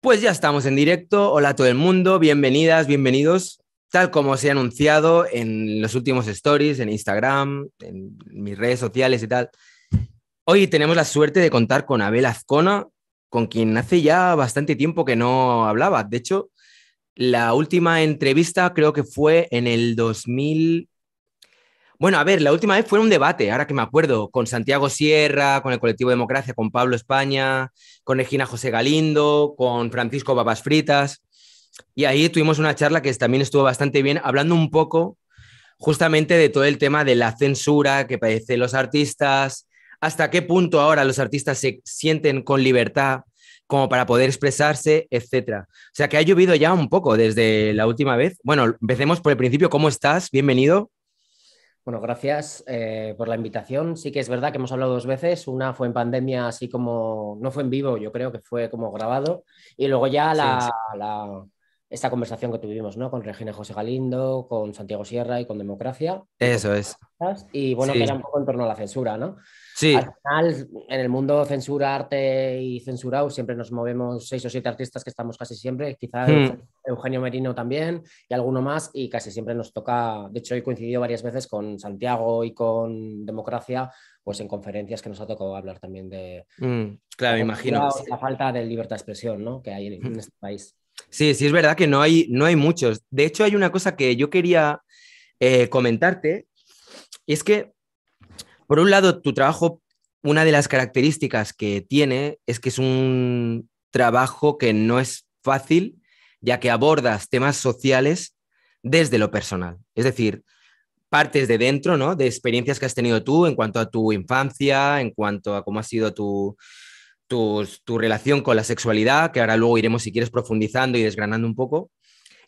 Pues ya estamos en directo. Hola a todo el mundo, bienvenidas, bienvenidos. Tal como se ha anunciado en los últimos stories, en Instagram, en mis redes sociales y tal. Hoy tenemos la suerte de contar con Abel Azcona, con quien hace ya bastante tiempo que no hablaba. De hecho, la última entrevista creo que fue en el 2000, bueno, a ver, la última vez fue un debate, ahora que me acuerdo, con Santiago Sierra, con el colectivo Democracia, con Pablo España, con Regina José Galindo, con Francisco Babas Fritas. Y ahí tuvimos una charla que también estuvo bastante bien, hablando un poco justamente de todo el tema de la censura que padecen los artistas, hasta qué punto ahora los artistas se sienten con libertad como para poder expresarse, etc. O sea que ha llovido ya un poco desde la última vez. Bueno, empecemos por el principio. ¿Cómo estás? Bienvenido. Bueno, gracias eh, por la invitación. Sí que es verdad que hemos hablado dos veces. Una fue en pandemia, así como, no fue en vivo, yo creo que fue como grabado. Y luego ya la, esta conversación que tuvimos, ¿no? Con Regina José Galindo, con Santiago Sierra y con Democracia. Eso es. Y bueno, que era un poco en torno a la censura, ¿no? Al final, en el mundo censura, arte y censurado, siempre nos movemos seis o siete artistas que estamos casi siempre, quizás hmm. Eugenio Merino también y alguno más, y casi siempre nos toca, de hecho, he coincidido varias veces con Santiago y con Democracia, pues en conferencias que nos ha tocado hablar también de... Hmm. claro, La falta de libertad de expresión que hay en, hmm. este país. Sí, sí, es verdad que no hay, no hay muchos. De hecho, hay una cosa que yo quería eh, comentarte, y es que por un lado, tu trabajo, una de las características que tiene es que es un trabajo que no es fácil, ya que abordas temas sociales desde lo personal. Es decir, partes de dentro, ¿no? De experiencias que has tenido tú en cuanto a tu infancia, en cuanto a cómo ha sido tu, tu, relación con la sexualidad, que ahora luego iremos, si quieres, profundizando y desgranando un poco.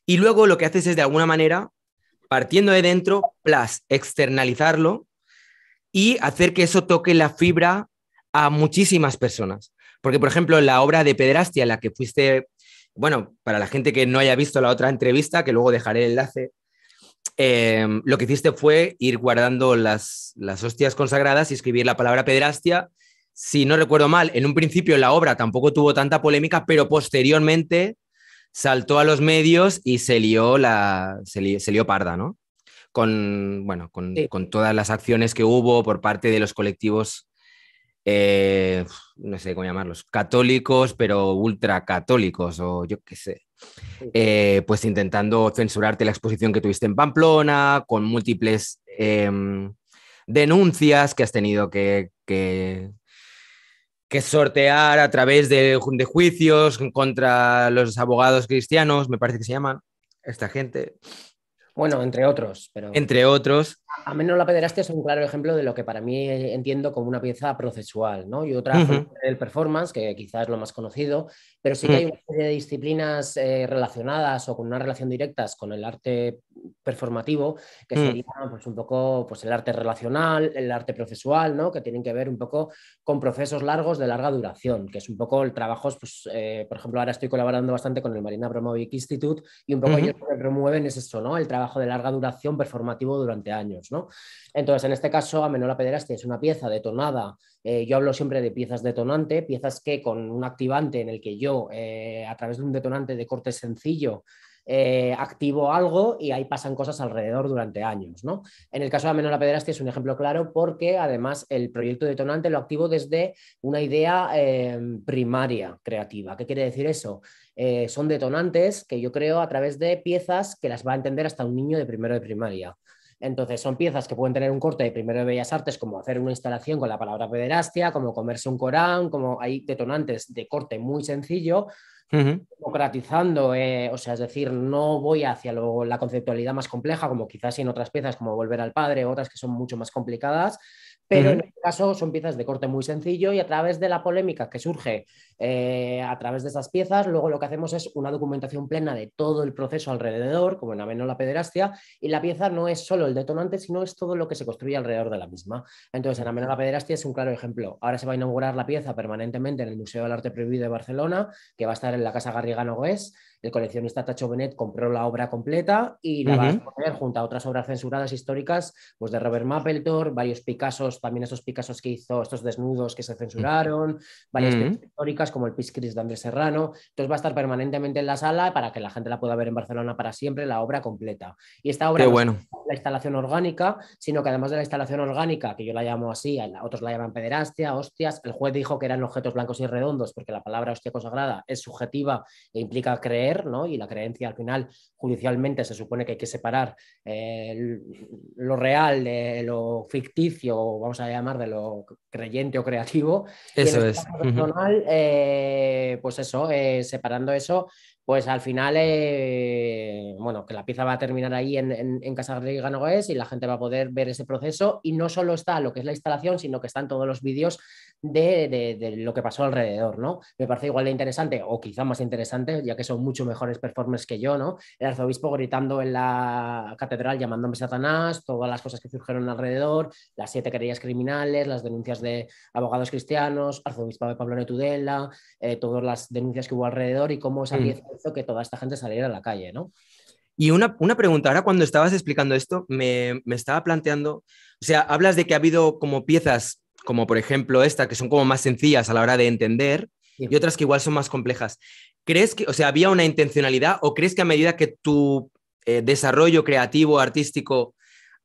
Y luego lo que haces es, de alguna manera, partiendo de dentro, plus externalizarlo y hacer que eso toque la fibra a muchísimas personas. Porque, por ejemplo, la obra de Pedrastia, la que fuiste, bueno, para la gente que no haya visto la otra entrevista, que luego dejaré el enlace, eh, lo que hiciste fue ir guardando las, hostias consagradas y escribir la palabra Pedrastia. Si no recuerdo mal, en un principio la obra tampoco tuvo tanta polémica, pero posteriormente saltó a los medios y se lió, la, se lió parda, ¿no? con, bueno, con, todas las acciones que hubo por parte de los colectivos eh, no sé cómo llamarlos, católicos, pero ultracatólicos, o yo qué sé. Eh, pues intentando censurarte la exposición que tuviste en Pamplona, con múltiples em, denuncias que has tenido que, que, sortear a través de, de, juicios contra los abogados cristianos, me parece que se llaman, esta gente. Bueno, entre otros, pero. Entre otros, a menos la pederastia es un claro ejemplo de lo que para mí eh, entiendo como una pieza procesual, ¿no? Y otra, el performance, que quizás es lo más conocido, pero sí que mm. hay una serie de disciplinas eh, relacionadas o con una relación directa con el arte performativo, que mm. sería pues, un poco pues, el arte relacional, el arte procesual, ¿no? que tienen que ver un poco con procesos largos de larga duración, que es un poco el trabajo, pues, eh, por ejemplo, ahora estoy colaborando bastante con el Marina Promovic Institute y un poco ellos lo que promueven es eso, ¿no? el trabajo de larga duración performativo durante años. Entonces, en este caso, Amenola pederastia es una pieza detonada. Eh, yo hablo siempre de piezas detonante, piezas que con un activante en el que yo, eh, a través de un detonante de corte sencillo, eh, activo algo y ahí pasan cosas alrededor durante años. En el caso de Amenola Pederastia este es un ejemplo claro porque además el proyecto detonante lo activo desde una idea em, primaria creativa. ¿Qué quiere decir eso? son detonantes que yo creo a través de piezas que las va a entender hasta un niño de primero de primaria. Entonces, son piezas que pueden tener un corte de primero de Bellas Artes, como hacer una instalación con la palabra pederastia, como comerse un Corán, como hay detonantes de corte muy sencillo, democratizando, eh, o sea, es decir, no voy hacia la conceptualidad más compleja, como quizás en otras piezas, como Volver al Padre, otras que son mucho más complicadas, pero en este caso son piezas de corte muy sencillo y a través de la polémica que surge eh, a través de esas piezas. Luego lo que hacemos es una documentación plena de todo el proceso alrededor, como en Ameno la pederastia, y la pieza no es solo el detonante, sino es todo lo que se construye alrededor de la misma. Entonces, en Ameno la pederastia es un claro ejemplo. Ahora se va a inaugurar la pieza permanentemente en el Museo del Arte Prohibido de Barcelona, que va a estar en la Casa Garrigano Goes. El coleccionista Tacho Benet compró la obra completa y la va a exponer junto a otras obras censuradas históricas pues de Robert Mapplethorpe, varios Picassos, también esos Picassos que hizo, estos desnudos que se censuraron, varias uh históricas como el Piscris de Andrés Serrano. Entonces va a estar permanentemente en la sala para que la gente la pueda ver en Barcelona para siempre, la obra completa. Y esta obra, es la instalación orgánica, sino que además de la instalación orgánica, que yo la llamo así, otros la llaman pederastia, hostias, el juez dijo que eran objetos blancos y redondos, porque la palabra hostia consagrada es subjetiva e implica creer, ¿no? Y la creencia al final judicialmente se supone que hay que separar eh, lo real de lo ficticio, vamos a llamar de lo creyente o creativo. Eso es. Personal, eh, pues eso, eh, separando eso, pues al final, eh, bueno, que la pieza va a terminar ahí en, en, en Casa Griega y la gente va a poder ver ese proceso y no solo está lo que es la instalación, sino que están todos los vídeos de, lo que pasó alrededor, ¿no? Me parece igual de interesante o quizá más interesante, ya que son mucho mejores performers que yo, ¿no? El arzobispo gritando en la catedral llamándome Satanás, todas las cosas que surgieron alrededor, las siete querellas criminales, las denuncias de abogados cristianos, arzobispo de Pablo Netudela, eh, todas las denuncias que hubo alrededor y cómo esa mm. pieza que toda esta gente saliera a la calle, ¿no? Y una, pregunta, ahora cuando estabas explicando esto, me, estaba planteando, o sea, hablas de que ha habido como piezas, como por ejemplo esta, que son como más sencillas a la hora de entender, y otras que igual son más complejas. ¿Crees que, o sea, había una intencionalidad o crees que a medida que tu eh, desarrollo creativo, artístico,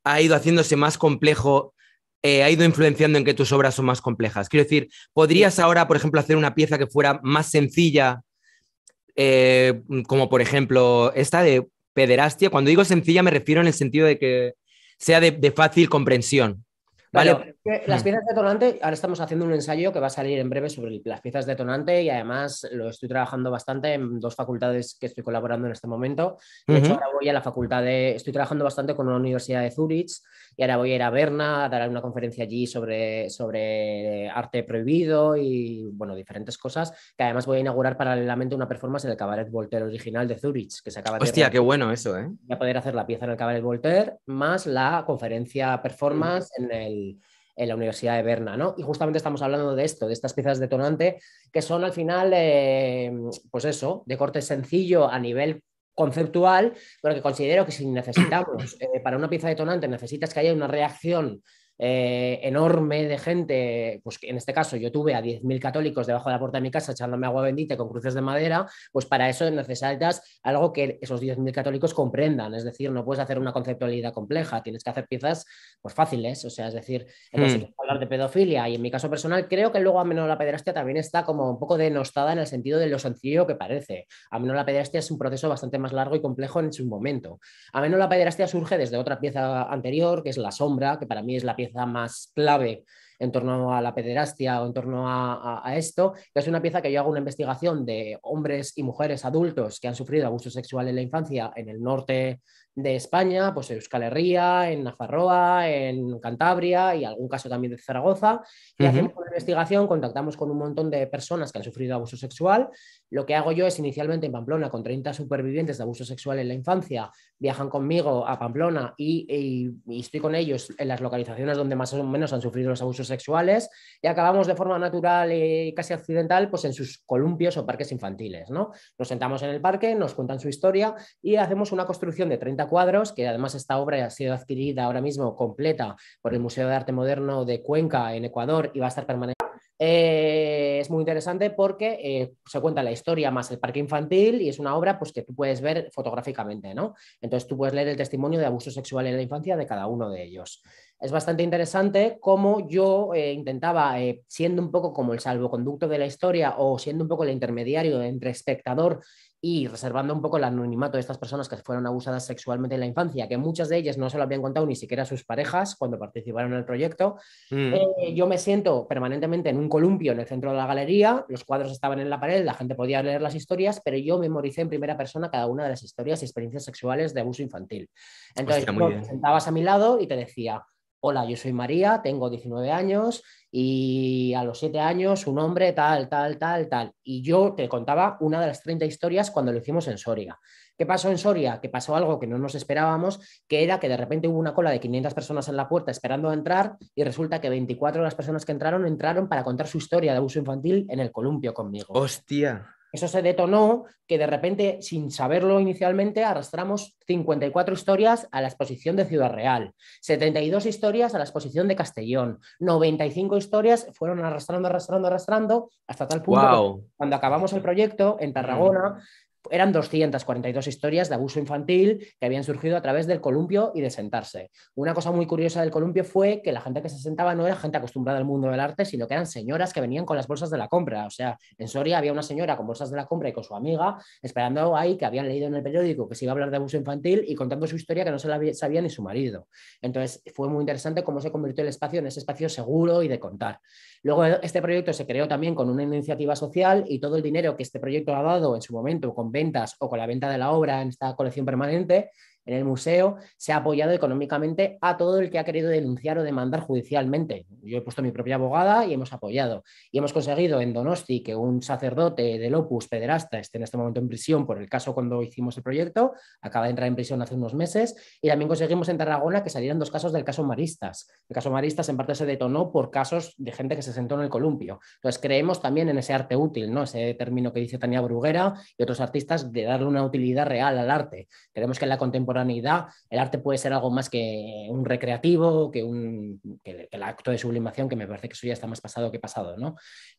ha ido haciéndose más complejo, eh, ha ido influenciando en que tus obras son más complejas? Quiero decir, ¿podrías ahora, por ejemplo, hacer una pieza que fuera más sencilla eh, como por ejemplo esta de pederastia. Cuando digo sencilla me refiero en el sentido de que sea de, fácil comprensión. ¿vale? las hmm. piezas Tonante, ahora estamos haciendo un ensayo que va a salir en breve sobre las piezas Tonante y además lo estoy trabajando bastante en dos facultades que estoy colaborando en este momento. De hecho, ahora voy a la facultad de, estoy trabajando bastante con la universidad de Zurich y ahora voy a ir a Berna a dar una conferencia allí sobre, sobre arte prohibido y, bueno, diferentes cosas, que además voy a inaugurar paralelamente una performance en el Cabaret Voltaire original de Zurich, que se acaba de... Hostia, qué bueno eso, ¿eh? Voy a poder hacer la pieza en el Cabaret Voltaire más la conferencia performance mm. en el en la Universidad de Berna, ¿no? Y justamente estamos hablando de esto, de estas piezas detonante, que son al final, eh, pues eso, de corte sencillo a nivel conceptual, pero que considero que si necesitamos, eh, para una pieza detonante necesitas que haya una reacción eh, enorme de gente, pues en este caso yo tuve a 10.000 católicos debajo de la puerta de mi casa echándome agua bendita con cruces de madera, pues para eso necesitas algo que esos 10.000 católicos comprendan, es decir, no puedes hacer una conceptualidad compleja, tienes que hacer piezas pues fáciles, o sea, es decir, hmm. hablar de pedofilia y en mi caso personal creo que luego a menudo la pederastia también está como un poco denostada en el sentido de lo sencillo que parece. A menudo la pederastia es un proceso bastante más largo y complejo en su momento. A menudo la pederastia surge desde otra pieza anterior, que es La Sombra, que para mí es la pieza más clave en torno a la pederastia o en torno a, esto, que es una pieza que yo hago una investigación de hombres y mujeres adultos que han sufrido abuso sexual en la infancia en el norte de España, pues en Euskal Herria, en Nafarroa, en Cantabria y algún caso también de Zaragoza. Y hacemos una investigación, contactamos con un montón de personas que han sufrido abuso sexual lo que hago yo es inicialmente en Pamplona con 30 supervivientes de abuso sexual en la infancia, viajan conmigo a Pamplona y, estoy con ellos en las localizaciones donde más o menos han sufrido los abusos sexuales y acabamos de forma natural y casi accidental pues en sus columpios o parques infantiles. ¿no? Nos sentamos en el parque, nos cuentan su historia y hacemos una construcción de 30 cuadros, que además esta obra ha sido adquirida ahora mismo completa por el Museo de Arte Moderno de Cuenca en Ecuador y va a estar permanente eh, es muy interesante porque eh, se cuenta la historia más el parque infantil y es una obra pues, que tú puedes ver fotográficamente, ¿no? Entonces tú puedes leer el testimonio de abuso sexual en la infancia de cada uno de ellos. Es bastante interesante cómo yo eh, intentaba, siendo un poco como el salvoconducto de la historia o siendo un poco el intermediario entre espectador y reservando un poco el anonimato de estas personas que fueron abusadas sexualmente en la infancia, que muchas de ellas no se lo habían contado ni siquiera a sus parejas cuando participaron en el proyecto, mm. eh, yo me siento permanentemente en un columpio en el centro de la galería, los cuadros estaban en la pared, la gente podía leer las historias, pero yo memoricé en primera persona cada una de las historias y experiencias sexuales de abuso infantil. Entonces, sentabas a mi lado y te decía, Hola, yo soy María, tengo 19 años y a los 7 años un hombre tal, tal, tal, tal. Y yo te contaba una de las 30 historias cuando lo hicimos en Soria. ¿Qué pasó en Soria? Que pasó algo que no nos esperábamos, que era que de repente hubo una cola de 500 personas en la puerta esperando a entrar y resulta que 24 de las personas que entraron entraron para contar su historia de abuso infantil en el columpio conmigo. ¡Hostia! Eso se detonó que de repente, sin saberlo inicialmente, arrastramos 54 historias a la exposición de Ciudad Real, 72 historias a la exposición de Castellón, 95 historias fueron arrastrando, arrastrando, arrastrando, hasta tal punto que cuando acabamos el proyecto en Tarragona, eran 242 historias de abuso infantil que habían surgido a través del columpio y de sentarse. Una cosa muy curiosa del columpio fue que la gente que se sentaba no era gente acostumbrada al mundo del arte, sino que eran señoras que venían con las bolsas de la compra. O sea, en Soria había una señora con bolsas de la compra y con su amiga esperando ahí que habían leído en el periódico que se iba a hablar de abuso infantil y contando su historia que no se la sabía ni su marido. Entonces fue muy interesante cómo se convirtió el espacio en ese espacio seguro y de contar. Luego este proyecto se creó también con una iniciativa social y todo el dinero que este proyecto ha dado en su momento con ventas o con la venta de la obra en esta colección permanente, en el museo, se ha apoyado económicamente a todo el que ha querido denunciar o demandar judicialmente. Yo he puesto mi propia abogada y hemos apoyado. Y hemos conseguido en Donosti que un sacerdote del Opus, pederasta, esté en este momento en prisión por el caso cuando hicimos el proyecto, acaba de entrar en prisión hace unos meses, y también conseguimos en Tarragona que salieran dos casos del caso Maristas. El caso Maristas en parte se detonó por casos de gente que se sentó en el columpio. Entonces creemos también en ese arte útil, ¿no? ese término que dice Tania Bruguera y otros artistas de darle una utilidad real al arte. Creemos que en la contemporánea el arte puede ser algo más que un recreativo, que, un, el acto de sublimación, que me parece que eso ya está más pasado que pasado, ¿no?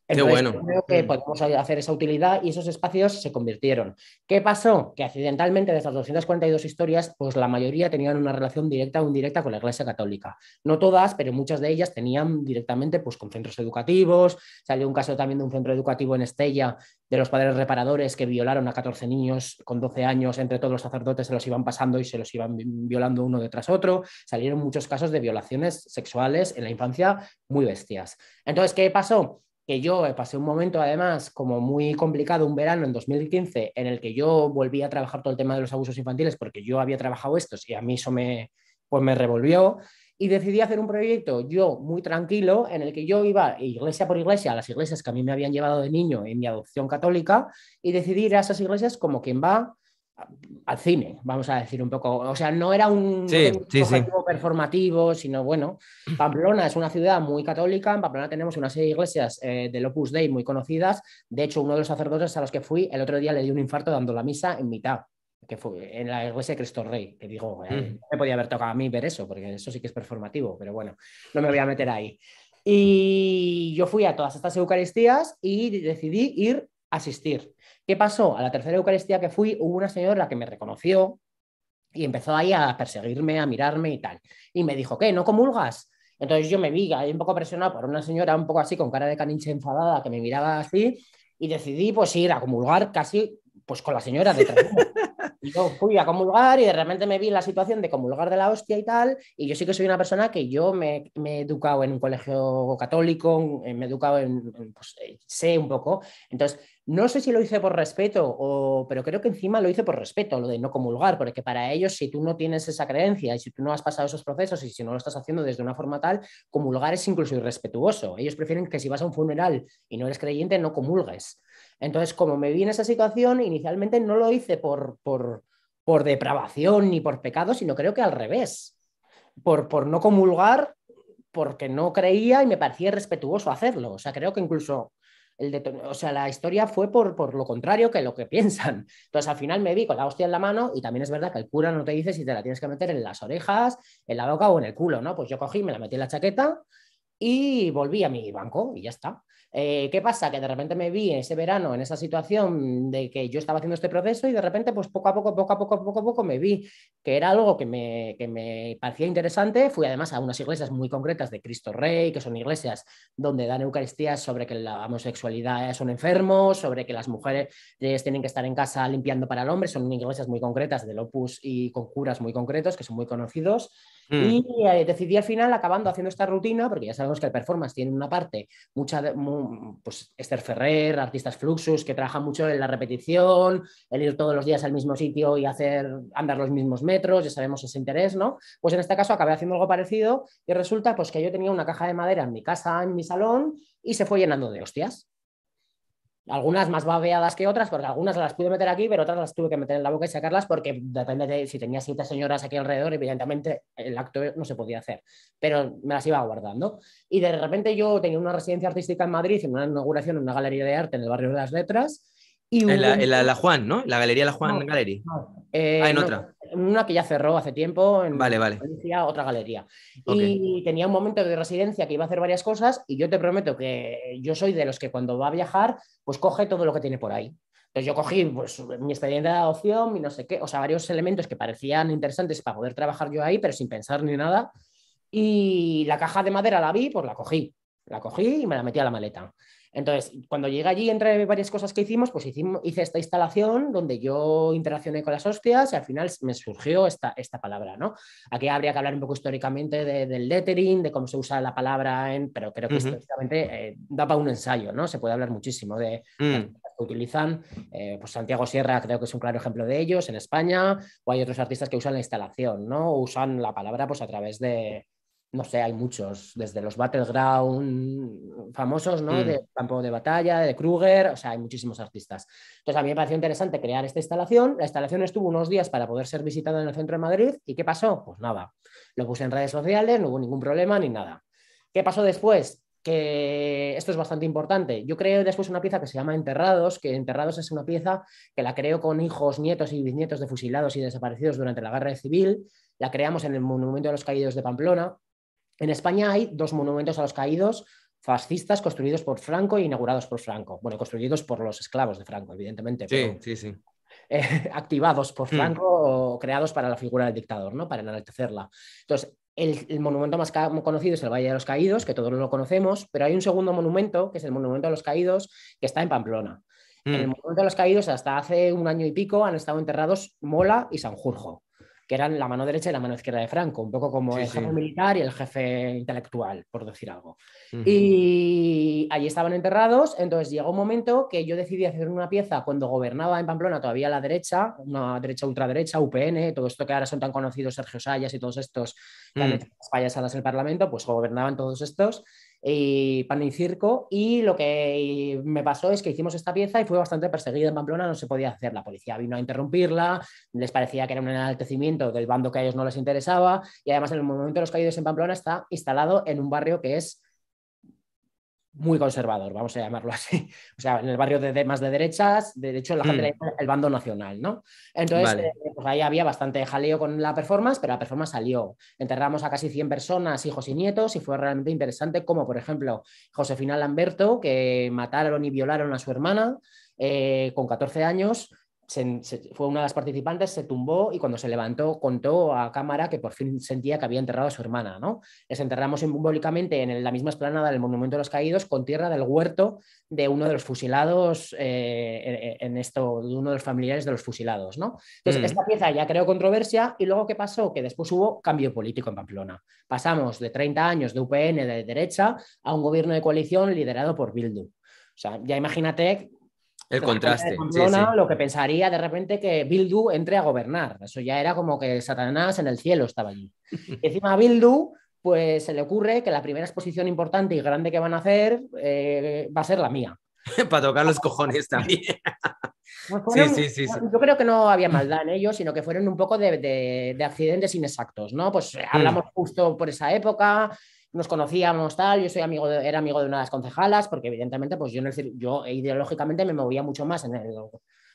Entonces, bueno. Creo que mm. podemos hacer esa utilidad y esos espacios se convirtieron. ¿Qué pasó? Que accidentalmente de estas 242 historias, pues la mayoría tenían una relación directa o indirecta con la Iglesia Católica. No todas, pero muchas de ellas tenían directamente pues, con centros educativos. Salió un caso también de un centro educativo en Estella de los padres reparadores que violaron a 14 niños con 12 años, entre todos los sacerdotes se los iban pasando y se los iban violando uno detrás otro. Salieron muchos casos de violaciones sexuales en la infancia muy bestias. Entonces, ¿qué pasó? Que yo eh, pasé un momento, además, como muy complicado, un verano en 2015, en el que yo volví a trabajar todo el tema de los abusos infantiles porque yo había trabajado estos y a mí eso me, pues me revolvió y decidí hacer un proyecto yo muy tranquilo en el que yo iba iglesia por iglesia a las iglesias que a mí me habían llevado de niño en mi adopción católica y decidí ir a esas iglesias como quien va al cine, vamos a decir un poco. O sea, no era un, sí, performativo, sino bueno, Pamplona es una ciudad muy católica, en Pamplona tenemos una serie de iglesias eh, del Opus Dei muy conocidas, de hecho uno de los sacerdotes a los que fui el otro día le dio un infarto dando la misa en mitad que fue en la iglesia de Cristo Rey, que digo, eh, mm. me podía haber tocado a mí ver eso, porque eso sí que es performativo, pero bueno, no me mm. voy a meter ahí. Y yo fui a todas estas Eucaristías y decidí ir a asistir. ¿Qué pasó? A la tercera Eucaristía que fui, hubo una señora que me reconoció y empezó ahí a perseguirme, a mirarme y tal. Y me dijo, ¿qué? ¿No comulgas? Entonces yo me vi ahí un poco presionado por una señora un poco así, con cara de caniche enfadada, que me miraba así, y decidí pues ir a comulgar casi pues con la señora de Y yo fui a comulgar y de repente me vi en la situación de comulgar de la hostia y tal. Y yo sí que soy una persona que yo me, he educado en un colegio católico, eh, me he educado en, pues, eh, sé un poco. Entonces, no sé si lo hice por respeto, pero creo que encima lo hice por respeto, lo de no comulgar, porque para ellos, si tú no tienes esa creencia y si tú no has pasado esos procesos y si no lo estás haciendo desde una forma tal, comulgar es incluso irrespetuoso. Ellos prefieren que si vas a un funeral y no eres creyente, no comulgues. Entonces, como me vi en esa situación, inicialmente no lo hice por, por, depravación ni por pecado, sino creo que al revés, por, por no comulgar, porque no creía y me parecía respetuoso hacerlo. O sea, creo que incluso el o sea, la historia fue por, por, lo contrario que lo que piensan. Entonces, al final me vi con la hostia en la mano y también es verdad que el cura no te dice si te la tienes que meter en las orejas, en la boca o en el culo, ¿no? Pues yo cogí, me la metí en la chaqueta y volví a mi banco y ya está. Eh, ¿Qué pasa? Que de repente me vi ese verano en esa situación de que yo estaba haciendo este proceso y de repente, pues poco a poco, poco a poco, poco a poco me vi que era algo que me, que me parecía interesante. Fui además a unas iglesias muy concretas de Cristo Rey, que son iglesias donde dan Eucaristías sobre que la homosexualidad es un enfermo, sobre que las mujeres tienen que estar en casa limpiando para el hombre. Son iglesias muy concretas del Opus y con curas muy concretos que son muy conocidos. Mm. Y eh, decidí al final, acabando haciendo esta rutina, porque ya sabemos que el performance tiene una parte, mucha, de, pues Esther Ferrer, artistas Fluxus, que trabajan mucho en la repetición, el ir todos los días al mismo sitio y hacer andar los mismos metros, ya sabemos ese interés, ¿no? Pues en este caso acabé haciendo algo parecido y resulta pues que yo tenía una caja de madera en mi casa, en mi salón, y se fue llenando de hostias algunas más babeadas que otras, porque algunas las pude meter aquí, pero otras las tuve que meter en la boca y sacarlas, porque depende de si tenía siete señoras aquí alrededor, evidentemente el acto no se podía hacer, pero me las iba guardando. Y de repente yo tenía una residencia artística en Madrid, en una inauguración en una galería de arte en el barrio de las letras, en, la, la, Juan, ¿no? La Galería La Juan Gallery. Eh, ah, en otra. Una que ya cerró hace tiempo, en vale, vale. otra galería. Y tenía un momento de residencia que iba a hacer varias cosas y yo te prometo que yo soy de los que cuando va a viajar, pues coge todo lo que tiene por ahí. Entonces yo cogí pues, mi experiencia de adopción, mi no sé qué, o sea, varios elementos que parecían interesantes para poder trabajar yo ahí, pero sin pensar ni nada. Y la caja de madera la vi, pues la cogí. La cogí y me la metí a la maleta. Entonces, cuando llegué allí, entre varias cosas que hicimos, pues hicimos, hice esta instalación donde yo interaccioné con las hostias y al final me surgió esta, esta palabra, ¿no? Aquí habría que hablar un poco históricamente del lettering, de cómo se usa la palabra, en, pero creo que históricamente eh, da para un ensayo, ¿no? Se puede hablar muchísimo de, mm. que utilizan, eh, pues Santiago Sierra creo que es un claro ejemplo de ellos en España, o hay otros artistas que usan la instalación, ¿no? O usan la palabra pues a través de, no sé, hay muchos, desde los Battleground famosos, ¿no? Mm. De campo de batalla, de Kruger, o sea, hay muchísimos artistas. Entonces, a mí me pareció interesante crear esta instalación. La instalación estuvo unos días para poder ser visitada en el centro de Madrid. ¿Y qué pasó? Pues nada. Lo puse en redes sociales, no hubo ningún problema ni nada. ¿Qué pasó después? Que esto es bastante importante. Yo creo después una pieza que se llama Enterrados, que Enterrados es una pieza que la creo con hijos, nietos y bisnietos de fusilados y desaparecidos durante la guerra civil. La creamos en el Monumento de los Caídos de Pamplona, en España hay dos monumentos a los caídos fascistas construidos por Franco e inaugurados por Franco. Bueno, construidos por los esclavos de Franco, evidentemente. Sí, sí, sí. Eh, activados por hmm. Franco o creados para la figura del dictador, ¿no? Para enaltecerla. Entonces, el, monumento más conocido es el Valle de los Caídos, que todos lo conocemos, pero hay un segundo monumento, que es el Monumento a los Caídos, que está en Pamplona. En hmm. el Monumento de los Caídos, hasta hace un año y pico, han estado enterrados Mola y Sanjurjo que eran la mano derecha y la mano izquierda de Franco, un poco como el jefe militar y el jefe intelectual, por decir algo. Y allí estaban enterrados, entonces llegó un momento que yo decidí hacer una pieza cuando gobernaba en Pamplona todavía la derecha, una derecha ultraderecha, UPN, todo esto que ahora son tan conocidos Sergio Sayas y todos estos que payasadas mm. en el Parlamento, pues gobernaban todos estos y pan y circo. Y lo que me pasó es que hicimos esta pieza y fue bastante perseguida en Pamplona, no se podía hacer. La policía vino a interrumpirla, les parecía que era un enaltecimiento del bando que a ellos no les interesaba. Y además, en el momento de los Caídos en Pamplona está instalado en un barrio que es muy conservador, vamos a llamarlo así. O sea, en el barrio de, más de derechas, de hecho, la gente mm. el bando nacional, ¿no? Entonces, eh, pues ahí había bastante jaleo con la performance, pero la performance salió. Enterramos a casi 100 personas, hijos y nietos, y fue realmente interesante, como por ejemplo Josefina Lamberto, que mataron y violaron a su hermana eh, con 14 años fue una de las participantes, se tumbó y cuando se levantó contó a cámara que por fin sentía que había enterrado a su hermana. ¿no? Les enterramos simbólicamente en la misma esplanada del Monumento de los Caídos con tierra del huerto de uno de los fusilados, eh, en esto, de uno de los familiares de los fusilados. ¿no? Entonces, mm. esta pieza ya creó controversia y luego ¿qué pasó? Que después hubo cambio político en Pamplona. Pasamos de 30 años de UPN de derecha a un gobierno de coalición liderado por Bildu. O sea, ya imagínate el contraste. Lo que pensaría de repente que Bildu entre a gobernar. Eso ya era como que Satanás en el cielo estaba allí. Y encima a Bildu, pues se le ocurre que la primera exposición importante y grande que van a hacer eh, va a ser la mía. Para tocar los cojones también. Pues sí, sí, sí, Yo creo que no había maldad en ellos, sino que fueron un poco de, de, de accidentes inexactos, ¿no? Pues mm. hablamos justo por esa época, nos conocíamos tal, yo soy amigo era amigo de una de las concejalas, porque evidentemente pues yo, en el, yo ideológicamente me movía mucho más en el,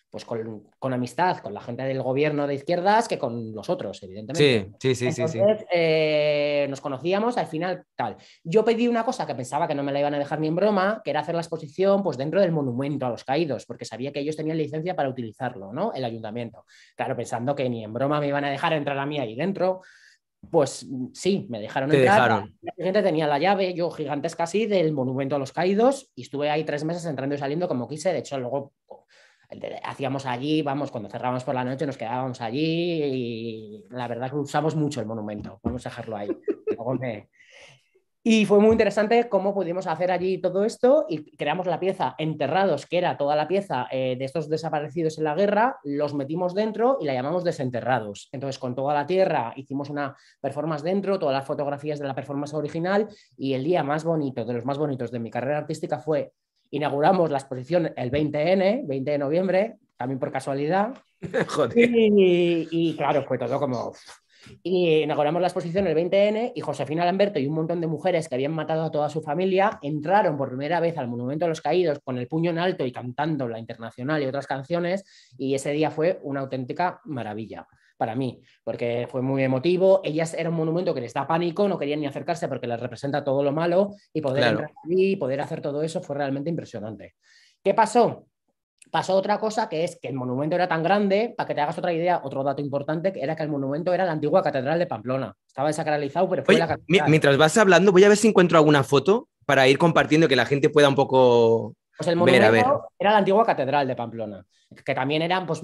pues con, amistad, con la gente del gobierno de izquierdas que con los otros, evidentemente. Sí, sí, sí, sí. Eh, nos conocíamos, al final tal. Yo pedí una cosa que pensaba que no me la iban a dejar ni en broma, que era hacer la exposición pues dentro del monumento a los caídos, porque sabía que ellos tenían licencia para utilizarlo, ¿no? El ayuntamiento. Claro, pensando que ni en broma me iban a dejar entrar a mí ahí dentro. Pues mm, sí, me dejaron entrar. Dejaron. La gente tenía la llave, yo gigantesca así, del monumento a los caídos, y estuve ahí tres meses entrando y saliendo como quise. De hecho, luego oh, hacíamos allí, vamos, cuando cerrábamos por la noche nos quedábamos allí y la verdad que usamos mucho el monumento, vamos a dejarlo ahí. Luego me, y fue muy interesante cómo pudimos hacer allí todo esto y creamos la pieza Enterrados, que era toda la pieza eh, de estos desaparecidos en la guerra, los metimos dentro y la llamamos Desenterrados. Entonces, con toda la tierra hicimos una performance dentro, todas las fotografías de la performance original y el día más bonito, de los más bonitos de mi carrera artística fue inauguramos la exposición el 20N, 20 de noviembre, también por casualidad. y, claro, fue todo como y inauguramos la exposición el 20N y Josefina Lamberto y un montón de mujeres que habían matado a toda su familia entraron por primera vez al Monumento de los Caídos con el puño en alto y cantando la internacional y otras canciones. Y ese día fue una auténtica maravilla para mí, porque fue muy emotivo. Ellas era un monumento que les da pánico, no querían ni acercarse porque les representa todo lo malo y poder entrar allí y poder hacer todo eso fue realmente impresionante. ¿Qué pasó? Pasó otra cosa que es que el monumento era tan grande, para que te hagas otra idea, otro dato importante, que era que el monumento era la antigua catedral de Pamplona. Estaba desacralizado, pero fue la catedral. Mientras vas hablando, voy a ver si encuentro alguna foto para ir compartiendo que la gente pueda un poco pues el monumento era la antigua catedral de Pamplona, que también pues,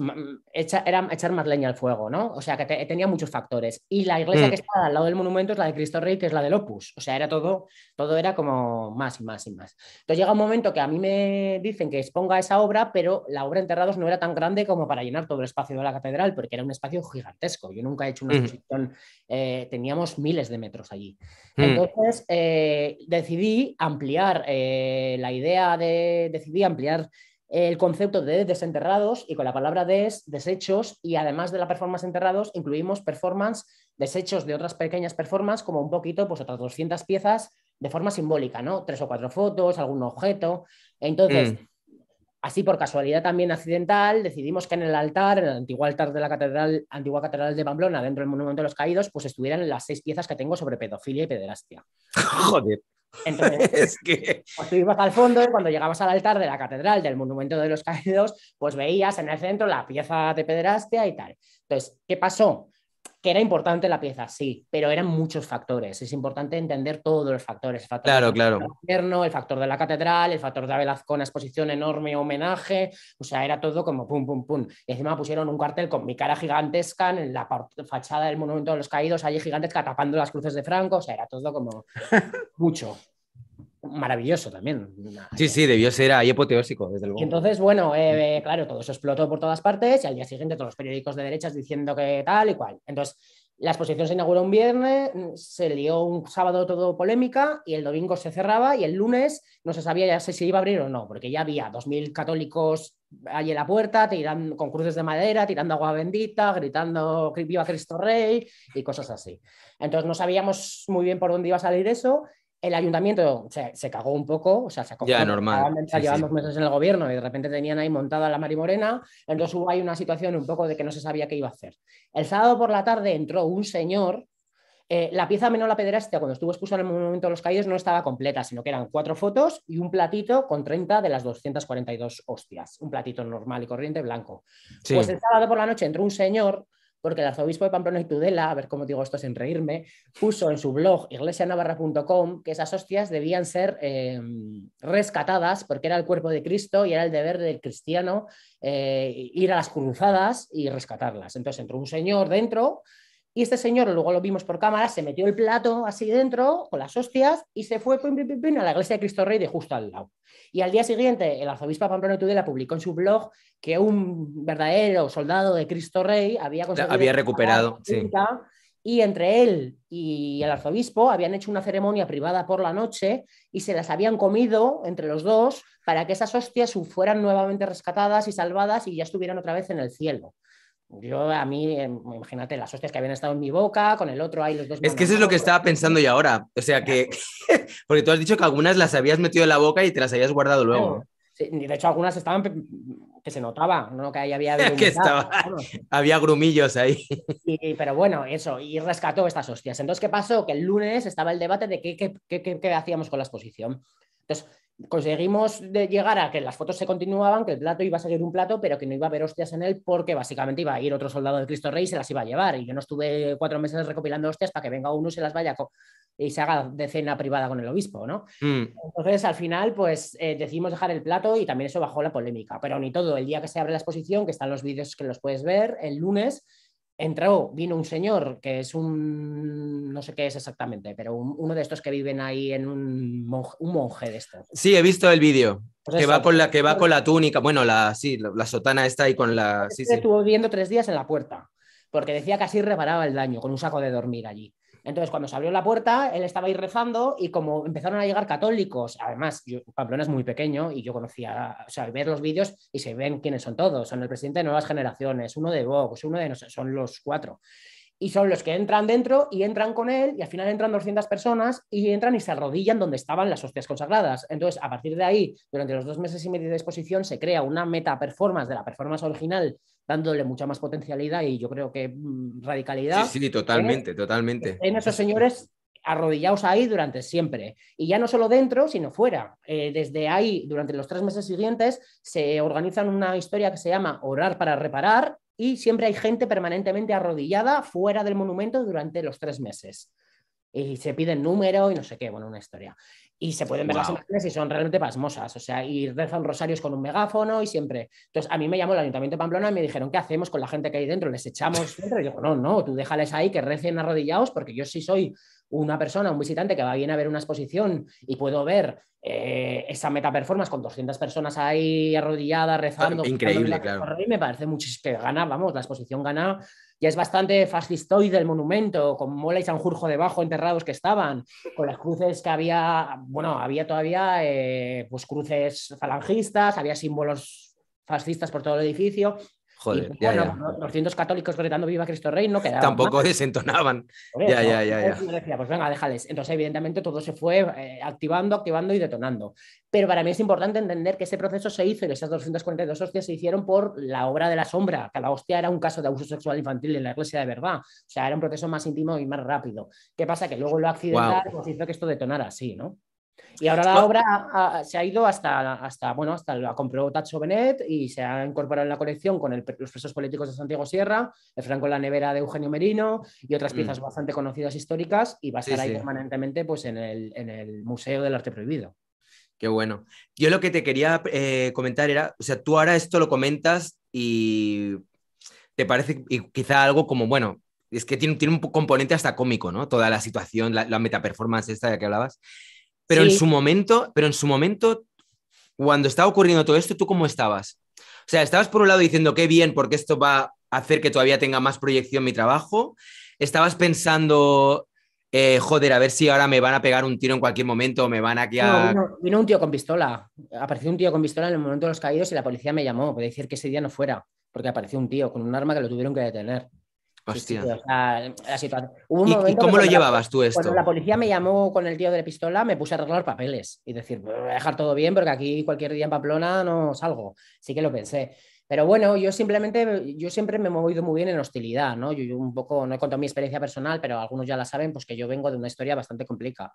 era echar más leña al fuego, ¿no? O sea, que tenía muchos factores. Y la iglesia mm. que está al lado del monumento es la de Cristo Rey, que es la del Opus. O sea, era todo, todo era como más y más y más. Entonces llega un momento que a mí me dicen que exponga esa obra, pero la obra Enterrados no era tan grande como para llenar todo el espacio de la catedral, porque era un espacio gigantesco. Yo nunca he hecho una mm. exposición, eh, teníamos miles de metros allí. Mm. Entonces eh, decidí ampliar eh, la idea de decidí ampliar el concepto de desenterrados y con la palabra des, desechos y además de la performance enterrados incluimos performance, desechos de otras pequeñas performances como un poquito, pues otras 200 piezas de forma simbólica, ¿no? Tres o cuatro fotos, algún objeto. Entonces, mm. así por casualidad también accidental, decidimos que en el altar, en el antiguo altar de la catedral, antigua catedral de Pamplona, dentro del Monumento de los Caídos, pues estuvieran las seis piezas que tengo sobre pedofilia y pederastia. Joder. Entonces, es que... Pues al fondo y cuando llegabas al altar de la catedral del Monumento de los Caídos, pues veías en el centro la pieza de pederastia y tal. Entonces, ¿qué pasó? Que era importante la pieza, sí, pero eran muchos factores. Es importante entender todos los factores. El factor claro, del claro. Gobierno, el factor de la catedral, el factor de la con exposición enorme, homenaje. O sea, era todo como pum, pum, pum. Y encima pusieron un cartel con mi cara gigantesca en la fachada del Monumento de los Caídos, allí gigantesca, tapando las cruces de Franco. O sea, era todo como mucho maravilloso también. Sí, sí, debió ser ahí apoteósico, desde luego. entonces, bueno, eh, claro, todo eso explotó por todas partes y al día siguiente todos los periódicos de derechas diciendo que tal y cual. Entonces, la exposición se inauguró un viernes, se lió un sábado todo polémica y el domingo se cerraba y el lunes no se sabía ya si se iba a abrir o no, porque ya había 2.000 católicos allí en la puerta, tirando, con cruces de madera, tirando agua bendita, gritando viva Cristo Rey y cosas así. Entonces no sabíamos muy bien por dónde iba a salir eso el ayuntamiento se, cagó un poco, o sea, se Ya, llevamos meses en el gobierno y de repente tenían ahí montada la marimorena, entonces hubo ahí una situación un poco de que no se sabía qué iba a hacer. El sábado por la tarde entró un señor, eh, la pieza la Pedrastia, cuando estuvo expuesta en el momento de los Caídos, no estaba completa, sino que eran cuatro fotos y un platito con 30 de las 242 hostias, un platito normal y corriente blanco. Pues el sábado por la noche entró un señor porque el arzobispo de Pamplona y Tudela, a ver cómo digo esto sin reírme, puso en su blog iglesianavarra.com que esas hostias debían ser em, rescatadas porque era el cuerpo de Cristo y era el deber del cristiano eh, ir a las cruzadas y rescatarlas. Entonces entró un señor dentro y este señor, luego lo vimos por cámara, se metió el plato así dentro con las hostias y se fue a la iglesia de Cristo Rey de justo al lado. Y al día siguiente, el arzobispo Pamplona Tudela publicó en su blog que un verdadero soldado de Cristo Rey había recuperado, Y entre él y el arzobispo habían hecho una ceremonia privada por la noche y se las habían comido entre los dos para que esas hostias fueran nuevamente rescatadas y salvadas y ya estuvieran otra vez en el cielo yo a mí, em, imagínate las hostias que habían estado en mi boca, con el otro ahí los dos. Es que eso es lo que estaba pensando yo ahora. O sea que, porque tú has dicho que algunas las habías metido en la boca y te las habías guardado luego. Sí, de hecho, algunas estaban que se notaba, no que ahí había. que Había grumillos ahí. pero bueno, eso, y rescató estas hostias. Entonces, ¿qué pasó? Que el lunes estaba el debate de qué, qué, qué, qué hacíamos con la exposición. Entonces, conseguimos de llegar a que las fotos se continuaban, que el plato iba a seguir un plato, pero que no iba a haber hostias en él porque básicamente iba a ir otro soldado de Cristo Rey y se las iba a llevar. Y yo no estuve cuatro meses recopilando hostias para que venga uno y se las vaya y se haga decena cena privada con el obispo, ¿no? Mm. Entonces, al final, pues eh, decidimos dejar el plato y también eso bajó la polémica. Pero ni todo, el día que se abre la exposición, que están los vídeos que los puedes ver, el lunes, entró, oh, vino un señor que es un, no sé qué es exactamente, pero uno de estos que viven ahí en un monje, un monje de estos. Sí, he visto el vídeo. Pues que va con la que va con la túnica, bueno, la sí, la, sotana está ahí con la. Sí, Estuvo viviendo tres días en la puerta, porque decía que así reparaba el daño con un saco de dormir allí. Entonces, cuando se abrió la puerta, él estaba ahí rezando y como empezaron a llegar católicos, además, yo, Pamplona es muy pequeño y yo conocía, o sea, ver los vídeos y se ven quiénes son todos, son el presidente de nuevas generaciones, uno de Vox, uno de, no sé, son los cuatro y son los que entran dentro y entran con él y al final entran 200 personas y entran y se arrodillan donde estaban las hostias consagradas. Entonces, a partir de ahí, durante los dos meses y medio de exposición, se crea una meta performance de la performance original, dándole mucha más potencialidad y yo creo que mm, radicalidad. Sí, sí, totalmente, totalmente. En esos señores arrodillados ahí durante siempre. Y ya no solo dentro, sino fuera. Eh, desde ahí, durante los tres meses siguientes, se organizan una historia que se llama Orar para Reparar y siempre hay gente permanentemente arrodillada fuera del monumento durante los tres meses. Y se piden número y no sé qué, bueno, una historia y se pueden ver las imágenes y son realmente pasmosas. O sea, y rezan rosarios con un megáfono y siempre. Entonces, a mí me llamó el Ayuntamiento de Pamplona y me dijeron, ¿qué hacemos con la gente que hay dentro? ¿Les echamos dentro? Y digo, no, no, tú déjales ahí que recen arrodillados porque yo sí soy una persona, un visitante que va bien a ver una exposición y puedo ver eh, esa meta performance con 200 personas ahí arrodilladas, rezando. Increíble, Y me parece muchísimo que gana, vamos, la exposición gana ya es bastante fascistoide el monumento, con Mola y Sanjurjo debajo enterrados que estaban, con las cruces que había, bueno, había todavía eh, pues cruces falangistas, había símbolos fascistas por todo el edificio. Joder, bueno, Los cientos católicos gritando viva Cristo Rey no quedaban. Tampoco desentonaban. ya, ya, ya. ya. pues venga, déjales. Entonces, evidentemente, todo se fue eh, activando, activando y detonando. Pero para mí es importante entender que ese proceso se hizo y esas 242 hostias se hicieron por la obra de la sombra, que la hostia era un caso de abuso sexual infantil en la iglesia de verdad. O sea, era un proceso más íntimo y más rápido. ¿Qué pasa? Que luego lo accidental pues hizo que esto detonara así, ¿no? Y ahora la obra se ha ido hasta, hasta, bueno, hasta la compró Tacho Benet y se ha incorporado en la colección con los presos políticos de Santiago Sierra, el Franco en la nevera de Eugenio Merino y otras mm. piezas bastante conocidas históricas y va a estar ahí permanentemente pues, en el, Museo del Arte Prohibido. Qué bueno. Yo lo que te quería eh, comentar era, o sea, tú ahora esto lo comentas y te parece quizá algo como, bueno, es que tiene, un componente hasta cómico, ¿no? Toda la situación, la, la metaperformance esta de que hablabas. Pero en su momento, pero en su momento, cuando estaba ocurriendo todo esto, ¿tú cómo estabas? O sea, estabas por un lado diciendo qué bien, porque esto va a hacer que todavía tenga más proyección mi trabajo. Estabas pensando, eh, joder, a ver si ahora me van a pegar un tiro en cualquier momento, o me van a. No, vino, un tío con pistola. Apareció un tío con pistola en el momento de los caídos y la policía me llamó. Puede decir que ese día no fuera, porque apareció un tío con un arma que lo tuvieron que detener. Hostia. ¿Y, cómo lo llevabas tú esto? Cuando la policía me llamó con el tío de la pistola, me puse a arreglar papeles y decir, voy a dejar todo bien porque aquí cualquier día en Pamplona no salgo. Sí que lo pensé. Pero bueno, yo simplemente, yo siempre me he movido muy bien en hostilidad, ¿no? Yo, un poco, no he contado mi experiencia personal, pero algunos ya la saben, pues que yo vengo de una historia bastante compleja,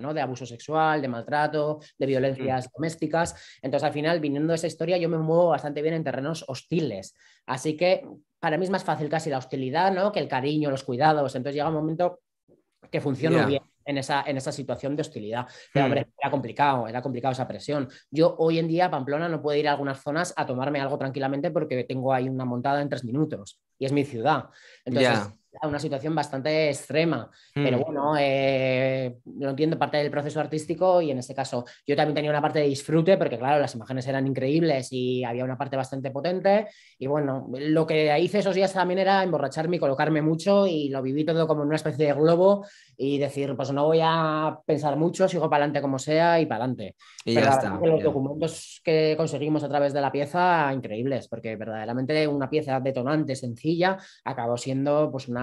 ¿no? De abuso sexual, de maltrato, de violencias mm. domésticas. Entonces, al final, viniendo de esa historia, yo me muevo bastante bien en terrenos hostiles. Así que para mí es más fácil casi la hostilidad, ¿no? Que el cariño, los cuidados. Entonces llega un momento que funciona bien en esa, en esa situación de hostilidad. Pero, hmm. hombre, era complicado, era complicado esa presión. Yo hoy en día, Pamplona, no puedo ir a algunas zonas a tomarme algo tranquilamente porque tengo ahí una montada en tres minutos y es mi ciudad. Entonces, a una situación bastante extrema. Pero mm. bueno, lo eh, entiendo parte del proceso artístico y en este caso yo también tenía una parte de disfrute porque claro, las imágenes eran increíbles y había una parte bastante potente. Y bueno, lo que hice esos días también era emborracharme y colocarme mucho y lo viví todo como en una especie de globo y decir, pues no voy a pensar mucho, sigo para adelante como sea y para adelante. Y ya está. Los documentos que conseguimos a través de la pieza, increíbles, porque verdaderamente una pieza detonante, sencilla, acabó siendo pues una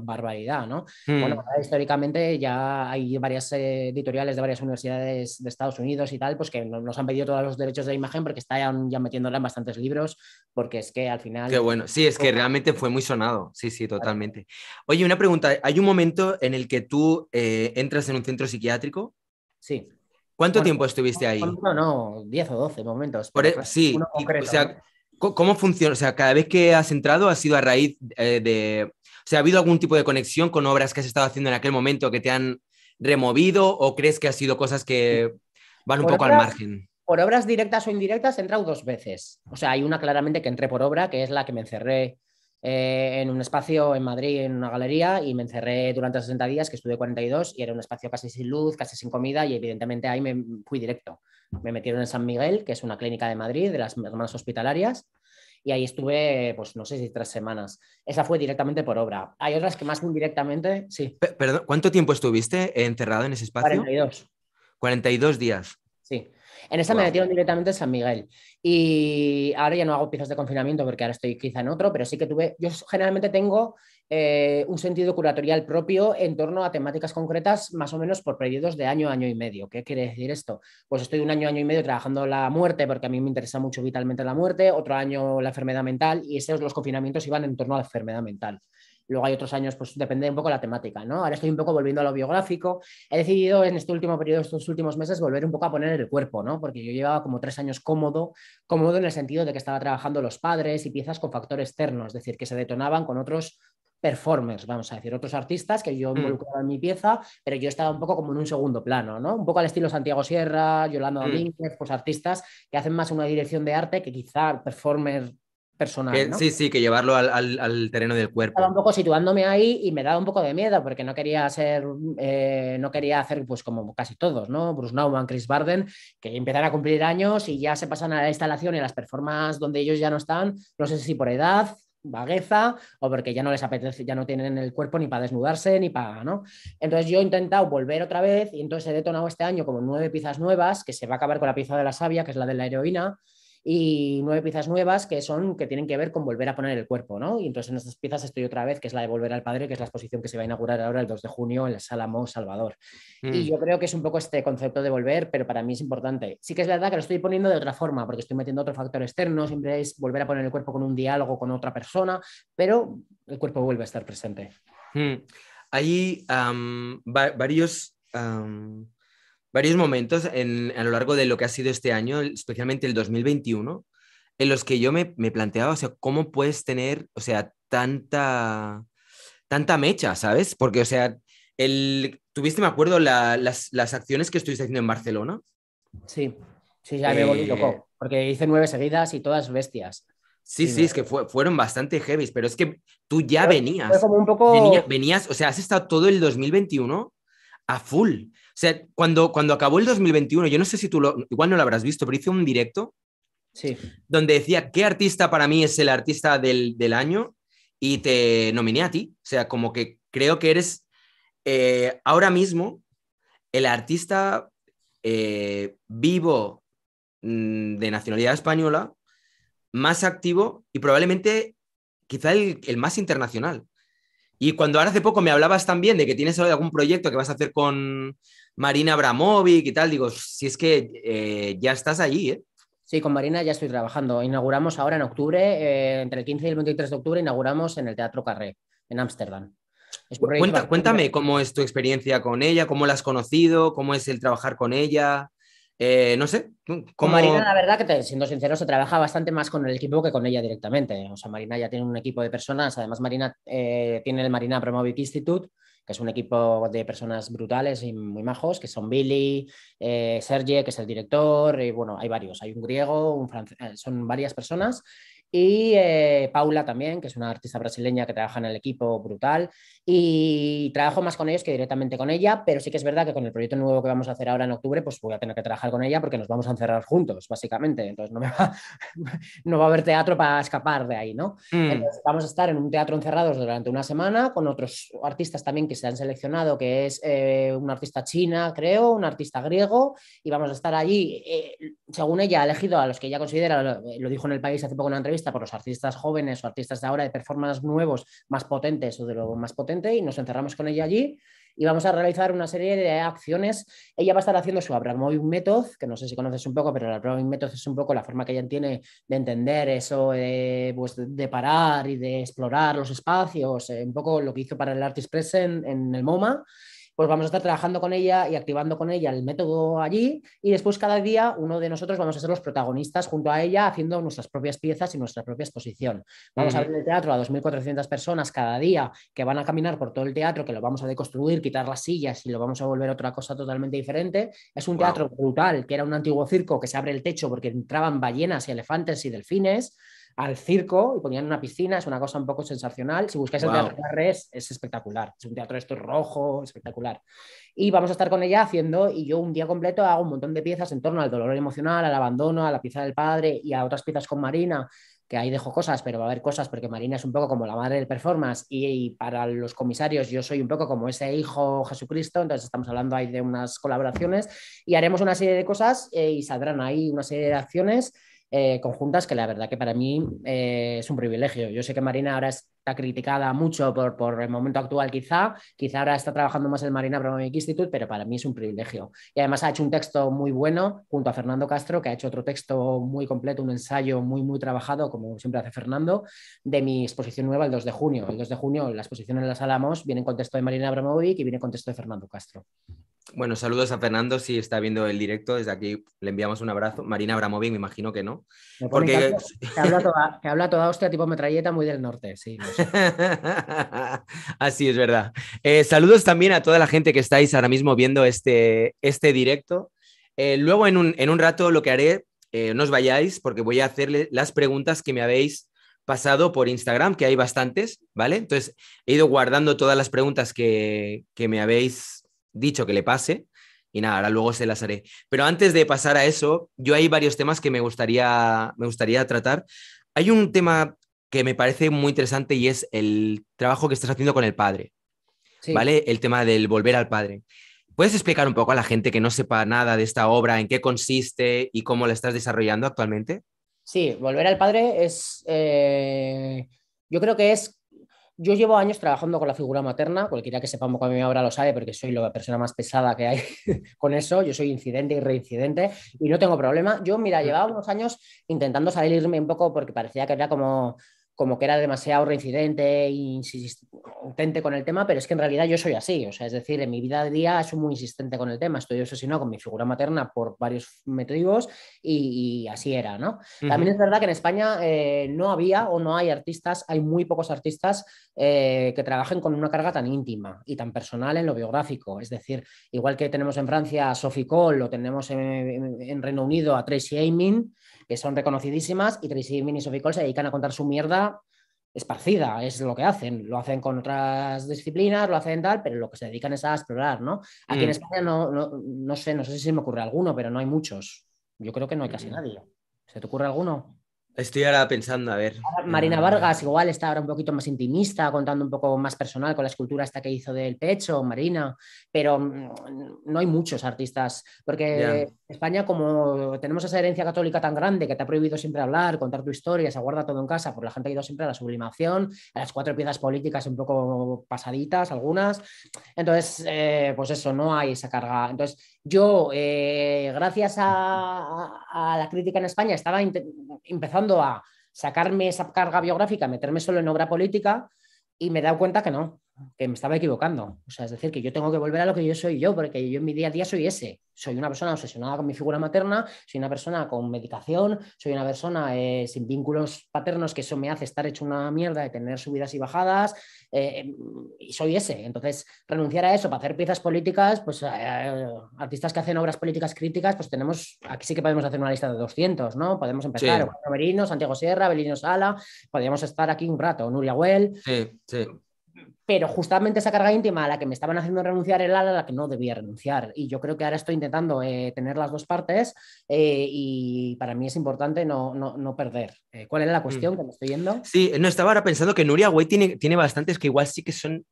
barbaridad, ¿no? Bueno, mm. históricamente ya hay varias eh, editoriales de varias universidades de Estados Unidos y tal, pues que nos han pedido todos los derechos de imagen porque están ya metiéndola en bastantes libros, porque es que al final... Qué bueno, sí, es que realmente fue muy sonado, sí, sí, totalmente. Oye, una pregunta, ¿hay un momento en el que tú eh, entras en un centro psiquiátrico? Sí. ¿Cuánto tiempo estuviste ahí? No, no, 10 o 12 momentos. sí, o sea, ¿cómo funciona? O sea, cada vez que has entrado ha sido a raíz eh, de se ¿ha habido algún tipo de conexión con obras que has estado haciendo en aquel momento que te han removido o crees que ha sido cosas que van un poco al margen? Por obras directas o indirectas he entrado dos veces. O sea, hay una claramente que entré por obra, que es la que me encerré eh, en un espacio en Madrid, en una galería, y me encerré durante 60 días, que estuve 42, y era un espacio casi sin luz, casi sin comida, y evidentemente ahí me fui directo. Me metieron en San Miguel, que es una clínica de Madrid, de las hermanas hospitalarias, y ahí estuve, pues no sé si tres semanas. Esa fue directamente por obra. Hay otras que más directamente, sí. perdón, ¿cuánto tiempo estuviste encerrado en ese espacio? 42. 42 días. Sí. En esa me metieron directamente en San Miguel. Y ahora ya no hago pisos de confinamiento porque ahora estoy quizá en otro, pero sí que tuve. Yo generalmente tengo eh, un sentido curatorial propio en torno a temáticas concretas más o menos por periodos de año, año y medio. ¿Qué quiere decir esto? Pues estoy un año, año y medio trabajando la muerte porque a mí me interesa mucho vitalmente la muerte, otro año la enfermedad mental y esos los confinamientos iban en torno a la enfermedad mental. Luego hay otros años, pues depende un poco de la temática, ¿no? Ahora estoy un poco volviendo a lo biográfico. He decidido en este último periodo, estos últimos meses, volver un poco a poner el cuerpo, ¿no? Porque yo llevaba como tres años cómodo, cómodo en el sentido de que estaba trabajando los padres y piezas con factores externos, es decir, que se detonaban con otros performers, vamos a decir, otros artistas que yo mm. involucraba en mi pieza, pero yo estaba un poco como en un segundo plano, ¿no? Un poco al estilo Santiago Sierra, Yolanda mm. pues artistas que hacen más una dirección de arte que quizá performer personal. Sí, sí, que llevarlo al, terreno del cuerpo. Estaba un poco situándome ahí y me daba un poco de miedo porque no quería ser, eh, no quería hacer pues como casi todos, ¿no? Bruce Nauman, Chris Barden, que empiezan a cumplir años y ya se pasan a la instalación y a las performances donde ellos ya no están, no sé si por edad, vagueza o porque ya no les apetece, ya no tienen el cuerpo ni para desnudarse ni para, ¿no? Entonces yo he intentado volver otra vez y entonces he detonado este año como nueve piezas nuevas, que se va a acabar con la pieza de la savia, que es la de la heroína, y nueve piezas nuevas que son que tienen que ver con volver a poner el cuerpo, ¿no? Y entonces en estas piezas estoy otra vez, que es la de Volver al Padre, que es la exposición que se va a inaugurar ahora el 2 de junio en la Sala Salvador. Y mm. yo creo que es un poco este concepto de volver, pero para mí es importante. Sí que es verdad que lo estoy poniendo de otra forma, porque estoy metiendo otro factor externo, siempre es volver a poner el cuerpo con un diálogo con otra persona, pero el cuerpo vuelve a estar presente. ahí mm. Hay varios varios momentos a lo largo de lo que ha sido este año, especialmente el 2021, en los que yo me, planteaba, o sea, ¿cómo puedes tener, o sea, tanta, tanta mecha, ¿sabes? Porque, o sea, el, tuviste, me acuerdo, las, acciones que estuviste haciendo en Barcelona. Sí, sí, ya me volví eh, loco, porque hice nueve seguidas y todas bestias. Sí, sí, es que fueron bastante heavy, pero es que tú ya venías. como un poco... venías, o sea, has estado todo el 2021 a full sea, cuando, cuando acabó el 2021, yo no sé si tú lo, igual no lo habrás visto, pero hice un directo donde decía qué artista para mí es el artista del, del año y te nominé a ti. O sea, como que creo que eres eh, ahora mismo el artista eh, vivo mm, de nacionalidad española más activo y probablemente quizá el, el más internacional. Y cuando ahora hace poco me hablabas también de que tienes algún proyecto que vas a hacer con Marina Abramovic y tal, digo, si es que eh, ya estás allí, ¿eh? Sí, con Marina ya estoy trabajando. Inauguramos ahora en octubre, eh, entre el 15 y el 23 de octubre, inauguramos en el Teatro Carré, en Ámsterdam. Cuéntame cómo es tu experiencia con ella, cómo la has conocido, cómo es el trabajar con ella. Eh, no sé. Pues Marina, la verdad que, siendo sincero, se trabaja bastante más con el equipo que con ella directamente. O sea, Marina ya tiene un equipo de personas. Además, Marina eh, tiene el Marina Promovic Institute, que es un equipo de personas brutales y muy majos, que son Billy, eh, Sergio, que es el director, y bueno, hay varios. Hay un griego, un francés, eh, son varias personas. Y Paula también, que es una artista brasileña que trabaja en el equipo brutal y trabajo más con ellos que directamente con ella, pero sí que es verdad que con el proyecto nuevo que vamos a hacer ahora en octubre, pues voy a tener que trabajar con ella porque nos vamos a encerrar juntos, básicamente. Entonces no, me va, no va a haber teatro para escapar de ahí, ¿no? Mm. vamos a estar en un teatro encerrados durante una semana con otros artistas también que se han seleccionado, que es eh, un artista china, creo, un artista griego, y vamos a estar allí, eh, según ella, ha elegido a los que ella considera, eh, lo, dijo en el país hace poco en una entrevista, por los artistas jóvenes o artistas de ahora de performance nuevos, más potentes o de lo más potentes y nos encerramos con ella allí y vamos a realizar una serie de acciones. Ella va a estar haciendo su Abramoving Method, que no sé si conoces un poco, pero el Abramoving Method es un poco la forma que ella tiene de entender eso, de pues, parar y de explorar los espacios, eh, un poco lo que hizo para el Artist Present en el MoMA pues vamos a estar trabajando con ella y activando con ella el método allí y después cada día uno de nosotros vamos a ser los protagonistas junto a ella haciendo nuestras propias piezas y nuestra propia exposición. Vamos a abrir el teatro a 2.400 personas cada día que van a caminar por todo el teatro, que lo vamos a deconstruir, quitar las sillas y lo vamos a volver otra cosa totalmente diferente. Es un teatro brutal, que era un antiguo circo que se abre el techo porque entraban ballenas y elefantes y delfines al circo y ponían una piscina, es una cosa un poco sensacional. Si buscáis el teatro de la Res, es espectacular. Es un teatro esto rojo, espectacular. Y vamos a estar con ella haciendo, y yo un día completo hago un montón de piezas en torno al dolor emocional, al abandono, a la pieza del padre y a otras piezas con Marina, que ahí dejo cosas, pero va a haber cosas porque Marina es un poco como la madre del performance y, para los comisarios yo soy un poco como ese hijo Jesucristo, entonces estamos hablando ahí de unas colaboraciones y haremos una serie de cosas eh, y saldrán ahí una serie de acciones eh, conjuntas que la verdad que para mí eh, es un privilegio. Yo sé que Marina ahora es está criticada mucho por, el momento actual quizá, quizá ahora está trabajando más el Marina Abramovic Institute, pero para mí es un privilegio. Y además ha hecho un texto muy bueno junto a Fernando Castro, que ha hecho otro texto muy completo, un ensayo muy, muy trabajado, como siempre hace Fernando, de mi exposición nueva el 2 de junio. El 2 de junio la exposición en las salamos, viene con texto de Marina Abramovic y viene con texto de Fernando Castro. Bueno, saludos a Fernando si está viendo el directo. Desde aquí le enviamos un abrazo. Marina Abramovic, me imagino que no. porque... habla toda, que habla toda hostia tipo metralleta muy del norte, sí. Así es verdad. Eh, saludos también a toda la gente que estáis ahora mismo viendo este, este directo. Eh, luego en un, rato lo que haré, eh, no os vayáis porque voy a hacerle las preguntas que me habéis pasado por Instagram, que hay bastantes, ¿vale? Entonces he ido guardando todas las preguntas que, me habéis dicho que le pase y nada, ahora luego se las haré. Pero antes de pasar a eso, yo hay varios temas que me gustaría, me gustaría tratar. Hay un tema que me parece muy interesante y es el trabajo que estás haciendo con el padre, ¿vale? El tema del volver al padre. ¿Puedes explicar un poco a la gente que no sepa nada de esta obra, en qué consiste y cómo la estás desarrollando actualmente? Sí, Volver al Padre es, eh, yo creo que es, yo llevo años trabajando con la figura materna, cualquiera que sepa un poco a mi ahora lo sabe porque soy la persona más pesada que hay con eso, yo soy incidente y reincidente y no tengo problema. Yo, mira, llevaba unos años intentando salirme un poco porque parecía que era como como que era demasiado reincidente e insistente con el tema, pero es que en realidad yo soy así, o sea, es decir, en mi vida de día soy muy insistente con el tema, estoy obsesionado con mi figura materna por varios motivos y, así era, ¿no? También es verdad que en España eh, no había o no hay artistas, hay muy pocos artistas eh, que trabajen con una carga tan íntima y tan personal en lo biográfico, es decir, igual que tenemos en Francia a Sophie Cole, o tenemos en, en Reino Unido a Tracy Amin, que son reconocidísimas y Tracy Mini y se dedican a contar su mierda esparcida, es lo que hacen. Lo hacen con otras disciplinas, lo hacen tal, pero lo que se dedican es a explorar, ¿no? Aquí en mm. España no, sé, no sé si me ocurre alguno, pero no hay muchos. Yo creo que no hay casi mm. nadie. ¿Se te ocurre alguno? Estoy ahora pensando, a ver. Eh, Marina Vargas igual está ahora un poquito más intimista, contando un poco más personal con la escultura esta que hizo del pecho, Marina, pero mm, no hay muchos artistas, porque España, como tenemos esa herencia católica tan grande que te ha prohibido siempre hablar, contar tu historia, se guarda todo en casa, porque la gente ha ido siempre a la sublimación, a las cuatro piezas políticas un poco pasaditas, algunas. Entonces, eh, pues eso, no hay esa carga. Entonces, yo, eh, gracias a, la crítica en España, estaba empezando a sacarme esa carga biográfica, meterme solo en obra política y me he dado cuenta que no, que me estaba equivocando. O sea, es decir, que yo tengo que volver a lo que yo soy yo, porque yo en mi día a día soy ese. Soy una persona obsesionada con mi figura materna, soy una persona con medicación, soy una persona eh, sin vínculos paternos, que eso me hace estar hecho una mierda de tener subidas y bajadas, eh, y soy ese. Entonces, renunciar a eso para hacer piezas políticas, pues eh, artistas que hacen obras políticas críticas, pues tenemos, aquí sí que podemos hacer una lista de 200, ¿no? Podemos empezar, sí. Santiago Sierra, Belino Sala, podríamos estar aquí un rato, Nuria Well. Sí, sí pero justamente esa carga íntima a la que me estaban haciendo renunciar era a la que no debía renunciar. Y yo creo que ahora estoy intentando eh, tener las dos partes eh, y para mí es importante no, no, no perder. Eh, ¿Cuál era la mm. cuestión que me estoy yendo? Sí, no, estaba ahora pensando que Nuria Way tiene, tiene bastantes que igual sí que son...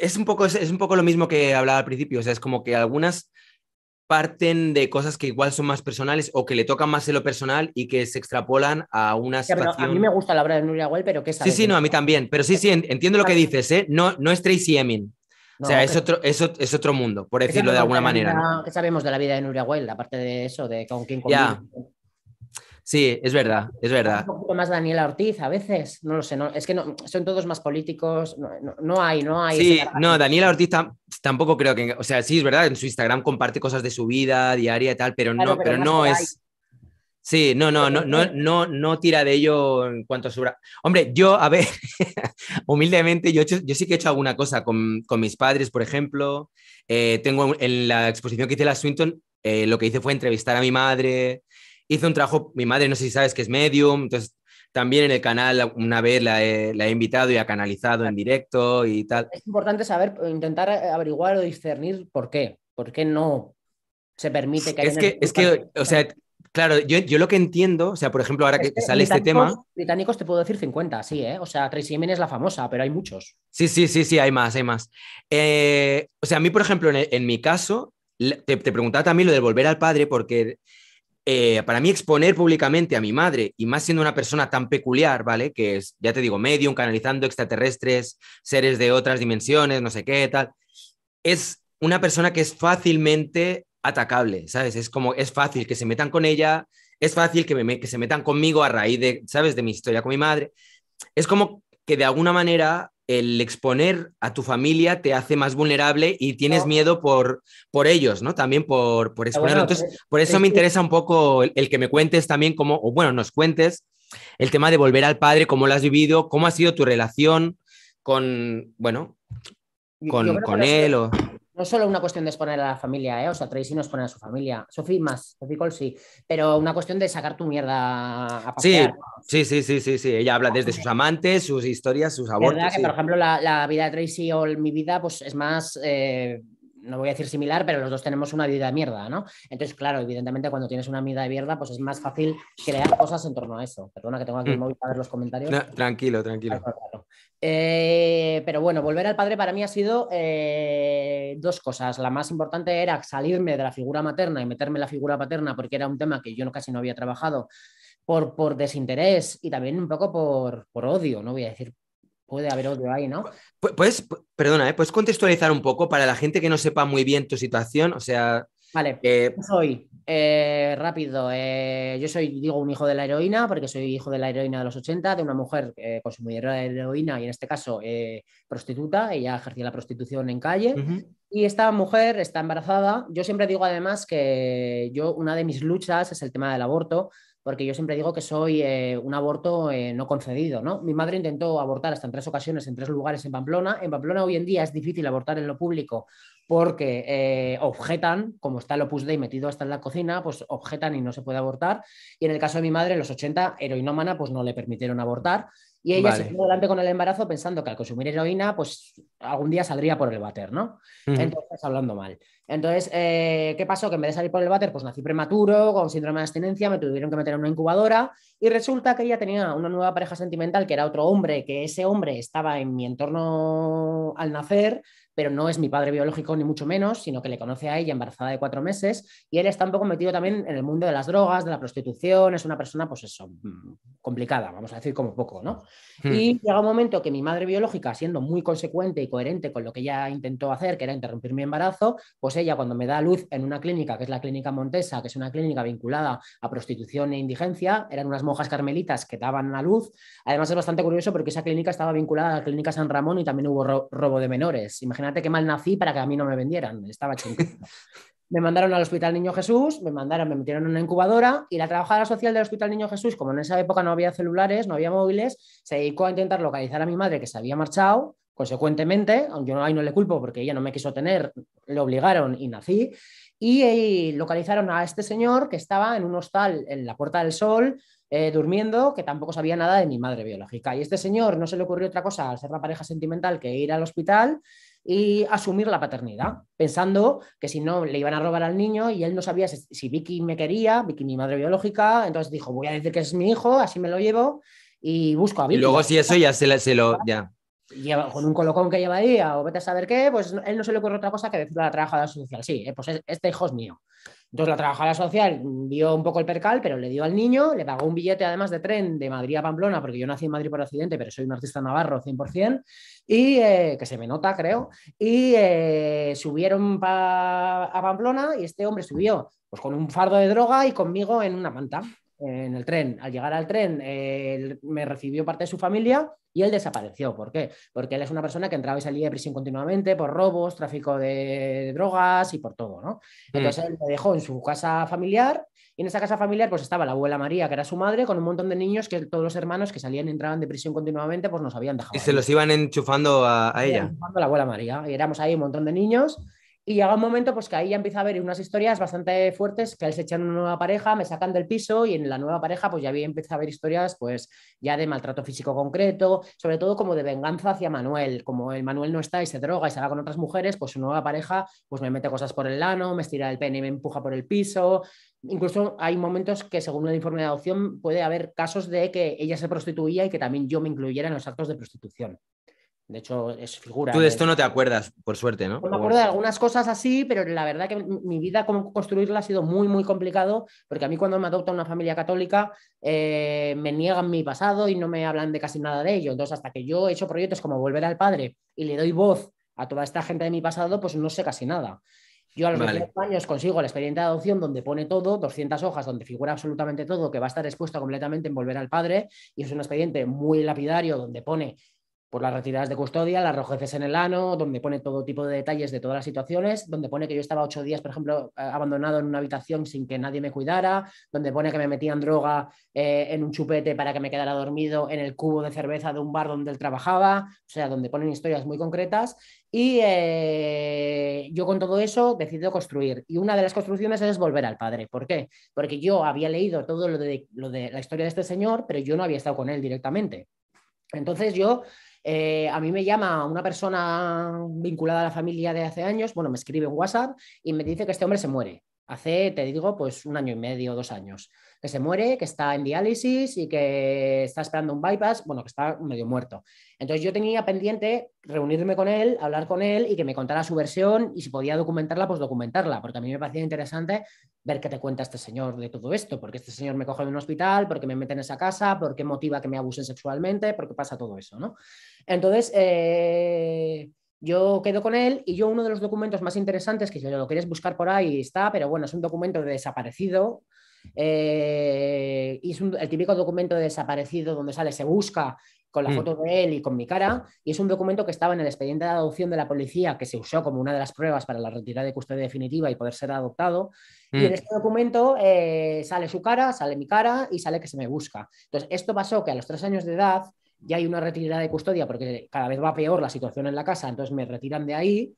Es un, poco, es, es un poco lo mismo que hablaba al principio, o sea, es como que algunas parten de cosas que igual son más personales o que le tocan más en lo personal y que se extrapolan a una situación... a mí me gusta la obra de Nuria Well, pero que Sí, sí, no, a mí también. Pero sí, sí, entiendo lo que dices, ¿eh? No, no es Tracy Emin. o sea, es, otro, es otro mundo, por decirlo de alguna manera. ¿Qué sabemos de la vida de Nuria Well, aparte de eso, de con quién convive? Sí, es verdad, es verdad. Un poco más Daniela Ortiz a veces, no lo sé, es que no, son todos más políticos, no, hay, no hay. Sí, no, Daniela Ortiz tampoco creo que, o sea, sí, es verdad, en su Instagram comparte cosas de su vida diaria y tal, pero no, pero, no es... Sí, no, no, no, no, no, tira de ello en cuanto a su... Hombre, yo, a ver, humildemente, yo, yo sí que he hecho alguna cosa con, mis padres, por ejemplo. Eh, tengo en la exposición que hice la Swinton, eh, lo que hice fue entrevistar a mi madre, hice un trabajo, mi madre no sé si sabes que es medium, entonces también en el canal una vez la he, la he invitado y ha canalizado en directo y tal. Es importante saber, intentar averiguar o discernir por qué, por qué no se permite que... Es que, es que, o sea, Claro, yo, yo, lo que entiendo, o sea, por ejemplo, ahora que sale este tema. Británicos te puedo decir 50, sí, ¿eh? O sea, Tracy Emin es la famosa, pero hay muchos. Sí, sí, sí, sí, hay más, hay más. Eh, o sea, a mí, por ejemplo, en, en mi caso, te, te, preguntaba también lo de volver al padre, porque eh, para mí exponer públicamente a mi madre, y más siendo una persona tan peculiar, ¿vale? Que es, ya te digo, medium, canalizando extraterrestres, seres de otras dimensiones, no sé qué, tal, es una persona que es fácilmente atacable, ¿sabes? Es como, es fácil que se metan con ella, es fácil que, que se metan conmigo a raíz de, ¿sabes? De mi historia con mi madre. Es como que de alguna manera el exponer a tu familia te hace más vulnerable y tienes oh. miedo por, por ellos, ¿no? También por, por ah, exponerlo. Entonces, pues, por eso me interesa un poco el, que me cuentes también cómo, o bueno, nos cuentes el tema de volver al padre, cómo lo has vivido, cómo ha sido tu relación con, bueno, con, con él. O no solo una cuestión de exponer a la familia, ¿eh? o sea, Tracy no expone a su familia, Sophie más, Sophie Cole sí, pero una cuestión de sacar tu mierda a pasear. Sí, sí, sí, sí, sí, ella habla desde ah, sus amantes, sus historias, sus abortos. que, por ejemplo, la, vida de Tracy o mi vida, pues es más eh, no voy a decir similar, pero los dos tenemos una vida de mierda, ¿no? Entonces, claro, evidentemente cuando tienes una vida de mierda, pues es más fácil crear cosas en torno a eso. Perdona que tengo aquí el mm. móvil para ver los comentarios. tranquilo, tranquilo. Eh, pero bueno, volver al padre para mí ha sido eh, dos cosas. La más importante era salirme de la figura materna y meterme en la figura paterna porque era un tema que yo casi no había trabajado. Por, por, desinterés y también un poco por, por, odio, no voy a decir puede haber otro ahí, ¿no? Pues, perdona, ¿eh? ¿puedes contextualizar un poco para la gente que no sepa muy bien tu situación? O sea. Vale, eh... soy, eh, rápido, eh, yo soy, digo, un hijo de la heroína, porque soy hijo de la heroína de los 80, de una mujer eh, consumidora de heroína y en este caso prostituta, ella ejercía la prostitución en calle. Y esta mujer está embarazada. Yo siempre digo además que yo, una de mis luchas es el tema del aborto, porque yo siempre digo que soy eh, un aborto eh, no concedido, ¿no? Mi madre intentó abortar hasta en tres ocasiones en tres lugares en Pamplona. En Pamplona hoy en día es difícil abortar en lo público porque eh, objetan, como está el Opus Dei metido hasta en la cocina, pues objetan y no se puede abortar. Y en el caso de mi madre, en los 80, heroinómana, pues no le permitieron abortar. Y ella se fue adelante con el embarazo pensando que al consumir heroína, pues algún día saldría por el váter, ¿no? Entonces, hablando mal. Entonces, eh, ¿qué pasó? Que en vez de salir por el váter, pues nací prematuro, con síndrome de abstinencia, me tuvieron que meter en una incubadora y resulta que ella tenía una nueva pareja sentimental que era otro hombre, que ese hombre estaba en mi entorno al nacer pero no es mi padre biológico ni mucho menos, sino que le conoce a ella embarazada de cuatro meses y él está un poco metido también en el mundo de las drogas, de la prostitución, es una persona pues eso, mm, complicada, vamos a decir como poco, ¿no? Hmm. Y llega un momento que mi madre biológica, siendo muy consecuente y coherente con lo que ella intentó hacer, que era interrumpir mi embarazo, pues ella cuando me da luz en una clínica, que es la clínica Montesa, que es una clínica vinculada a prostitución e indigencia, eran unas monjas carmelitas que daban la luz. Además es bastante curioso porque esa clínica estaba vinculada a la clínica San Ramón y también hubo robo de menores. Imagínate imagínate qué mal nací para que a mí no me vendieran, estaba chiquito me mandaron al Hospital Niño Jesús, me mandaron, me metieron en una incubadora y la trabajadora social del Hospital Niño Jesús, como en esa época no había celulares, no había móviles, se dedicó a intentar localizar a mi madre que se había marchado. Consecuentemente, aunque yo ahí no le culpo porque ella no me quiso tener, le obligaron y nací. Y, localizaron a este señor que estaba en un hostal en la Puerta del Sol, eh, durmiendo, que tampoco sabía nada de mi madre biológica. Y este señor no se le ocurrió otra cosa al ser una pareja sentimental que ir al hospital y asumir la paternidad, pensando que si no le iban a robar al niño y él no sabía si, Vicky me quería, Vicky mi madre biológica, entonces dijo, voy a decir que es mi hijo, así me lo llevo y busco a Vicky. Y luego si eso ya se, lo... Ya. Lleva, con un colocón que lleva ahí, o ah, vete a saber qué, pues él no se le ocurre otra cosa que decirle a la trabajadora social, sí, eh, pues este hijo es mío. Entonces la trabajadora social dio un poco el percal, pero le dio al niño, le pagó un billete además de tren de Madrid a Pamplona, porque yo nací en Madrid por accidente, pero soy un artista navarro 100%, y eh, que se me nota, creo, y eh, subieron pa, a Pamplona y este hombre subió pues con un fardo de droga y conmigo en una manta en el tren. Al llegar al tren eh, me recibió parte de su familia y él desapareció. ¿Por qué? Porque él es una persona que entraba y salía de prisión continuamente por robos, tráfico de drogas y por todo, ¿no? Mm. Entonces él me dejó en su casa familiar y en esa casa familiar pues estaba la abuela María, que era su madre, con un montón de niños que todos los hermanos que salían y entraban de prisión continuamente pues nos habían dejado. Y se los iban enchufando a, ella. Enchufando a la abuela María. Y éramos ahí un montón de niños y llega un momento pues que ahí ya empieza a haber unas historias bastante fuertes, que él se echan una nueva pareja, me sacan del piso y en la nueva pareja pues ya había empieza a haber historias pues ya de maltrato físico concreto, sobre todo como de venganza hacia Manuel, como el Manuel no está y se droga y se va con otras mujeres, pues su nueva pareja pues me mete cosas por el lano, me estira el pene y me empuja por el piso. Incluso hay momentos que según el informe de adopción puede haber casos de que ella se prostituía y que también yo me incluyera en los actos de prostitución. De hecho, es figura. Tú de esto no te acuerdas, por suerte, ¿no? me acuerdo de algunas cosas así, pero la verdad que mi vida, como construirla ha sido muy, muy complicado, porque a mí cuando me adopta una familia católica, eh, me niegan mi pasado y no me hablan de casi nada de ello. Entonces, hasta que yo he hecho proyectos como Volver al Padre y le doy voz a toda esta gente de mi pasado, pues no sé casi nada. Yo a los años consigo el expediente de adopción donde pone todo, 200 hojas, donde figura absolutamente todo, que va a estar expuesto completamente en volver al padre, y es un expediente muy lapidario donde pone por las retiradas de custodia, las rojeces en el ano, donde pone todo tipo de detalles de todas las situaciones, donde pone que yo estaba ocho días, por ejemplo, eh, abandonado en una habitación sin que nadie me cuidara, donde pone que me metían droga eh, en un chupete para que me quedara dormido en el cubo de cerveza de un bar donde él trabajaba, o sea, donde ponen historias muy concretas. Y eh, yo con todo eso decido construir. Y una de las construcciones es volver al padre. ¿Por qué? Porque yo había leído todo lo de la historia de este señor, pero yo no había estado con él directamente. Entonces yo eh, a mí me llama una persona vinculada a la familia de hace años, bueno, me escribe en WhatsApp y me dice que este hombre se muere. Hace, te digo, pues un año y medio, dos años que se muere, que está en diálisis y que está esperando un bypass, bueno, que está medio muerto. Entonces yo tenía pendiente reunirme con él, hablar con él y que me contara su versión y si podía documentarla, pues documentarla, porque a mí me parecía interesante ver qué te cuenta este señor de todo esto, porque este señor me coge en un hospital, porque me mete en esa casa, porque motiva que me abusen sexualmente, porque pasa todo eso, ¿no? Entonces, eh, yo quedo con él y yo uno de los documentos más interesantes, que si lo quieres buscar por ahí está, pero bueno, es un documento de desaparecido, eh, y es un, el típico documento desaparecido donde sale, se busca con la mm. foto de él y con mi cara, y es un documento que estaba en el expediente de adopción de la policía, que se usó como una de las pruebas para la retirada de custodia definitiva y poder ser adoptado. Y en mm. este documento eh, sale su cara, sale mi cara y sale que se me busca. Entonces, esto pasó que a los tres años de edad ya hay una retirada de custodia porque cada vez va peor la situación en la casa, entonces me retiran de ahí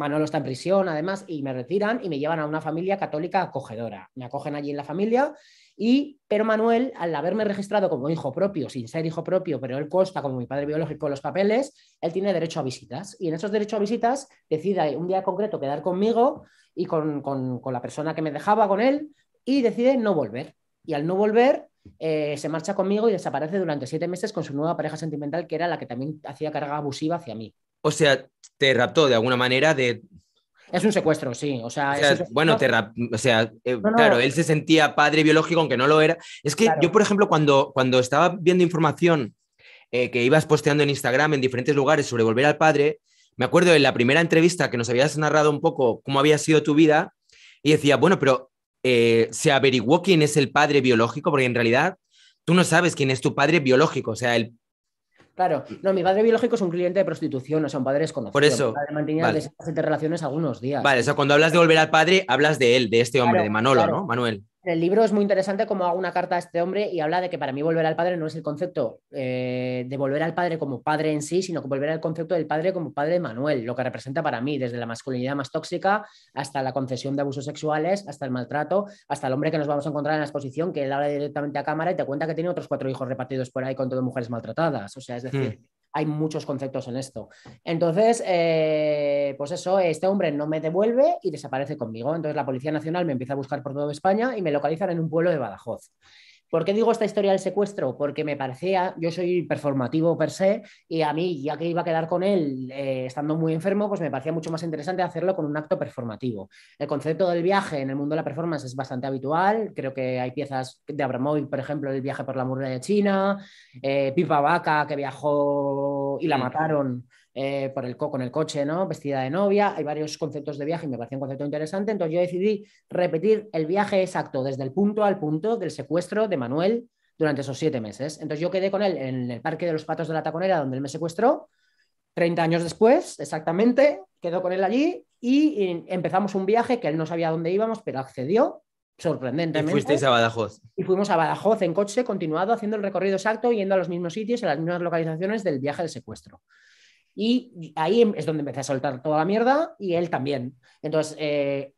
Manuel está en prisión, además, y me retiran y me llevan a una familia católica acogedora. Me acogen allí en la familia y, pero Manuel, al haberme registrado como hijo propio, sin ser hijo propio, pero él consta como mi padre biológico en los papeles, él tiene derecho a visitas. Y en esos derechos a visitas decide un día concreto quedar conmigo y con, con, con la persona que me dejaba con él y decide no volver. Y al no volver, eh, se marcha conmigo y desaparece durante siete meses con su nueva pareja sentimental, que era la que también hacía carga abusiva hacia mí. O sea, te raptó de alguna manera de... Es un secuestro, sí. O sea, bueno, o sea, eh, claro, él eh. se sentía padre biológico, aunque no lo era. Es que yo, por ejemplo, cuando, cuando estaba viendo información eh, que ibas posteando en Instagram en diferentes lugares sobre volver al padre, me acuerdo en la primera entrevista que nos habías narrado un poco cómo había sido tu vida, y decía, bueno, pero se averiguó quién es el padre biológico, porque en realidad tú no sabes quién es tu padre biológico. O sea, el, Claro, no, mi padre biológico es un cliente de prostitución, o sea, un padre conocido. Por eso. Mantenía vale. de relaciones algunos días. Vale, o sea, cuando hablas de volver al padre, hablas de él, de este hombre, de Manolo, ¿no? Manuel el libro es muy interesante como hago una carta a este hombre y habla de que para mí volver al padre no es el concepto eh, de volver al padre como padre en sí, sino que volver al concepto del padre como padre de Manuel, lo que representa para mí desde la masculinidad más tóxica hasta la concesión de abusos sexuales, hasta el maltrato, hasta el hombre que nos vamos a encontrar en la exposición que él habla directamente a cámara y te cuenta que tiene otros cuatro hijos repartidos por ahí con todo mujeres maltratadas. O sea, es decir, hmm hay muchos conceptos en esto. Entonces, eh, pues eso, este hombre no me devuelve y desaparece conmigo. Entonces la Policía Nacional me empieza a buscar por toda España y me localizan en un pueblo de Badajoz. ¿Por qué digo esta historia del secuestro? Porque me parecía, yo soy performativo per se, y a mí, ya que iba a quedar con él eh, estando muy enfermo, pues me parecía mucho más interesante hacerlo con un acto performativo. El concepto del viaje en el mundo de la performance es bastante habitual, creo que hay piezas de Abramovic, por ejemplo, el viaje por la muralla de China, eh, Pipa Vaca, que viajó y la mm. mataron eh, por el con el coche, ¿no? Vestida de novia. Hay varios conceptos de viaje y me parecía un concepto interesante. Entonces yo decidí repetir el viaje exacto, desde el punto al punto del secuestro de Manuel durante esos siete meses. Entonces yo quedé con él en el Parque de los Patos de la Taconera, donde él me secuestró. 30 años después, exactamente, quedó con él allí y empezamos un viaje que él no sabía dónde íbamos, pero accedió sorprendentemente. Y fuisteis a Badajoz. Y fuimos a Badajoz en coche, continuado, haciendo el recorrido exacto, yendo a los mismos sitios, a las mismas localizaciones del viaje del secuestro. Y ahí em, es donde empecé a soltar toda la mierda y él también. Entonces, eh,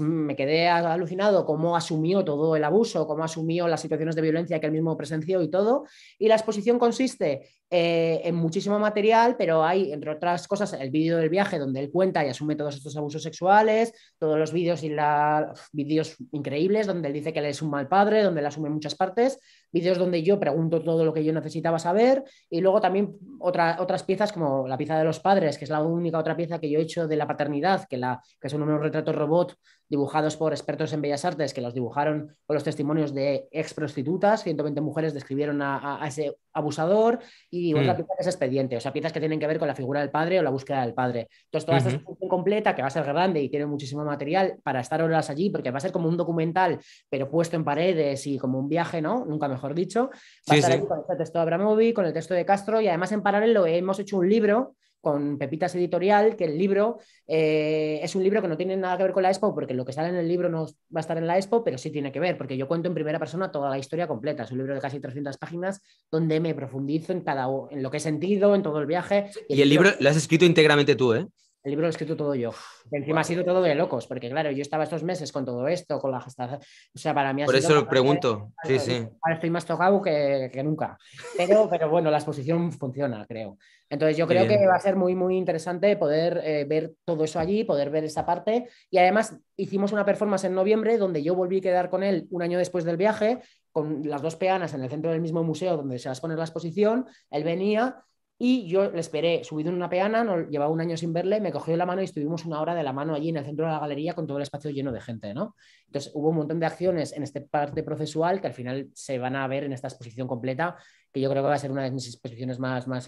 me quedé alucinado cómo asumió todo el abuso, cómo asumió las situaciones de violencia que él mismo presenció y todo. Y la exposición consiste eh, en muchísimo material, pero hay, entre otras cosas, el vídeo del viaje donde él cuenta y asume todos estos abusos sexuales, todos los vídeos y los vídeos increíbles donde él dice que él es un mal padre, donde él asume muchas partes vídeos donde yo pregunto todo lo que yo necesitaba saber y luego también otras piezas como la pieza de los padres, que es la única otra pieza que yo he hecho de la paternidad, que, la, que son unos retratos robot dibujados por expertos en bellas artes que los dibujaron con los testimonios de ex prostitutas, 120 mujeres describieron a, a, a ese abusador y otra mm. que es expediente, o sea, piezas que tienen que ver con la figura del padre o la búsqueda del padre. Entonces, toda esta función completa, que va a ser grande y tiene muchísimo material para estar horas allí, porque va a ser como un documental, pero puesto en paredes y como un viaje, ¿no? Nunca mejor dicho, va a estar con el texto de Abramovic, con el texto de Castro y además en paralelo hemos hecho un libro con Pepitas Editorial, que el libro eh, es un libro que no tiene nada que ver con la expo, porque lo que sale en el libro no va a estar en la expo, pero sí tiene que ver, porque yo cuento en primera persona toda la historia completa. Es un libro de casi 300 páginas donde me profundizo en, cada, en lo que he sentido, en todo el viaje. Y el, libro, lo has escrito íntegramente tú, ¿eh? El libro lo he escrito todo yo. Encima ha sido todo de locos, porque claro, yo estaba estos meses con todo esto, con la gestación. O sea, para mí ha Por eso lo pregunto. Sí, Sí, Ahora estoy más tocado que, nunca. Pero, pero bueno, la exposición funciona, creo. Entonces yo creo que va a ser muy, muy interesante poder eh, ver todo eso allí, poder ver esa parte. Y además hicimos una performance en noviembre donde yo volví a quedar con él un año después del viaje, con las dos peanas en el centro del mismo museo donde se a pone la exposición, él venía y yo le esperé subido en una peana, no, llevaba un año sin verle, me cogió la mano y estuvimos una hora de la mano allí en el centro de la galería con todo el espacio lleno de gente, ¿no? Entonces hubo un montón de acciones en esta parte procesual que al final se van a ver en esta exposición completa, que yo creo que va a ser una de mis exposiciones más, más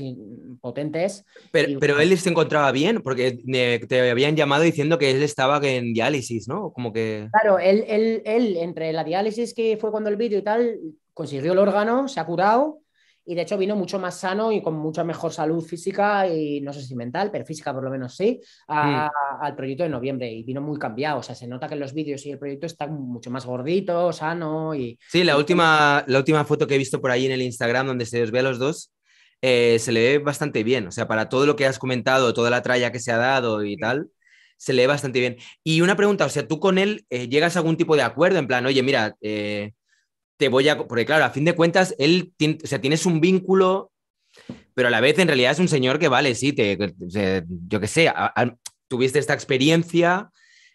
potentes. Pero, pero él se encontraba bien, porque eh, te habían llamado diciendo que él estaba en diálisis, ¿no? Como que... Claro, él, él, él entre la diálisis que fue cuando el vídeo y tal, consiguió el órgano, se ha curado y de hecho vino mucho más sano y con mucha mejor salud física y no sé si mental, pero física por lo menos sí, al proyecto de noviembre y vino muy cambiado, o sea, se nota que los vídeos y el proyecto están mucho más gordito, sano y... Sí, la última, la última foto que he visto por ahí en el Instagram donde se os ve a los dos, eh, se le ve bastante bien, o sea, para todo lo que has comentado, toda la tralla que se ha dado y tal se ve bastante bien. Y una pregunta, o sea, tú con él eh, llegas a algún tipo de acuerdo, en plan, oye, mira, eh, te voy a... Porque claro, a fin de cuentas, él, tiene, o sea, tienes un vínculo, pero a la vez en realidad es un señor que vale, sí, te, yo qué sé, tuviste esta experiencia,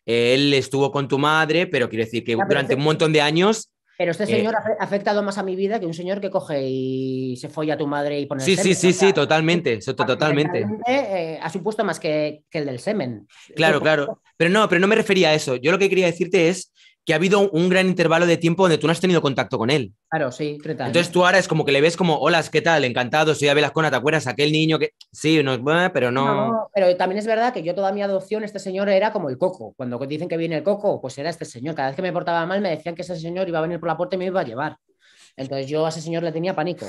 él estuvo con tu madre, pero quiero decir que durante un montón de años... Pero este señor ha afectado más a mi vida que un señor que coge y se folla a tu madre y pone. Sí, el sí, sí, sí, totalmente. totalmente. Eh, ha supuesto más que, que, el del semen. Claro, claro. Pero no, pero no me refería a eso. Yo lo que quería decirte es que ha habido un gran intervalo de tiempo donde tú no has tenido contacto con él. Claro, sí, Entonces tú ahora es como que le ves como, hola, ¿qué tal? Encantado, soy Abel Ascona, ¿te acuerdas? Aquel niño que... Sí, no, pero no... no... Pero también es verdad que yo toda mi adopción, este señor era como el coco. Cuando dicen que viene el coco, pues era este señor. Cada vez que me portaba mal me decían que ese señor iba a venir por la puerta y me iba a llevar. Entonces yo a ese señor le tenía pánico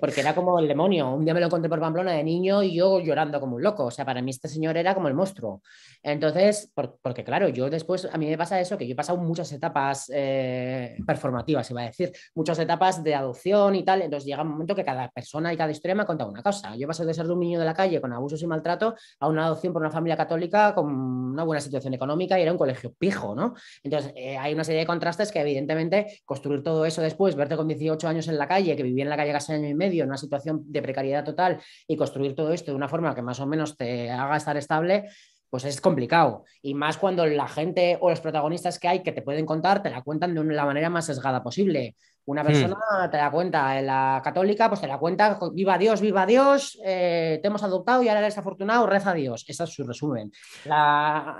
porque era como el demonio. Un día me lo encontré por Pamplona de niño y yo llorando como un loco. O sea, para mí este señor era como el monstruo. Entonces, porque claro, yo después, a mí me pasa eso, que yo he pasado muchas etapas eh, performativas, iba a decir, muchas etapas de adopción y tal. Entonces llega un momento que cada persona y cada historia me ha contado una cosa. Yo pasé de ser de un niño de la calle con abusos y maltrato a una adopción por una familia católica con una buena situación económica y era un colegio pijo, ¿no? Entonces, eh, hay una serie de contrastes que evidentemente construir todo eso después, verte con 18 años en la calle, que vivía en la calle casi año y medio, en una situación de precariedad total y construir todo esto de una forma que más o menos te haga estar estable, pues es complicado. Y más cuando la gente o los protagonistas que hay que te pueden contar, te la cuentan de la manera más sesgada posible. Una hmm. persona te da cuenta, eh, la católica, pues te da cuenta, viva Dios, viva Dios, eh, te hemos adoptado y ahora eres afortunado, reza a Dios. Ese es su resumen.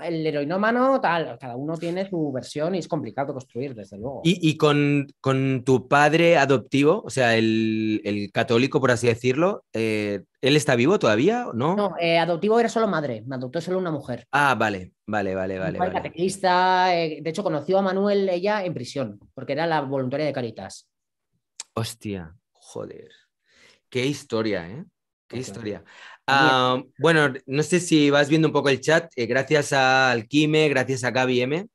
el heroinómano, tal, cada uno tiene su versión y es complicado construir, desde luego. ¿Y, con, con, tu padre adoptivo, o sea, el, católico, por así decirlo, eh, ¿Él está vivo todavía? No, no eh, adoptivo era solo madre, me adoptó solo una mujer. Ah, vale, vale, vale, vale. Eh, de hecho conoció a Manuel ella en prisión, porque era la voluntaria de Caritas. Hostia, joder. Qué historia, ¿eh? Qué historia. Ah, bueno, no sé si vas viendo un poco el chat. Eh, gracias a Alquime, gracias a Gaby M.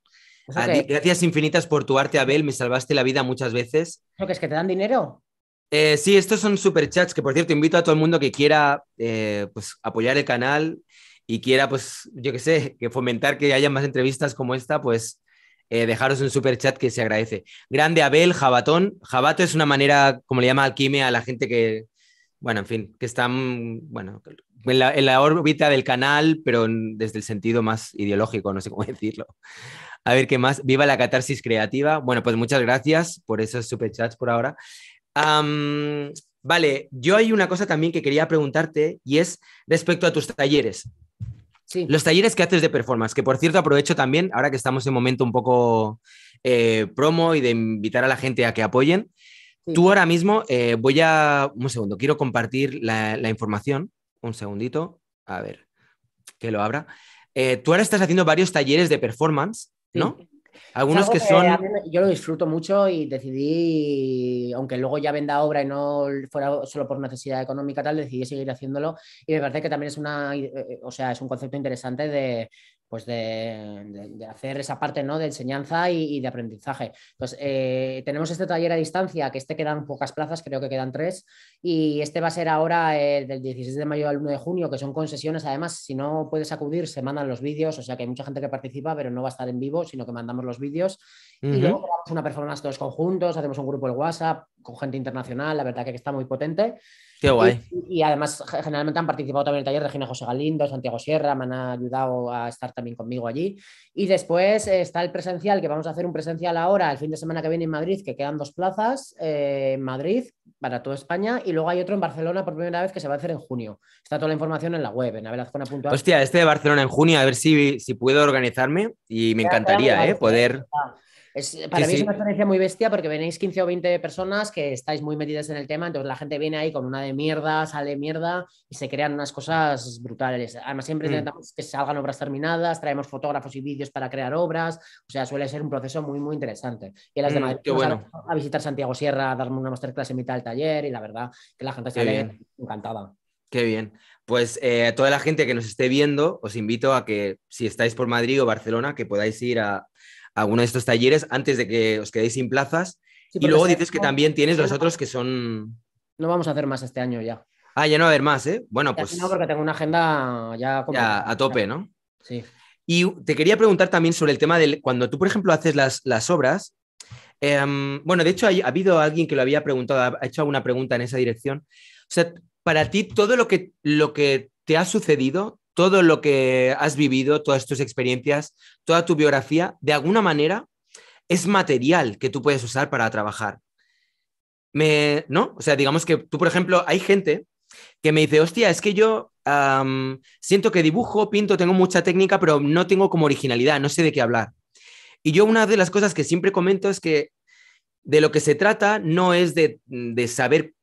Gracias infinitas por tu arte, Abel. Me salvaste la vida muchas veces. ¿Lo que es que te dan dinero? Eh, sí, estos son superchats que, por cierto, invito a todo el mundo que quiera eh, pues, apoyar el canal y quiera, pues, yo qué sé, que fomentar que haya más entrevistas como esta, pues eh, dejaros un superchat que se agradece. Grande Abel, Jabatón. Jabato es una manera, como le llama Alquime, a la gente que, bueno, en fin, que están, bueno, en la, órbita del canal, pero desde el sentido más ideológico, no sé cómo decirlo. A ver qué más. Viva la catarsis creativa. Bueno, pues muchas gracias por esos superchats por ahora vale, yo hay una cosa también que quería preguntarte y es respecto a tus talleres. Sí. Los talleres que haces de performance, que por cierto aprovecho también, ahora que estamos en momento un poco eh, promo y de invitar a la gente a que apoyen. Tú ahora mismo, eh, voy a... Un segundo, quiero compartir la, información. Un segundito, a ver, que lo abra. Eh, tú ahora estás haciendo varios talleres de performance, ¿no? Algunos que, son. yo lo disfruto mucho y decidí, aunque luego ya venda obra y no fuera solo por necesidad económica, tal, decidí seguir haciéndolo. Y me parece que también es una, eh, eh, o sea, es un concepto interesante de, pues de, hacer esa parte ¿no? de enseñanza y, de aprendizaje. Entonces, pues, eh, tenemos este taller a distancia, que este quedan pocas plazas, creo que quedan tres, y este va a ser ahora eh, del 16 de mayo al 1 de junio, que son concesiones, además, si no puedes acudir, se mandan los vídeos, o sea que hay mucha gente que participa, pero no va a estar en vivo, sino que mandamos los vídeos, y luego una performance todos conjuntos, hacemos un grupo de WhatsApp, con gente internacional, la verdad que está muy potente. Qué guay. Y, además, generalmente han participado también en el taller Regina José Galindo, Santiago Sierra, me han ayudado a estar también conmigo allí. Y después eh, está el presencial, que vamos a hacer un presencial ahora, el fin de semana que viene en Madrid, que quedan dos plazas en eh, Madrid para toda España. Y luego hay otro en Barcelona por primera vez que se va a hacer en junio. Está toda la información en la web, en abelazcona.com. Hostia, este de Barcelona en junio, a ver si, si puedo organizarme y me encantaría, ¿eh? Poder para mí es una experiencia muy bestia porque venéis 15 o 20 personas que estáis muy metidas en el tema, entonces la gente viene ahí con una de mierda, sale mierda y se crean unas cosas brutales. Además, siempre mm. intentamos que salgan obras terminadas, traemos fotógrafos y vídeos para crear obras, o sea, suele ser un proceso muy, muy interesante. Y las de mm, a, visitar Santiago Sierra, darme una masterclass en mitad del taller y la verdad que la gente está encantada. Qué bien. Pues eh, a toda la gente que nos esté viendo, os invito a que si estáis por Madrid o Barcelona, que podáis ir a, alguno de estos talleres antes de que os quedéis sin plazas. y luego este dices que también tienes los otros que son... No vamos a hacer más este año ya. Ah, ya no va a haber más, ¿eh? Bueno, pues... No, porque tengo una agenda ya... ya a tope, ¿no? Sí. Y te quería preguntar también sobre el tema del... Cuando tú, por ejemplo, haces las, las obras, em, bueno, de hecho, ha habido alguien que lo había preguntado, ha hecho alguna pregunta en esa dirección. O sea, para ti, todo lo que, lo que te ha sucedido, todo lo que has vivido, todas tus experiencias, toda tu biografía, de alguna manera es material que tú puedes usar para trabajar. Me, ¿No? O sea, digamos que tú, por ejemplo, hay gente que me dice, hostia, es que yo siento que dibujo, pinto, tengo mucha técnica, pero no tengo como originalidad, no sé de qué hablar. Y yo una de las cosas que siempre comento es que de lo que se trata no es de, de saber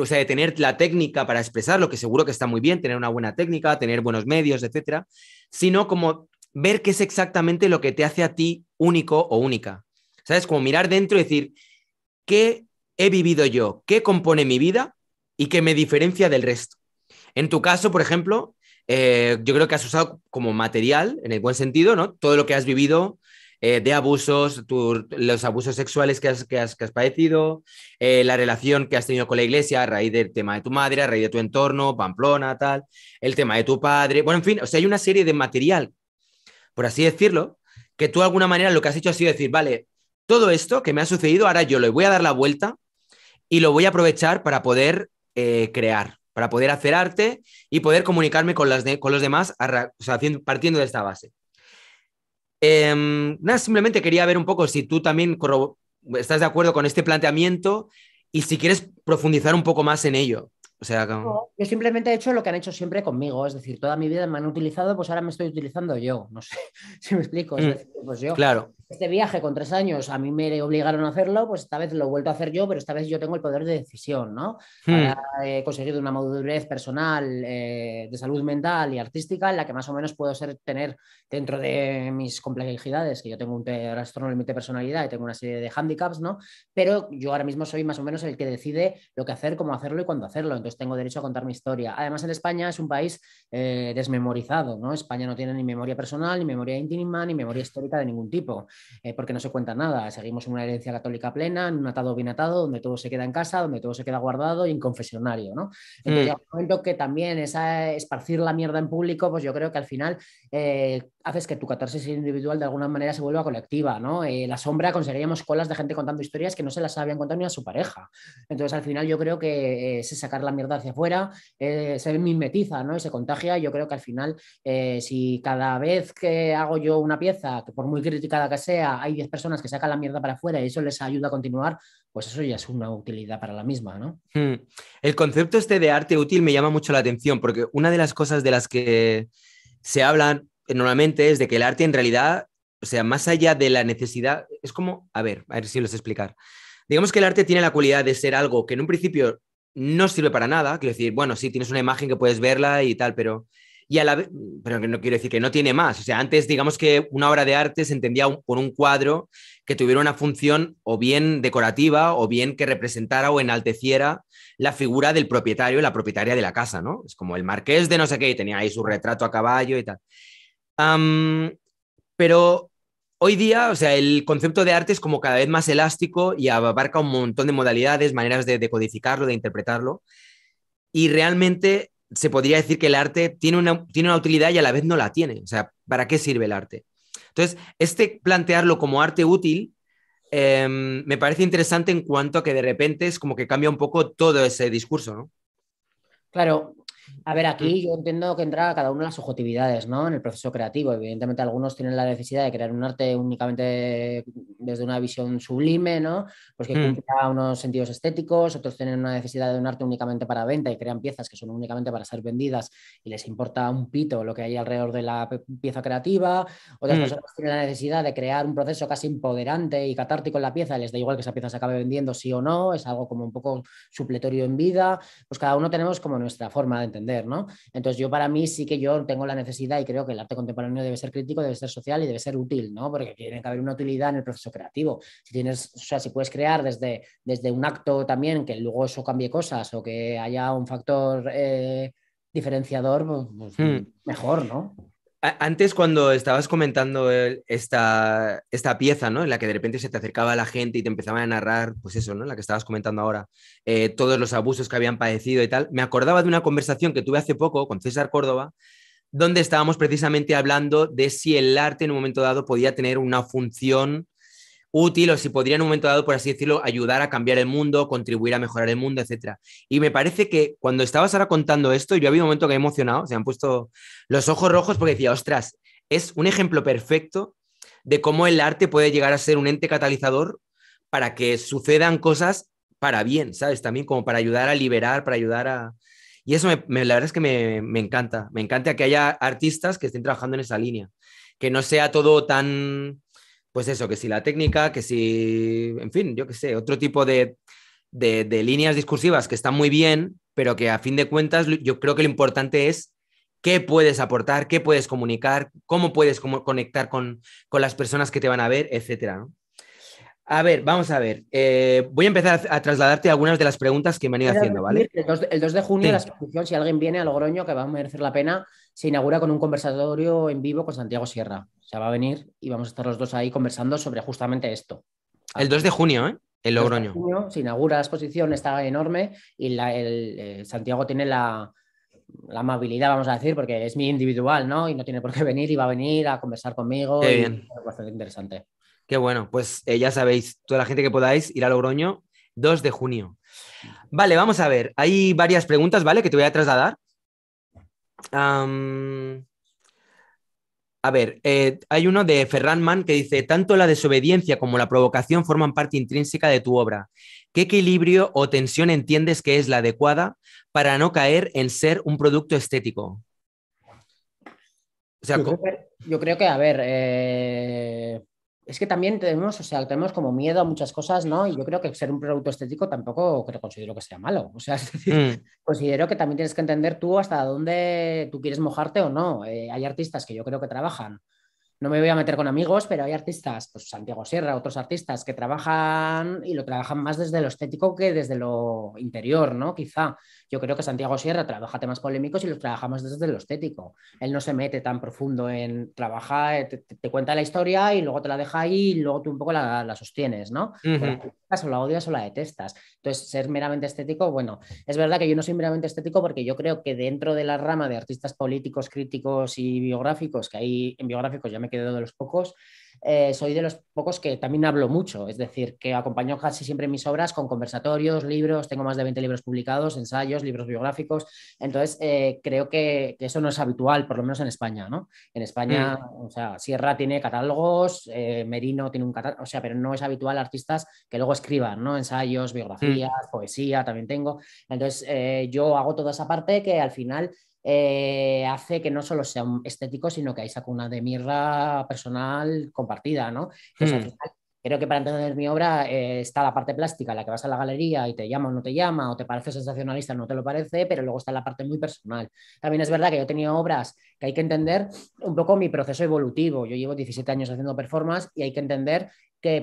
o sea, de tener la técnica para expresarlo, que seguro que está muy bien, tener una buena técnica, tener buenos medios, etcétera, sino como ver qué es exactamente lo que te hace a ti único o única. ¿Sabes? Como mirar dentro y decir, ¿qué he vivido yo? ¿Qué compone mi vida? ¿Y qué me diferencia del resto? En tu caso, por ejemplo, eh, yo creo que has usado como material, en el buen sentido, ¿no? Todo lo que has vivido eh, de abusos, los abusos sexuales que has, padecido, eh, la relación que has tenido con la iglesia a raíz del tema de tu madre, a raíz de tu entorno, Pamplona, tal, el tema de tu padre. Bueno, en fin, o sea, hay una serie de material, por así decirlo, que tú de alguna manera lo que has hecho ha sido decir, vale, todo esto que me ha sucedido, ahora yo le voy a dar la vuelta y lo voy a aprovechar para poder eh, crear, para poder hacer arte y poder comunicarme con, las con los demás, partiendo de esta base. Em, nada, simplemente quería ver un poco si tú también estás de acuerdo con este planteamiento y si quieres profundizar un poco más en ello. O sea, Yo simplemente he hecho lo que han hecho siempre conmigo, es decir, toda mi vida me han utilizado, pues ahora me estoy utilizando yo, no sé si me explico, mm, pues yo. Claro este viaje con tres años a mí me obligaron a hacerlo, pues esta vez lo he vuelto a hacer yo, pero esta vez yo tengo el poder de decisión, ¿no? he hmm. eh, conseguido una madurez personal eh, de salud mental y artística en la que más o menos puedo ser, tener dentro de mis complejidades, que yo tengo un trastorno de personalidad y tengo una serie de handicaps, ¿no? Pero yo ahora mismo soy más o menos el que decide lo que hacer, cómo hacerlo y cuándo hacerlo, entonces tengo derecho a contar mi historia. Además, en España es un país eh, desmemorizado, ¿no? España no tiene ni memoria personal, ni memoria íntima, ni memoria histórica de ningún tipo. Eh, porque no se cuenta nada. Seguimos en una herencia católica plena, en un atado bien atado, donde todo se queda en casa, donde todo se queda guardado y en confesionario, ¿no? Entonces, mm. momento que también esa esparcir la mierda en público, pues yo creo que al final eh, haces que tu catarsis individual de alguna manera se vuelva colectiva, ¿no? Eh, la sombra conseguiríamos colas de gente contando historias que no se las habían contado ni a su pareja. Entonces, al final yo creo que eh, ese sacar la mierda hacia afuera, eh, se mimetiza, ¿no? Y se contagia. Yo creo que al final, si cada vez que hago yo una pieza, que por muy criticada que sea, hay 10 personas que sacan la mierda para afuera y eso les ayuda a continuar, pues eso ya es una utilidad para la misma, ¿no? Hmm. El concepto este de arte útil me llama mucho la atención porque una de las cosas de las que se hablan normalmente es de que el arte en realidad, o sea, más allá de la necesidad, es como, a ver, a ver si los explicar. Digamos que el arte tiene la cualidad de ser algo que en un principio no sirve para nada, quiero decir, bueno, sí, tienes una imagen que puedes verla y tal, pero... Y a la pero no quiero decir que no tiene más. O sea, antes digamos que una obra de arte se entendía por un cuadro que tuviera una función o bien decorativa o bien que representara o enalteciera la figura del propietario, la propietaria de la casa, ¿no? Es como el marqués de no sé qué, tenía ahí su retrato a caballo y tal pero hoy día, o sea, el concepto de arte es como cada vez más elástico y abarca un montón de modalidades, maneras de, codificarlo, de interpretarlo. Y realmente se podría decir que el arte tiene una, tiene una utilidad y a la vez no la tiene. O sea, ¿para qué sirve el arte? Entonces, este plantearlo como arte útil em, me parece interesante en cuanto a que de repente es como que cambia un poco todo ese discurso, ¿no? Claro, a ver, aquí yo entiendo que entra cada uno las subjetividades, ¿no? En el proceso creativo. Evidentemente, algunos tienen la necesidad de crear un arte únicamente desde una visión sublime, ¿no? Pues que mm. unos sentidos estéticos, otros tienen una necesidad de un arte únicamente para venta y crean piezas que son únicamente para ser vendidas y les importa un pito lo que hay alrededor de la pieza creativa. Otras mm. personas tienen la necesidad de crear un proceso casi empoderante y catártico en la pieza, les da igual que esa pieza se acabe vendiendo sí o no, es algo como un poco supletorio en vida. Pues cada uno tenemos como nuestra forma de ¿no? Entonces yo para mí sí que yo tengo la necesidad y creo que el arte contemporáneo debe ser crítico, debe ser social y debe ser útil, ¿no? Porque tiene que haber una utilidad en el proceso creativo. Si tienes, o sea, si puedes crear desde, desde un acto también que luego eso cambie cosas o que haya un factor eh, diferenciador, pues, pues, hmm. mejor, ¿no? Antes cuando estabas comentando eh, esta, esta pieza, ¿no? En la que de repente se te acercaba la gente y te empezaban a narrar, pues eso, ¿no? La que estabas comentando ahora, eh, todos los abusos que habían padecido y tal. Me acordaba de una conversación que tuve hace poco con César Córdoba, donde estábamos precisamente hablando de si el arte en un momento dado podía tener una función útil o si podría en un momento dado, por así decirlo, ayudar a cambiar el mundo, contribuir a mejorar el mundo, etc. Y me parece que cuando estabas ahora contando esto, yo había un momento que he emocionado, se me han puesto los ojos rojos porque decía, ostras, es un ejemplo perfecto de cómo el arte puede llegar a ser un ente catalizador para que sucedan cosas para bien, ¿sabes? También como para ayudar a liberar, para ayudar a... Y eso me, la verdad es que me, me encanta, me encanta que haya artistas que estén trabajando en esa línea, que no sea todo tan pues eso, que si la técnica, que si, en fin, yo qué sé, otro tipo de, líneas discursivas que están muy bien, pero que a fin de cuentas yo creo que lo importante es qué puedes aportar, qué puedes comunicar, cómo puedes como conectar con, con, las personas que te van a ver, etcétera. A ver, vamos a ver. Eh, voy a empezar a, trasladarte algunas de las preguntas que me han ido haciendo, ¿vale? El 2, de junio, la exposición, si alguien viene a Logroño, que va a merecer la pena, se inaugura con un conversatorio en vivo con Santiago Sierra sea, va a venir y vamos a estar los dos ahí conversando sobre justamente esto. El 2 de junio, ¿eh? En Logroño. Junio, se inaugura la exposición, está enorme y el, eh, Santiago tiene la, amabilidad, vamos a decir, porque es mi individual, ¿no? Y no tiene por qué venir y va a venir a conversar conmigo. Qué interesante. Qué bueno, pues eh, ya sabéis, toda la gente que podáis ir a Logroño, 2 de junio. Vale, vamos a ver. Hay varias preguntas, ¿vale? Que te voy a trasladar. A ver, eh, hay uno de Ferran Mann que dice, tanto la desobediencia como la provocación forman parte intrínseca de tu obra. ¿Qué equilibrio o tensión entiendes que es la adecuada para no caer en ser un producto estético? yo, creo que, a ver, eh, es que también tenemos, o sea, tenemos como miedo a muchas cosas, ¿no? Y yo creo que ser un producto estético tampoco creo, considero que sea malo. O sea, mm. considero que también tienes que entender tú hasta dónde tú quieres mojarte o no. Eh, hay artistas que yo creo que trabajan. No me voy a meter con amigos, pero hay artistas, pues Santiago Sierra, otros artistas que trabajan y lo trabajan más desde lo estético que desde lo interior, ¿no? Quizá. Yo creo que Santiago Sierra trabaja temas polémicos y los trabajamos desde lo estético. Él no se mete tan profundo en trabajar, eh, te, cuenta la historia y luego te la deja ahí y luego tú un poco la, la sostienes, ¿no? o la odias o la detestas. Entonces, ser meramente estético, bueno, es verdad que yo no soy meramente estético porque yo creo que dentro de la rama de artistas políticos, críticos y biográficos, que ahí en biográficos ya me quedo de los pocos, eh, soy de los pocos que también hablo mucho, es decir, que acompaño casi siempre mis obras con conversatorios, libros, tengo más de 20 libros publicados, ensayos, libros biográficos, entonces eh, creo que, eso no es habitual, por lo menos en España, ¿no? En España, mm. o sea, Sierra tiene catálogos, eh, Merino tiene un catálogo, o sea, pero no es habitual artistas que luego escriban, ¿no? Ensayos, biografías, mm. poesía, también tengo, entonces yo hago toda esa parte que al final eh, hace que no solo sea un estético, sino que hay saco una de mirra personal compartida, ¿no? Hmm. creo que para entender mi obra eh, está la parte plástica, la que vas a la galería y te llama o no te llama, o te parece sensacionalista o no te lo parece, pero luego está la parte muy personal. También es verdad que yo he tenido obras que hay que entender un poco mi proceso evolutivo. Yo llevo 17 años haciendo performance y hay que entender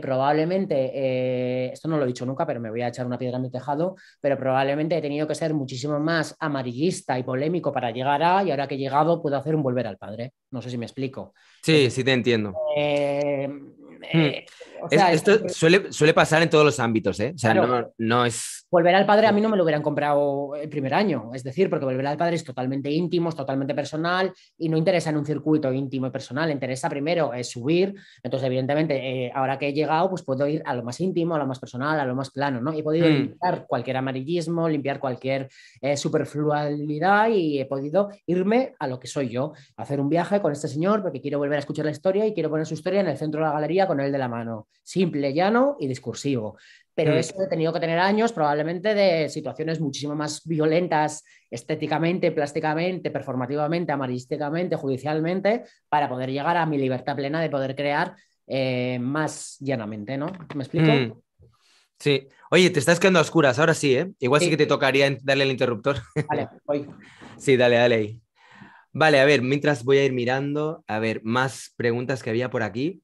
probablemente, eh, esto no lo he dicho nunca, pero me voy a echar una piedra en mi tejado, pero probablemente he tenido que ser muchísimo más amarillista y polémico para llegar a, y ahora que he llegado puedo hacer un volver al padre. No sé si me explico. Sí, sí te entiendo. Eh, hmm. eh, esto, suele, pasar en todos los ámbitos, ¿eh? O sea, no es Volver al padre a mí no me lo hubieran comprado el primer año, es decir, porque volver al padre es totalmente íntimo, es totalmente personal y no interesa en un circuito íntimo y personal, interesa primero es eh, subir, entonces evidentemente eh, ahora que he llegado pues puedo ir a lo más íntimo, a lo más personal, a lo más plano, ¿no? He podido hmm. limpiar cualquier amarillismo, limpiar cualquier eh, superflualidad y he podido irme a lo que soy yo, hacer un viaje con este señor porque quiero volver a escuchar la historia y quiero poner su historia en el centro de la galería con él de la mano, simple, llano y discursivo. Pero mm. eso he tenido que tener años probablemente de situaciones muchísimo más violentas estéticamente, plásticamente, performativamente, amarísticamente, judicialmente, para poder llegar a mi libertad plena de poder crear eh, más llanamente, ¿no? ¿Me explico? Mm. Sí. Oye, te estás quedando a oscuras, ahora sí, ¿eh? Igual sí, que te tocaría darle el interruptor. Vale, voy. sí, dale, dale ahí. Vale, a ver, mientras voy a ir mirando, a ver, más preguntas que había por aquí.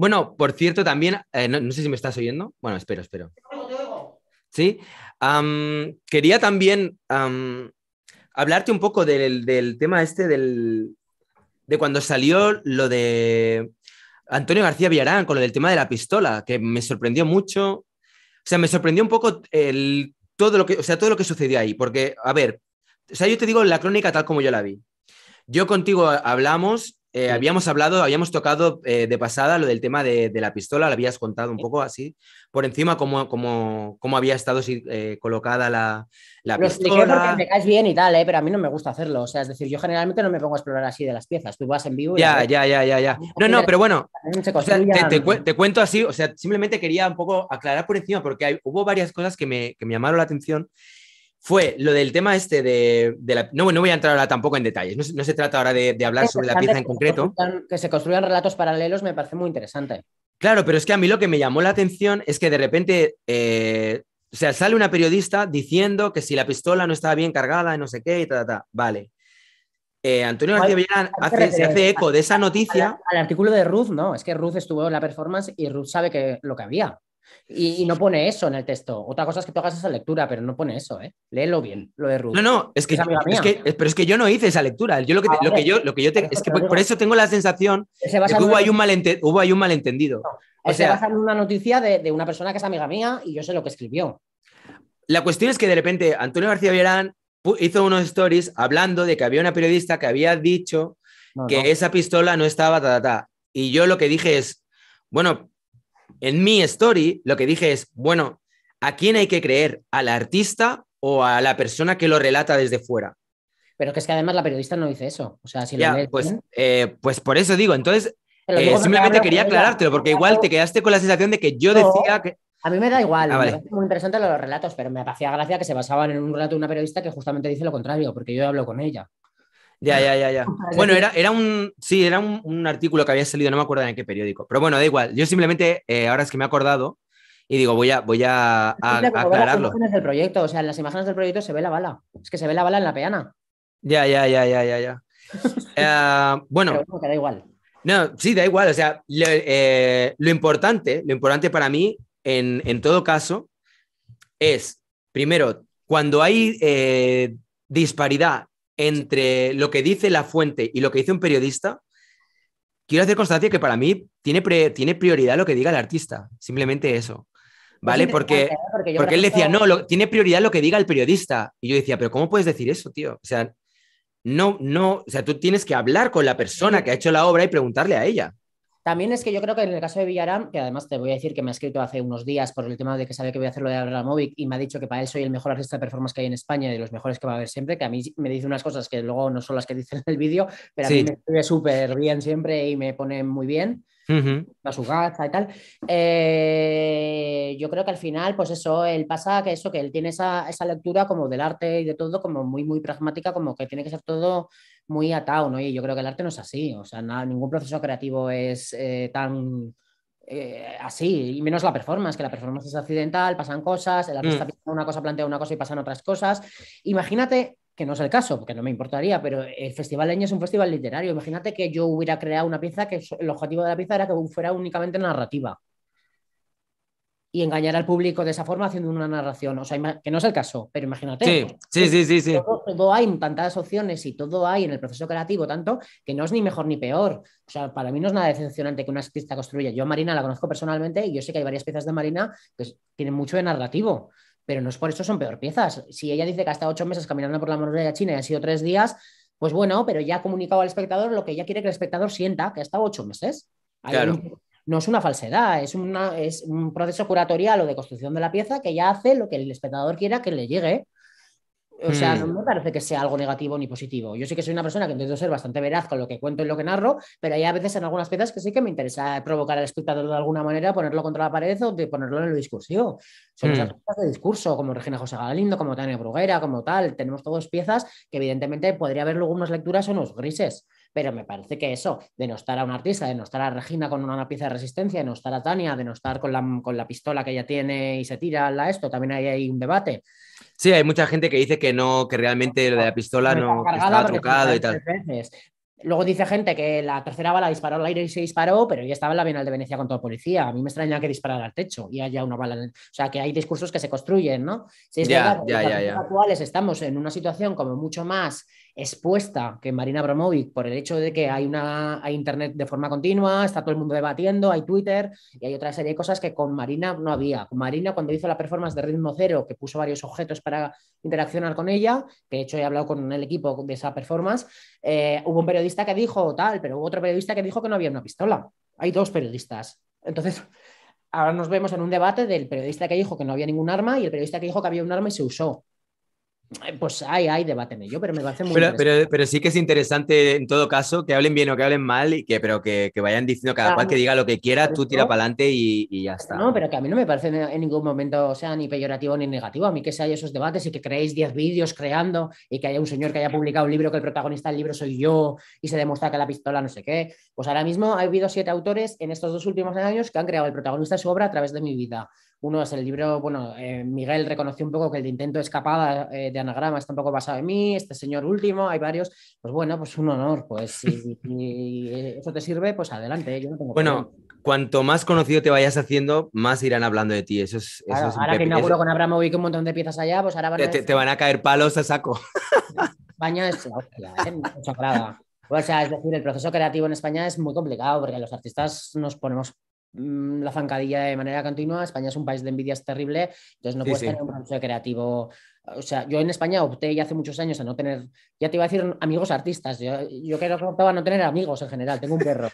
Bueno, por cierto, también, eh, no, sé si me estás oyendo. Bueno, espero, espero. Sí. quería también hablarte un poco del, tema este del, de cuando salió lo de Antonio García Villarán con lo del tema de la pistola, que me sorprendió mucho. O sea, me sorprendió un poco el, todo, lo que, sea, todo lo que sucedió ahí, porque, a ver, o sea, yo te digo la crónica tal como yo la vi. Yo contigo hablamos eh, habíamos hablado, habíamos tocado eh, de pasada lo del tema de, de, la pistola, lo habías contado un poco así, por encima, cómo, cómo, cómo había estado eh, colocada la, la pistola. porque me caes bien y tal, pero a mí no me gusta hacerlo. O sea, es decir, yo generalmente no me pongo a explorar así de las piezas. Tú vas en vivo. Y ya, ya, ya, ya, ya. No, no, pero bueno, te, cuento así, o sea, simplemente quería un poco aclarar por encima, porque hay, hubo varias cosas que me, que me llamaron la atención fue lo del tema este de, la... No, voy a entrar ahora tampoco en detalles, no, se trata ahora de, hablar sobre la pieza en concreto. que se construyan relatos paralelos me parece muy interesante. Claro, pero es que a mí lo que me llamó la atención es que de repente, eh, sale una periodista diciendo que si la pistola no estaba bien cargada, y no sé qué, y tal, ta, ta. Vale. Eh, Antonio García Villarán hace, se hace eco de esa noticia. Al, artículo de Ruth, ¿no? Es que Ruth estuvo en la performance y Ruth sabe que lo que había. Y, no pone eso en el texto. Otra cosa es que tú hagas esa lectura, pero no pone eso, ¿eh? Léelo bien, lo de Ruth. No, no, es que, pero es que yo no hice esa lectura. Yo lo que, ah, yo, lo que yo es que por, eso tengo la sensación de que hubo ahí, un malentendido. o se basa en una noticia de, una persona que es amiga mía y yo sé lo que escribió. La cuestión es que de repente Antonio García Villarán hizo unos stories hablando de que había una periodista que había dicho que esa pistola no estaba ta, ta. Y yo lo que dije es, bueno, en mi story lo que dije es, bueno, ¿a quién hay que creer? a la artista o a la persona que lo relata desde fuera? Pero que es que además la periodista no dice eso. O sea, si lo pues, eh, pues por eso digo, entonces eh, simplemente quería aclarártelo, porque igual te quedaste con la sensación de que yo decía que... A mí me da igual, ah, me parece muy interesante los relatos, pero me hacía gracia que se basaban en un relato de una periodista que justamente dice lo contrario, porque yo hablo con ella. Ya, ya, ya, ya. Bueno, era, era un, sí, era un, artículo que había salido, no me acuerdo en qué periódico, pero bueno, da igual. Yo simplemente, eh, ahora es que me he acordado y digo, voy a, voy a, a aclararlo. Las imágenes del proyecto, o sea, en las imágenes del proyecto se ve la bala, es que se ve la bala en la peana. Ya, ya, ya, ya, ya, ya. Eh, bueno. da igual. No, sí, da igual, o sea, eh, lo, importante, lo importante para mí, en, todo caso, es, primero, cuando hay disparidad entre lo que dice la fuente y lo que dice un periodista, quiero hacer constancia que para mí tiene, tiene prioridad lo que diga el artista, simplemente eso. ¿Vale? Pues porque, ¿eh? porque, él decía, no, tiene prioridad lo que diga el periodista. Y yo decía, pero ¿cómo puedes decir eso, tío? O sea, no, no, o sea, tú tienes que hablar con la persona que ha hecho la obra y preguntarle a ella. También es que yo creo que en el caso de Villarán, que además te voy a decir que me ha escrito hace unos días por el tema de que sabe que voy a hacerlo de Abramovic y me ha dicho que para él soy el mejor artista de performance que hay en España y de los mejores que va a haber siempre, que a mí me dice unas cosas que luego no son las que dicen en el vídeo, pero a mí me escribe súper bien siempre y me pone muy bien a su y tal. Eh, yo creo que al final, pues eso, él pasa que eso, que él tiene esa, esa, lectura como del arte y de todo, como muy, muy pragmática, como que tiene que ser todo muy atado, ¿no? Y yo creo que el arte no es así, o sea, ningún proceso creativo es eh, tan... Eh, así, y menos la performance, que la performance es accidental, pasan cosas, el artista mm. una cosa, plantea una cosa y pasan otras cosas. Imagínate que no es el caso, porque no me importaría, pero el Festival de Año es un festival literario. Imagínate que yo hubiera creado una pieza que el objetivo de la pieza era que fuera únicamente narrativa y engañar al público de esa forma haciendo una narración. O sea, que no es el caso, pero imagínate. Sí, sí, sí, sí, Todo, hay hay tantas opciones y todo hay en el proceso creativo tanto que no es ni mejor ni peor. O sea, para mí no es nada decepcionante que una artista construya. Yo Marina la conozco personalmente y yo sé que hay varias piezas de Marina que tienen mucho de narrativo pero no es por eso son peor piezas. Si ella dice que ha estado ocho meses caminando por la muralla china y ha sido tres días, pues bueno, pero ya ha comunicado al espectador lo que ella quiere que el espectador sienta, que ha estado ocho meses. no es una falsedad, es, una, es un proceso curatorial o de construcción de la pieza que ya hace lo que el espectador quiera que le llegue. O sea, no hmm. me parece que sea algo negativo ni positivo. Yo sí que soy una persona que intento ser bastante veraz con lo que cuento y lo que narro, pero hay a veces en algunas piezas que sí que me interesa provocar al espectador de alguna manera, ponerlo contra la pared o de ponerlo en lo discursivo. Son hmm. piezas de discurso, como Regina José Galindo, como Tania Bruguera, como tal. Tenemos todas piezas que evidentemente podría haber luego unas lecturas o unos grises, pero me parece que eso, de no estar a un artista, de no estar a Regina con una, pieza de resistencia, de no estar a Tania, de con la, con la pistola que ella tiene y se tira la esto, también ahí hay un debate. Sí, hay mucha gente que dice que no, que realmente de la pistola no estaba trucado y tal. Luego dice gente que la tercera bala disparó al aire y se disparó, pero ya estaba en la Bienal de Venecia con la policía. A mí me extraña que disparara al techo y haya una bala. O sea, que hay discursos que se construyen, ¿no? Si es verdad, actuales estamos en una situación como mucho más expuesta que Marina Abramovic por el hecho de que hay una hay internet de forma continua, está todo el mundo debatiendo, hay Twitter y hay otra serie de cosas que con Marina no había. Con Marina cuando hizo la performance de Ritmo Cero, que puso varios objetos para interaccionar con ella, que de hecho he hablado con el equipo de esa performance, eh, hubo un periodista que dijo tal, pero hubo otro periodista que dijo que no había una pistola. Hay dos periodistas. Entonces, ahora nos vemos en un debate del periodista que dijo que no había ningún arma y el periodista que dijo que había un arma y se usó. Eh, pues hay, hay debate en ello, pero me parece muy pero, pero, sí que es interesante en todo caso que hablen bien o que hablen mal, y que, pero que, vayan diciendo cada cual que diga lo que quiera, tú tira para adelante y, ya está. No, pero que a mí no me parece en ningún momento, o sea, ni peyorativo ni negativo. A mí que se haya esos debates y que creéis 10 vídeos creando y que haya un señor que haya publicado un libro que el protagonista del libro soy yo y se demuestra que la pistola no sé qué. Pues ahora mismo ha habido siete autores en estos dos últimos años que han creado el protagonista de su obra a través de mi vida. Uno es el libro, bueno, eh, Miguel reconoció un poco que el intento de escapada eh, de anagrama está un poco basado en mí, este señor último, hay varios. Pues bueno, pues un honor, pues si, eso te sirve, pues adelante. bueno, cuanto más conocido te vayas haciendo, más irán hablando de ti. Eso es. Eso es ahora que inauguro eso... con que un montón de piezas allá, pues ahora van a... Te, van a caer palos a saco. España es hostia, ¿eh? o sea, es decir, el proceso creativo en España es muy complicado porque los artistas nos ponemos Mm, la zancadilla de manera continua. España es un país de envidias terrible, entonces no puedes tener un proceso creativo o sea, yo en España opté ya hace muchos años a no tener, ya te iba a decir amigos artistas, yo, yo creo que optaba a no tener amigos en general, tengo un perro,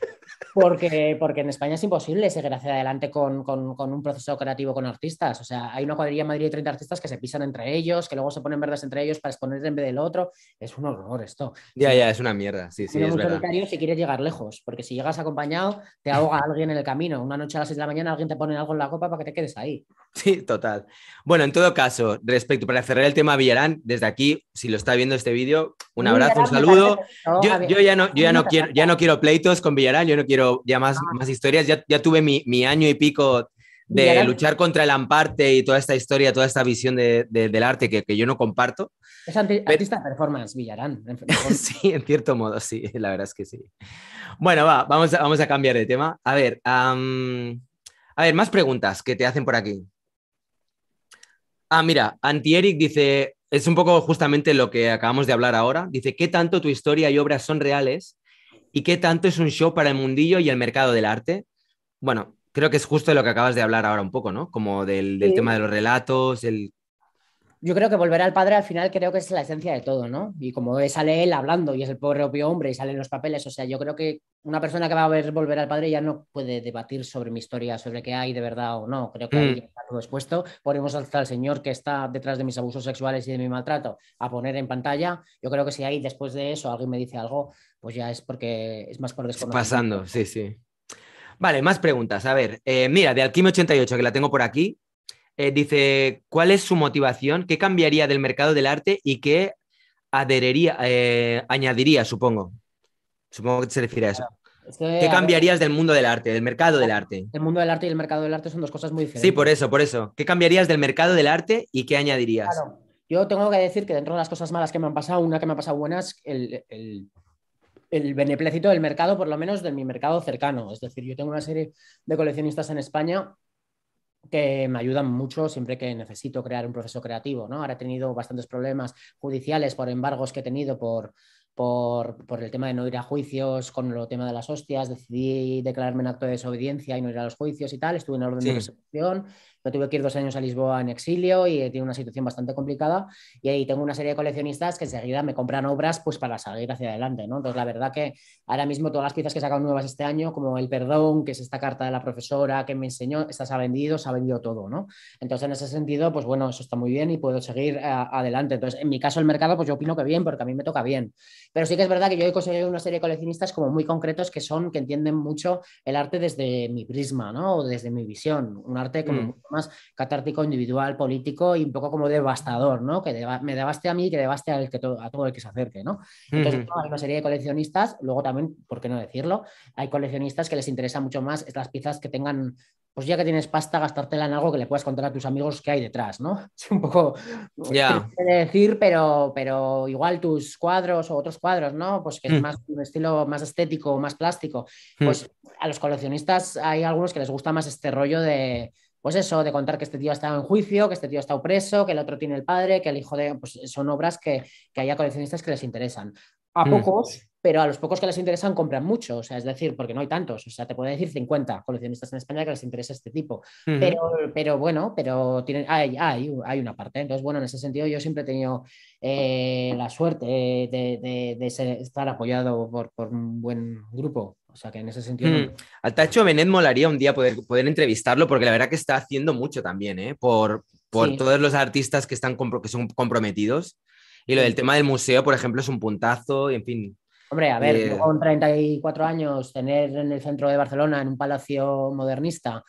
porque, porque en España es imposible seguir hacia adelante con, con, con, un proceso creativo con artistas, o sea, hay una cuadrilla en Madrid de 30 artistas que se pisan entre ellos, que luego se ponen verdes entre ellos para exponer en vez del otro, es un horror esto. Ya, ya, es una mierda, sí, sí, es un verdad. si quieres llegar lejos, porque si llegas acompañado te ahoga alguien en el camino, una noche a las 6 de la mañana alguien te pone algo en la copa para que te quedes ahí. Sí, total. Bueno, en todo caso, respecto, para cerrar el tema Villarán, desde aquí, si lo está viendo este vídeo, un mm, abrazo, un saludo. Yo, ya no, yo ya no quiero, ya no quiero pleitos con Villarán, yo no quiero ya más, ah. historias. Ya, tuve mi, año y pico de luchar contra el amparte y toda esta historia, toda esta visión del arte que, yo no comparto. Es artista performance, Villarán. sí, en cierto modo, sí, la verdad es que sí. Bueno, va, vamos a, vamos a cambiar de tema. a ver, más preguntas que te hacen por aquí. Ah, mira, Antieric dice, es un poco justamente lo que acabamos de hablar ahora. Dice, ¿qué tanto tu historia y obras son reales? ¿Y qué tanto es un show para el mundillo y el mercado del arte? Bueno, creo que es justo lo que acabas de hablar ahora un poco, ¿no? Como del, tema de los relatos, el yo creo que volver al padre al final creo que es la esencia de todo, ¿no? Y como sale él hablando y es el pobre propio hombre y salen los papeles, o sea, yo creo que una persona que va a ver volver al padre ya no puede debatir sobre mi historia, sobre qué hay de verdad o no. Creo que ahí mm. está todo expuesto. Ponemos hasta al señor que está detrás de mis abusos sexuales y de mi maltrato a poner en pantalla. Yo creo que si ahí después de eso alguien me dice algo, pues ya es porque es más por Está Pasando, sí, sí. Vale, más preguntas. A ver, eh, mira, de alquim 88, que la tengo por aquí, eh, dice, ¿cuál es su motivación? ¿Qué cambiaría del mercado del arte y qué eh, añadiría, supongo? Supongo que se refiere a eso. ¿Qué cambiarías del mundo del arte, del mercado del arte? El mundo del arte y el mercado del arte son dos cosas muy diferentes. Sí, por eso, por eso. ¿Qué cambiarías del mercado del arte y qué añadirías? Claro, yo tengo que decir que dentro de las cosas malas que me han pasado, una que me ha pasado buena es el, el, del mercado, por lo menos de mi mercado cercano. Es decir, yo tengo una serie de coleccionistas en España que me ayudan mucho siempre que necesito crear un proceso creativo. ¿no? Ahora he tenido bastantes problemas judiciales por embargos que he tenido por, por, el tema de no ir a juicios, con el tema de las hostias, decidí declararme en acto de desobediencia y no ir a los juicios y tal, estuve en orden de persecución, me tuve que ir dos años a Lisboa en exilio y eh, tiene una situación bastante complicada. Y ahí tengo una serie de coleccionistas que enseguida me compran obras pues para salir hacia adelante, ¿no? Entonces, la verdad que ahora mismo todas las piezas que he sacado nuevas este año, como El Perdón, que es esta carta de la profesora que me enseñó, esta se ha vendido, se ha vendido todo, ¿no? Entonces, en ese sentido, pues bueno, eso está muy bien y puedo seguir eh, adelante. Entonces, en mi caso, el mercado, pues yo opino que bien, porque a mí me toca bien. Pero sí que es verdad que yo he conseguido una serie de coleccionistas como muy concretos que son, que entienden mucho el arte desde mi prisma, ¿no? O desde mi visión. Un arte como mm. mucho más catártico, individual, político y un poco como devastador, ¿no? Que me devaste a mí y que devaste a todo el que se acerque, ¿no? Entonces, hay una serie de coleccionistas, luego también, ¿por qué no decirlo? Hay coleccionistas que les interesa mucho más las piezas que tengan pues ya que tienes pasta, gastártela en algo que le puedas contar a tus amigos que hay detrás, ¿no? Es un poco Ya. decir, pero, pero igual tus cuadros o otros cuadros, ¿no? Pues que es hmm. más un estilo más estético, más plástico. Hmm. Pues a los coleccionistas hay algunos que les gusta más este rollo de, pues eso, de contar que este tío ha estado en juicio, que este tío ha estado preso, que el otro tiene el padre, que el hijo de. Pues son obras que, que hay coleccionistas que les interesan. A hmm. pocos pero a los pocos que les interesan compran mucho, o sea, es decir, porque no hay tantos, o sea, te puedo decir 50 coleccionistas en España que les interesa este tipo, pero, pero bueno, pero tienen, hay, hay, una parte, entonces bueno, en ese sentido yo siempre he tenido eh, la suerte de, estar apoyado por, un buen grupo, o sea que en ese sentido. Al Tacho Benet molaría un día poder, poder entrevistarlo, porque la verdad que está haciendo mucho también, ¿eh? Por, por todos los artistas que, están que son comprometidos. Y lo del tema del museo, por ejemplo, es un puntazo, y en fin. Hombre, a ver, con eh, 34 años, tener en el centro de Barcelona, en un palacio modernista,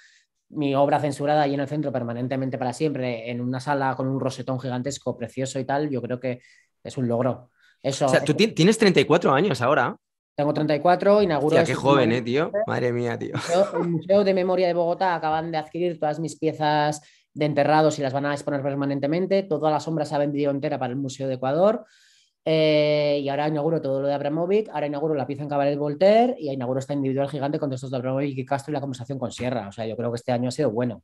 mi obra censurada y en el centro permanentemente para siempre, en una sala con un rosetón gigantesco, precioso y tal, yo creo que es un logro. Eso, o sea, tú tienes 34 años ahora. Tengo 34, inauguro... Ya, qué este joven, eh, tío. Madre mía, tío. El Museo de Memoria de Bogotá acaban de adquirir todas mis piezas de enterrados y las van a exponer permanentemente. Todas las sombras se ha vendido entera para el Museo de Ecuador. Eh, y ahora inauguro todo lo de Abramovic, ahora inauguro la pieza en Cabaret Voltaire y inauguro esta individual gigante con estos de Abramovic y Castro y la conversación con Sierra. O sea, yo creo que este año ha sido bueno.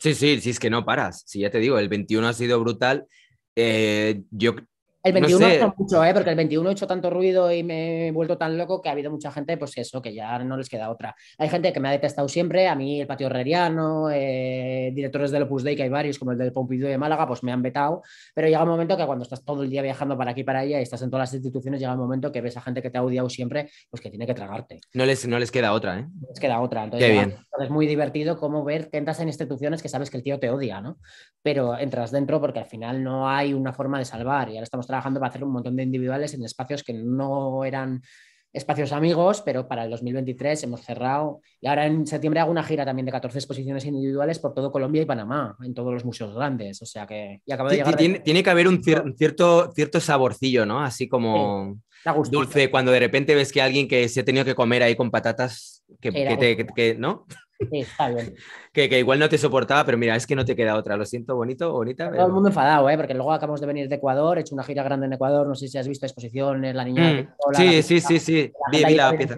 Sí, sí, sí, es que no paras. si ya te digo, el 21 ha sido brutal. Eh, yo el 21 ha mucho, ¿eh? porque el 21 he hecho tanto ruido y me he vuelto tan loco que ha habido mucha gente, pues eso, que ya no les queda otra. Hay gente que me ha detestado siempre, a mí el patio herreriano, eh, directores del Opus Dei, que hay varios, como el del Pompidou de Málaga, pues me han vetado, pero llega un momento que cuando estás todo el día viajando para aquí para allá y estás en todas las instituciones, llega un momento que ves a gente que te ha odiado siempre, pues que tiene que tragarte. No les, no les queda otra, ¿eh? les queda otra. es muy divertido como ver que entras en instituciones que sabes que el tío te odia, ¿no? Pero entras dentro porque al final no hay una forma de salvar y ahora estamos trabajando para hacer un montón de individuales en espacios que no eran espacios amigos, pero para el 2023 hemos cerrado. Y ahora en septiembre hago una gira también de 14 exposiciones individuales por todo Colombia y Panamá, en todos los museos grandes. O sea que. Y de llegar tiene, que haber un, cierto, cierto saborcillo, ¿no? Así como dulce, cuando de repente ves que alguien que se ha tenido que comer ahí con patatas, que, que ¿no? Sí, está bien. que, igual no te soportaba, pero mira, es que no te queda otra. Lo siento, bonito, bonita. Todo el mundo enfadado, ¿eh? porque luego acabamos de venir de Ecuador, he hecho una gira grande en Ecuador, no sé si has visto exposiciones, la niña. Mm. sí, sí, sí, sí, vi, la pieza.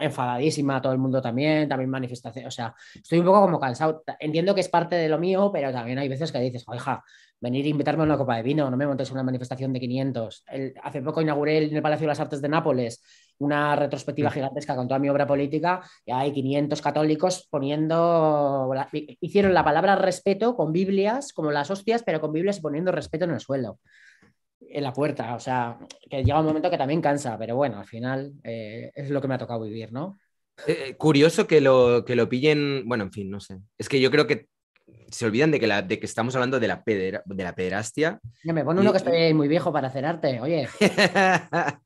Enfadadísima, todo el mundo también, también manifestación. O sea, estoy un poco como cansado. Entiendo que es parte de lo mío, pero también hay veces que dices, oija, venir a invitarme a una copa de vino, no me montes una manifestación de 500. hace poco inauguré el Palacio de las Artes de Nápoles una retrospectiva gigantesca con toda mi obra política y hay 500 católicos poniendo, hicieron la palabra respeto con Biblias, como las hostias, pero con Biblias y poniendo respeto en el suelo, en la puerta. O sea, que llega un momento que también cansa, pero bueno, al final eh, es lo que me ha tocado vivir, ¿no? Eh, eh, curioso que lo, que lo pillen, bueno, en fin, no sé. Es que yo creo que se olvidan de que, de que estamos hablando de la, de la pederastia. Ya me pone uno que estoy muy viejo para hacer arte, oye.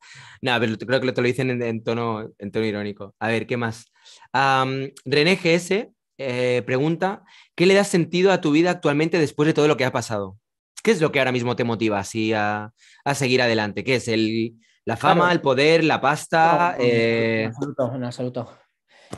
no, pero creo que te lo dicen en, tono, en tono irónico. A ver, ¿qué más? René GS eh, pregunta, ¿qué le da sentido a tu vida actualmente después de todo lo que ha pasado? ¿Qué es lo que ahora mismo te motiva así a, seguir adelante? ¿Qué es el, la fama, el poder, la pasta? Un eh... en absoluto,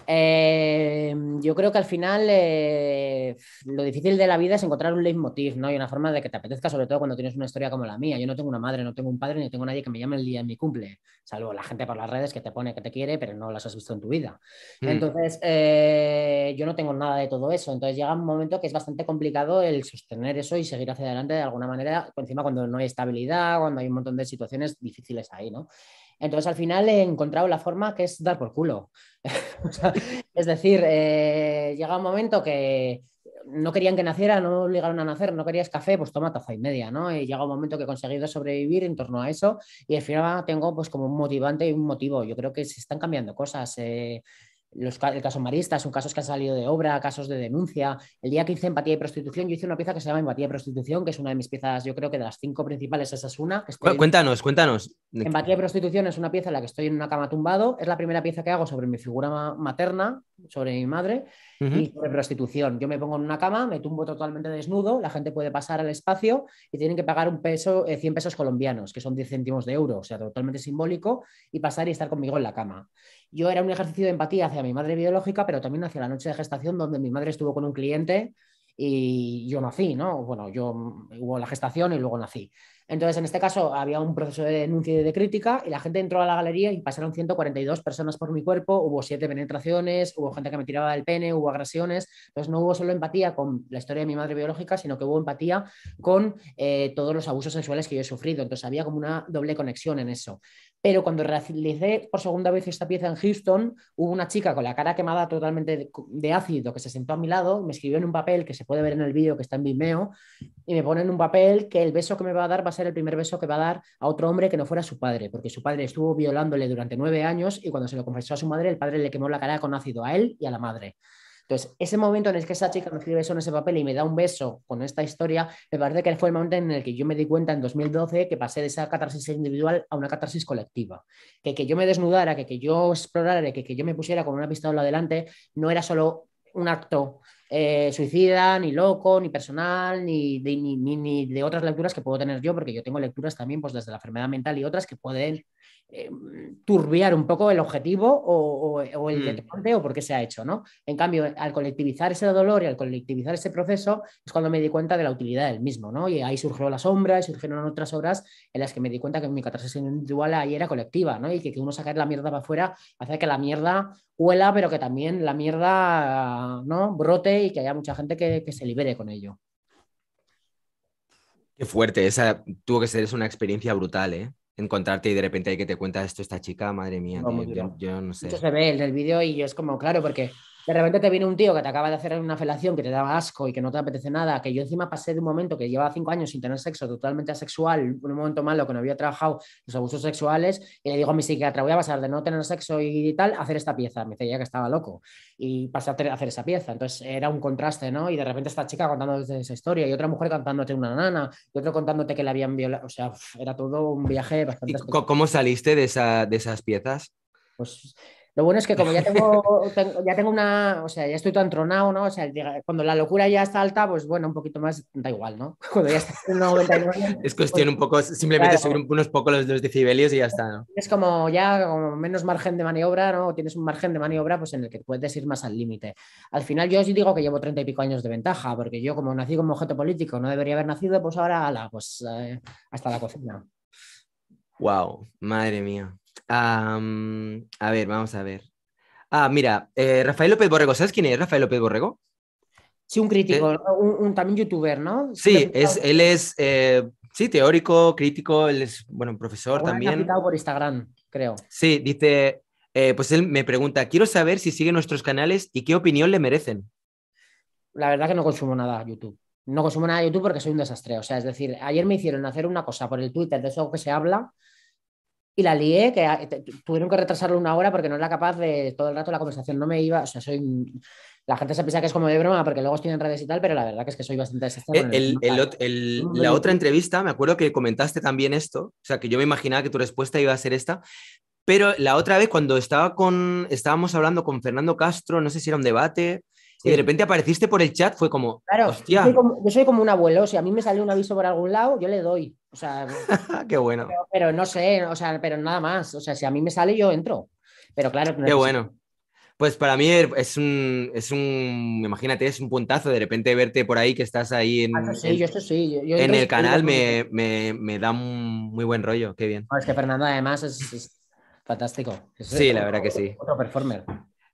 eh, yo creo que al final eh, lo difícil de la vida es encontrar un leitmotiv, ¿no? Y una forma de que te apetezca, sobre todo cuando tienes una historia como la mía. Yo no tengo una madre, no tengo un padre, ni tengo nadie que me llame el día de mi cumple, salvo la gente por las redes que te pone que te quiere, pero no las has visto en tu vida. Mm. Entonces, eh, yo no tengo nada de todo eso. Entonces llega un momento que es bastante complicado el sostener eso y seguir hacia adelante de alguna manera, encima cuando no hay estabilidad, cuando hay un montón de situaciones difíciles ahí, ¿no? Entonces al final he encontrado la forma que es dar por culo. es decir, eh, llega un momento que no querían que naciera, no obligaron a nacer, no querías café, pues toma taza y media, ¿no? Y llega un momento que he conseguido sobrevivir en torno a eso y al final tengo pues como un motivante y un motivo. Yo creo que se están cambiando cosas. Eh, los, el caso Marista, son casos que han salido de obra, casos de denuncia. El día que hice Empatía y Prostitución, yo hice una pieza que se llama Empatía y Prostitución, que es una de mis piezas, yo creo que de las cinco principales, esa es una. Cuéntanos, cuéntanos. Empatía y Prostitución es una pieza en la que estoy en una cama tumbado, es la primera pieza que hago sobre mi figura materna, sobre mi madre, y sobre prostitución. Yo me pongo en una cama, me tumbo totalmente desnudo, la gente puede pasar al espacio y tienen que pagar un peso, 100 eh, pesos colombianos, que son 10 céntimos de euro, o sea, totalmente simbólico, y pasar y estar conmigo en la cama yo era un ejercicio de empatía hacia mi madre biológica, pero también hacia la noche de gestación donde mi madre estuvo con un cliente y yo nací, ¿no? Bueno, yo hubo la gestación y luego nací. Entonces, en este caso había un proceso de denuncia y de crítica y la gente entró a la galería y pasaron 142 personas por mi cuerpo, hubo siete penetraciones, hubo gente que me tiraba del pene, hubo agresiones, entonces no hubo solo empatía con la historia de mi madre biológica, sino que hubo empatía con eh, todos los abusos sexuales que yo he sufrido, entonces había como una doble conexión en eso. Pero cuando realicé por segunda vez esta pieza en Houston, hubo una chica con la cara quemada totalmente de, ácido que se sentó a mi lado, me escribió en un papel que se puede ver en el vídeo que está en Vimeo, y me pone en un papel que el beso que me va a dar va a ser el primer beso que va a dar a otro hombre que no fuera su padre, porque su padre estuvo violándole durante nueve años y cuando se lo confesó a su madre, el padre le quemó la cara con ácido a él y a la madre. Entonces, ese momento en el que esa chica me escribe eso en ese papel y me da un beso con esta historia, me parece que fue el momento en el que yo me di cuenta en 2012 que pasé de esa catarsis individual a una catarsis colectiva. Que que yo me desnudara, que que yo explorara, que que yo me pusiera con una pistola adelante, no era solo un acto eh, suicida, ni loco, ni personal, ni de, ni de otras lecturas que puedo tener yo, porque yo tengo lecturas también pues, desde la enfermedad mental y otras que pueden Em, turbiar un poco el objetivo o, el mm. deporte o por qué se ha hecho, ¿no? En cambio, al colectivizar ese dolor y al colectivizar ese proceso es cuando me di cuenta de la utilidad del mismo, ¿no? Y ahí surgió la sombra y surgieron otras obras en las que me di cuenta que mi catarsis individual ahí era colectiva, ¿no? Y que, uno sacar la mierda para afuera hace que la mierda huela, pero que también la mierda, ¿no? Brote y que haya mucha gente que, que se libere con ello. Qué fuerte, esa tuvo que ser es una experiencia brutal, ¿eh? encontrarte y de repente hay que te cuenta esto esta chica, madre mía, yo, no sé. se ve el el vídeo y yo es como, claro, porque de repente te viene un tío que te acaba de hacer una felación que te daba asco y que no te apetece nada, que yo encima pasé de un momento que llevaba cinco años sin tener sexo, totalmente asexual, un momento malo que no había trabajado los abusos sexuales, y le digo a mi psiquiatra, voy a pasar de no tener sexo y tal, a hacer esta pieza. Me decía que estaba loco y pasé a hacer esa pieza. Entonces era un contraste, ¿no? Y de repente esta chica contándote esa historia y otra mujer contándote una nana y otro contándote que la habían violado. O sea, era todo un viaje bastante... ¿Cómo saliste de, de esas piezas? Pues lo bueno es que como ya tengo, ya tengo una, o sea, ya estoy tan tronado, ¿no? O sea, cuando la locura ya está alta, pues bueno, un poquito más da igual, ¿no? Cuando ya está en 99. Es pues cuestión un poco, simplemente subir unos pocos los, los, decibelios y ya está, ¿no? Es como ya como menos margen de maniobra, ¿no? tienes un margen de maniobra pues en el que puedes ir más al límite. Al final yo sí digo que llevo treinta y pico años de ventaja, porque yo como nací como objeto político, no debería haber nacido, pues ahora, ala, pues eh, hasta la cocina. Wow, madre mía a ver, vamos a ver. Ah, mira, eh, Rafael López Borrego, ¿sabes quién es Rafael López Borrego? Sí, un crítico, eh, un, también youtuber, ¿no? Sí, es, él es, eh, sí, teórico, crítico, él es, bueno, profesor también. por Instagram, creo. Sí, dice, pues él me pregunta, quiero saber si sigue nuestros canales y qué opinión le merecen. La verdad que no consumo nada YouTube. No consumo nada de YouTube porque soy un desastre. O sea, es decir, ayer me hicieron hacer una cosa por el Twitter de eso que se habla, y la lié, que ah, tuvieron que retrasarlo una hora porque no era capaz de todo el rato la conversación no me iba, o sea, soy la gente se piensa que es como de broma porque luego estoy en redes y tal, pero la verdad es que soy bastante eh, la otra entrevista, me acuerdo que comentaste también esto, o sea, que yo me imaginaba que tu respuesta iba a ser esta, pero la otra vez cuando estaba con, estábamos hablando con Fernando Castro, no sé si era un debate y de repente apareciste por el chat, fue como. Claro, Yo, soy como, un abuelo, si a mí me sale un aviso por algún lado, yo le doy. sea. Qué bueno. Pero, no sé, o sea, pero nada más. O sea, si a mí me sale, yo entro. Pero claro Qué bueno. Pues para mí er, es un, es un, imagínate, es un puntazo de repente verte por ahí que estás ahí en, el, en el canal, me, da un muy buen rollo, qué bien. es que Fernando además es, fantástico. sí, la verdad que sí. Otro performer.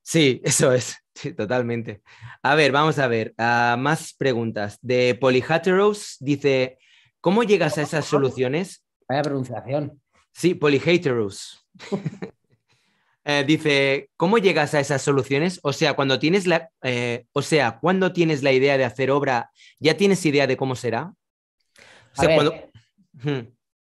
Sí, eso es, sí, totalmente. A ver, vamos a ver, ah, más preguntas. De Polyhateros dice, ¿cómo llegas a esas soluciones? Vaya pronunciación. Sí, Polyhateros. Eh, dice, ¿cómo llegas a esas soluciones? O sea, cuando tienes la, eh, o sea, cuando tienes la idea de hacer obra, ¿ya tienes idea de cómo será? Eh,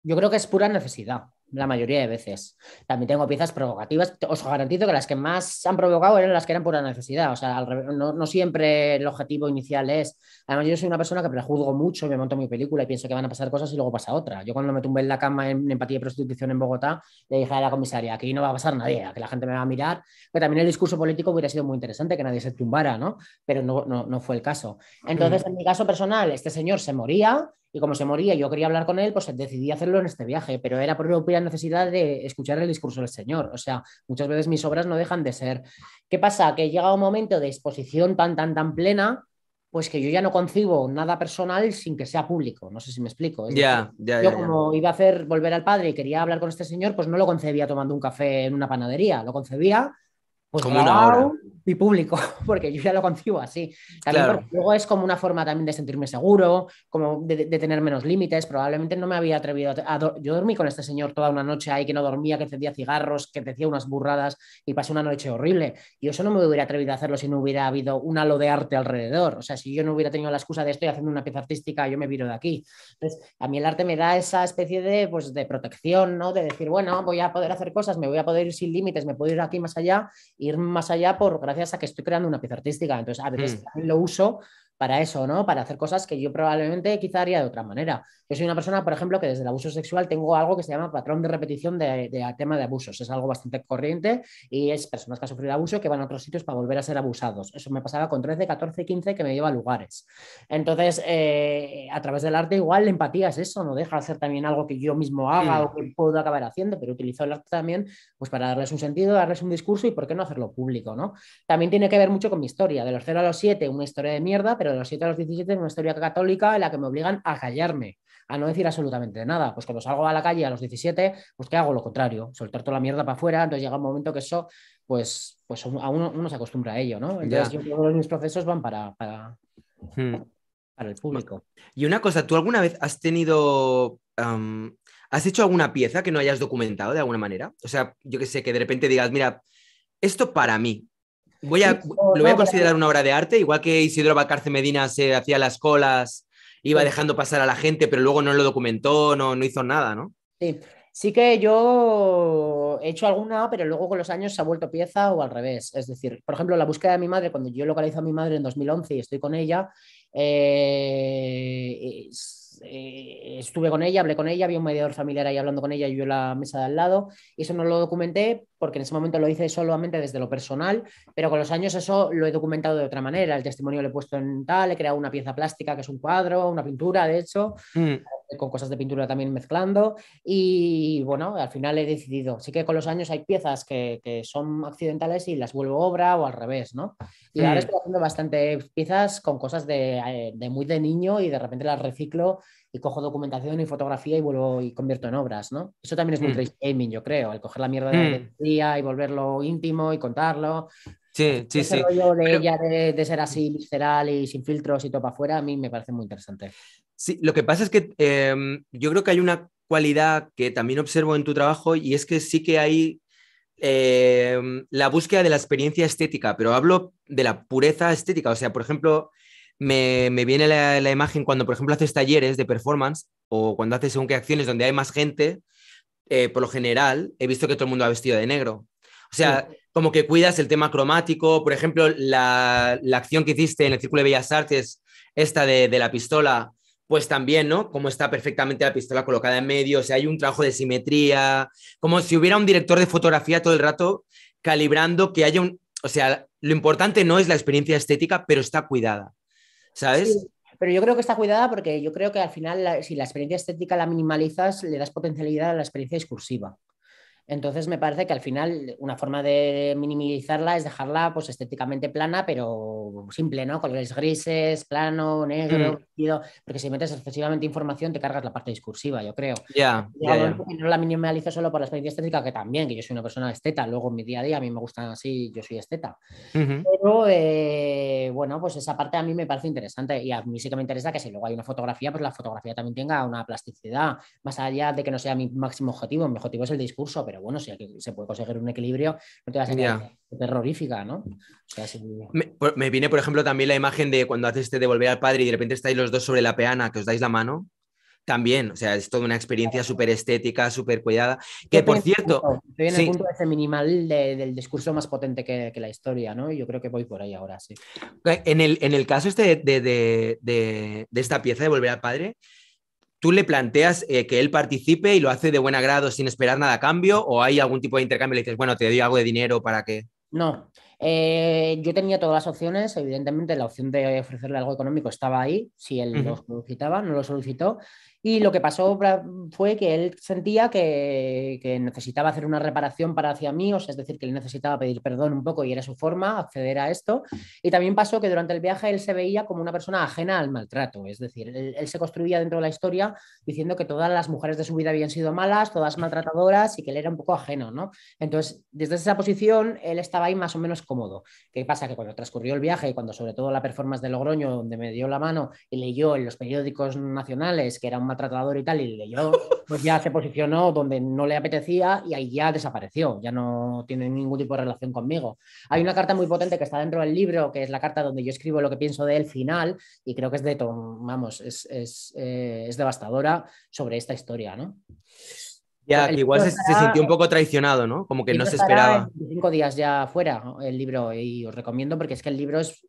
yo creo que es pura necesidad la mayoría de veces. También tengo piezas provocativas, os garantizo que las que más han provocado eran las que eran pura necesidad, o sea, no, siempre el objetivo inicial es, además yo soy una persona que prejuzgo mucho, me monto mi película y pienso que van a pasar cosas y luego pasa otra. Yo cuando me tumbé en la cama en empatía y prostitución en Bogotá, le dije a la comisaria, aquí no va a pasar nadie, que la gente me va a mirar, que también el discurso político hubiera sido muy interesante, que nadie se tumbara, ¿no? Pero no, no, no fue el caso. Entonces, en mi caso personal, este señor se moría y como se moría, yo quería hablar con él, pues decidí hacerlo en este viaje, pero era por propia necesidad de escuchar el discurso del Señor. O sea, muchas veces mis obras no dejan de ser. ¿Qué pasa? Que llega un momento de exposición tan, tan, tan plena, pues que yo ya no concibo nada personal sin que sea público. No sé si me explico. Ya, Yo, como iba a hacer volver al padre y quería hablar con este señor, pues no lo concebía tomando un café en una panadería, lo concebía pues como una Mi público, porque yo ya lo concibo así. Luego es como una forma también de sentirme seguro, como de, tener menos límites. Probablemente no me había atrevido a. yo dormí con este señor toda una noche ahí que no dormía, que encendía cigarros, que decía unas burradas y pasé una noche horrible. Y eso no me hubiera atrevido a hacerlo si no hubiera habido un halo de arte alrededor. O sea, si yo no hubiera tenido la excusa de estoy haciendo una pieza artística, yo me viro de aquí. Entonces, a mí el arte me da esa especie de, pues, de protección, ¿no? De decir, bueno, voy a poder hacer cosas, me voy a poder ir sin límites, me puedo ir aquí más allá. Y ir más allá por gracias a que estoy creando una pieza artística. Entonces, a veces mm. lo uso para eso, ¿no? Para hacer cosas que yo probablemente quizá haría de otra manera. Yo soy una persona, por ejemplo, que desde el abuso sexual tengo algo que se llama patrón de repetición de, tema de abusos. Es algo bastante corriente y es personas que han sufrido abuso que van a otros sitios para volver a ser abusados. Eso me pasaba con 13, 14, 15 que me lleva a lugares. Entonces, eh, a través del arte igual la empatía es eso, no deja de ser también algo que yo mismo haga o que puedo acabar haciendo, pero utilizo el arte también pues para darles un sentido, darles un discurso y por qué no hacerlo público, ¿no? También tiene que ver mucho con mi historia, de los 0 a los 7, una historia de mierda, pero pero de los 7 a los 17 en una historia católica en la que me obligan a callarme, a no decir absolutamente nada. Pues cuando salgo a la calle a los 17, pues que hago? Lo contrario, soltar toda la mierda para afuera, entonces llega un momento que eso, pues, pues a uno, se acostumbra a ello, ¿no? Entonces yo mis procesos van para, hmm. para, el público. Y una cosa, ¿tú alguna vez has tenido... ¿Has hecho alguna pieza que no hayas documentado de alguna manera? O sea, yo que sé, que de repente digas, mira, esto para mí, Voy a, lo voy a considerar una obra de arte, igual que Isidro Bacarce Medina se hacía las colas, iba dejando pasar a la gente, pero luego no lo documentó, no, hizo nada, ¿no? Sí. Sí que yo he hecho alguna, pero luego con los años se ha vuelto pieza o al revés. Es decir, por ejemplo, la búsqueda de mi madre, cuando yo localizo a mi madre en 2011 y estoy con ella, eh, eh, estuve con ella, hablé con ella, había un mediador familiar ahí hablando con ella y yo en la mesa de al lado. Y eso no lo documenté porque en ese momento lo hice solamente desde lo personal, pero con los años eso lo he documentado de otra manera. El testimonio lo he puesto en tal, he creado una pieza plástica que es un cuadro, una pintura, de hecho, mm. con cosas de pintura también mezclando. Y bueno, al final he decidido. Sí que con los años hay piezas que, son accidentales y las vuelvo obra o al revés, ¿no? Y ahora mm. estoy haciendo bastantes piezas con cosas eh, de muy de niño y de repente las reciclo y cojo documentación y fotografía y vuelvo y convierto en obras, ¿no? Eso también es muy mm. yo creo, el coger la mierda de la mm. día y volverlo íntimo y contarlo. Sí, sí, Ese sí. rollo de ella de, ser así visceral y sin filtros y todo para afuera, a mí me parece muy interesante. Sí, lo que pasa es que em, yo creo que hay una cualidad que también observo en tu trabajo y es que sí que hay em, la búsqueda de la experiencia estética, pero hablo de la pureza estética. O sea, por ejemplo, me, viene la, imagen cuando, por ejemplo, haces talleres de performance o cuando haces según qué acciones donde hay más gente, eh, por lo general he visto que todo el mundo ha vestido de negro. O sea, como que cuidas el tema cromático, por ejemplo, la, acción que hiciste en el Círculo de Bellas Artes, esta de, de la pistola, pues también, ¿no? Como está perfectamente la pistola colocada en medio, o sea, hay un trabajo de simetría, como si hubiera un director de fotografía todo el rato calibrando que haya un, o sea, lo importante no es la experiencia estética, pero está cuidada. ¿sabes? pero yo creo que está cuidada porque yo creo que al final, si la experiencia estética la minimalizas, le das potencialidad a la experiencia discursiva. Entonces me parece que al final una forma de minimizarla es dejarla pues estéticamente plana, pero simple, ¿no? Colores grises, plano, negro, mm. porque si metes excesivamente información te cargas la parte discursiva, yo creo. Ya. No la minimalizo solo por la experiencia estética, que también, que yo soy una persona esteta, luego en mi día a día a mí me gustan así, yo soy esteta. Pero eh, bueno, pues esa parte a mí me parece interesante y a mí sí que me interesa que si luego hay una fotografía, pues la fotografía también tenga una plasticidad, más allá de que no sea mi máximo objetivo, mi objetivo es el discurso, pero pero bueno, si aquí se puede conseguir un equilibrio, no te vas a quedar terrorífica, ¿no? Pues, me, viene, por ejemplo, también la imagen de cuando haces este devolver al padre y de repente estáis los dos sobre la peana, que os dais la mano. También, o sea, es toda una experiencia súper estética, súper cuidada. Que por cierto. estoy en el punto de ese minimal del discurso más potente que, la historia, ¿no? Y yo creo que voy por ahí ahora, sí. En el, en el caso este de, de, de esta pieza de Volver al Padre, ¿Tú le planteas eh, que él participe y lo hace de buen agrado sin esperar nada a cambio? ¿O hay algún tipo de intercambio? Le dices, bueno, te doy algo de dinero para que. No, eh, yo tenía todas las opciones, evidentemente la opción de ofrecerle algo económico estaba ahí, si él lo solicitaba, no lo solicitó, y lo que pasó fue que él sentía que, necesitaba hacer una reparación para hacia mí, o sea, es decir, que él necesitaba pedir perdón un poco y era su forma acceder a esto. Y también pasó que durante el viaje él se veía como una persona ajena al maltrato, es decir, él, se construía dentro de la historia diciendo que todas las mujeres de su vida habían sido malas, todas maltratadoras y que él era un poco ajeno, ¿no? Entonces, desde esa posición, él estaba ahí más o menos cómodo. ¿Qué pasa? Que cuando transcurrió el viaje y cuando sobre todo la performance de Logroño, donde me dio la mano y leyó en los periódicos nacionales que era un tratador y tal, y leyó, pues ya se posicionó donde no le apetecía y ahí ya desapareció, ya no tiene ningún tipo de relación conmigo. Hay una carta muy potente que está dentro del libro, que es la carta donde yo escribo lo que pienso del final, y creo que es de, vamos, es, eh, es, devastadora sobre esta historia, ¿no? Ya, igual se, sintió un poco traicionado, ¿no? Como que no se esperaba. Cinco días ya fuera el libro y os recomiendo porque es que el libro es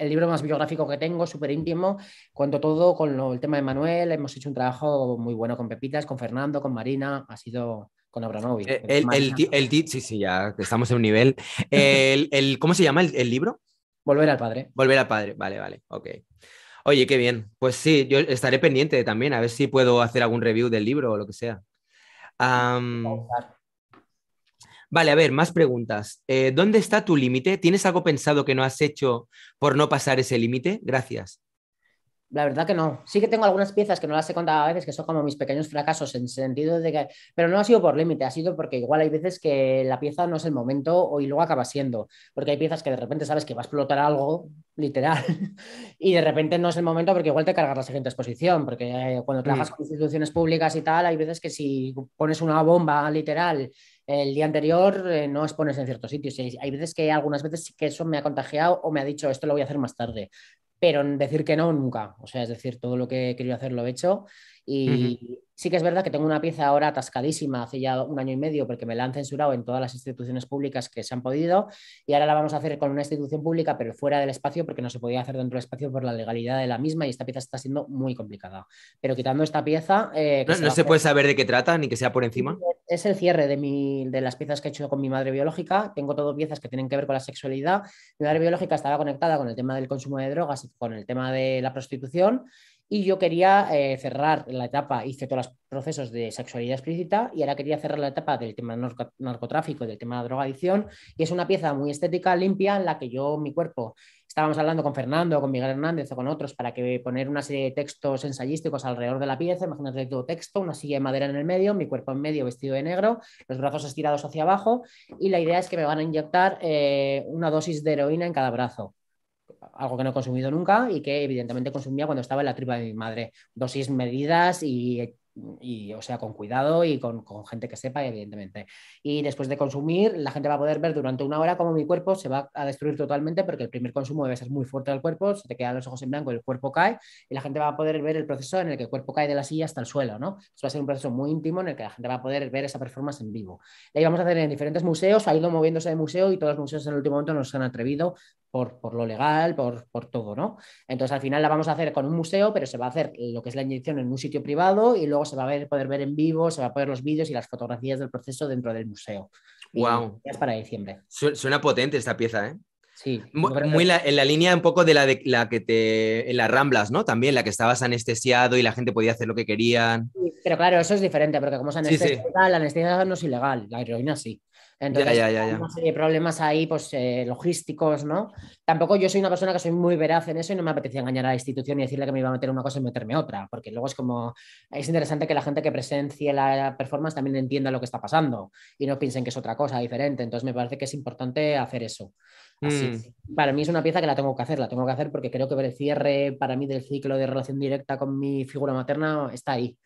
el libro más biográfico que tengo, súper íntimo. Cuento todo con el tema de Manuel. Hemos hecho un trabajo muy bueno con Pepitas, con Fernando, con Marina. Ha sido con Abramovich. Eh, el, el, sí, sí, ya estamos en un nivel. El, ¿Cómo se llama el, libro? Volver al padre. Volver al padre, vale, vale, ok. Oye, qué bien. Pues sí, yo estaré pendiente también, a ver si puedo hacer algún review del libro o lo que sea. Vale, a ver, más preguntas. Eh, ¿Dónde está tu límite? ¿Tienes algo pensado que no has hecho por no pasar ese límite? Gracias. La verdad que no. Sí que tengo algunas piezas que no las he contado a veces, que son como mis pequeños fracasos en sentido de que... Pero no ha sido por límite, ha sido porque igual hay veces que la pieza no es el momento y luego acaba siendo. Porque hay piezas que de repente sabes que va a explotar algo, literal, y de repente no es el momento porque igual te cargas la siguiente exposición. Porque eh, cuando mm. trabajas con instituciones públicas y tal, hay veces que si pones una bomba literal el día anterior eh, no expones en ciertos sitios. Y hay veces que algunas veces sí que eso me ha contagiado o me ha dicho esto lo voy a hacer más tarde, pero decir que no nunca. O sea, es decir, todo lo que he querido hacer lo he hecho y sí que es verdad que tengo una pieza ahora atascadísima hace ya un año y medio porque me la han censurado en todas las instituciones públicas que se han podido y ahora la vamos a hacer con una institución pública pero fuera del espacio porque no se podía hacer dentro del espacio por la legalidad de la misma y esta pieza está siendo muy complicada. Pero quitando esta pieza... Eh, no se, puede saber de qué trata ni que sea por encima. Es el cierre de, mi, de las piezas que he hecho con mi madre biológica. Tengo todas piezas que tienen que ver con la sexualidad. Mi madre biológica estaba conectada con el tema del consumo de drogas y con el tema de la prostitución y yo quería eh, cerrar la etapa, hice todos los procesos de sexualidad explícita y ahora quería cerrar la etapa del tema del narcotráfico, del tema de la drogadicción. Y es una pieza muy estética, limpia, en la que yo, mi cuerpo, estábamos hablando con Fernando, con Miguel Hernández o con otros para que poner una serie de textos ensayísticos alrededor de la pieza. Imagínate todo texto, una silla de madera en el medio, mi cuerpo en medio vestido de negro, los brazos estirados hacia abajo. Y la idea es que me van a inyectar eh, una dosis de heroína en cada brazo algo que no he consumido nunca y que evidentemente consumía cuando estaba en la tripa de mi madre. Dosis medidas y y o sea, con cuidado y con, con, gente que sepa, evidentemente. Y después de consumir, la gente va a poder ver durante una hora cómo mi cuerpo se va a destruir totalmente, porque el primer consumo debe ser muy fuerte al cuerpo, se te quedan los ojos en blanco, el cuerpo cae, y la gente va a poder ver el proceso en el que el cuerpo cae de la silla hasta el suelo, ¿no? Eso va a ser un proceso muy íntimo en el que la gente va a poder ver esa performance en vivo. le vamos a hacer en diferentes museos, ha ido moviéndose de museo y todos los museos en el último momento nos han atrevido por, por, lo legal, por, por, todo, ¿no? Entonces al final la vamos a hacer con un museo, pero se va a hacer lo que es la inyección en un sitio privado y luego se va a poder ver en vivo, se va a poder los vídeos y las fotografías del proceso dentro del museo. Wow. es para diciembre. Suena potente esta pieza, ¿eh? Sí. Pues muy, en la línea un poco de la, de la que te. En las Ramblas, ¿no? También, la que estabas anestesiado y la gente podía hacer lo que querían. pero claro, eso es diferente, porque como es anestesia, la anestesia no es ilegal, la heroína sí. Entonces, hay problemas ahí, pues eh, logísticos, ¿no? Tampoco yo soy una persona que soy muy veraz en eso y no me apetecía engañar a la institución y decirle que me iba a meter una cosa y meterme otra, porque luego es como, es interesante que la gente que presencie la performance también entienda lo que está pasando y no piensen que es otra cosa diferente. Entonces, me parece que es importante hacer eso. Así, mm. Para mí es una pieza que la tengo que hacer, la tengo que hacer porque creo que el cierre para mí del ciclo de relación directa con mi figura materna está ahí.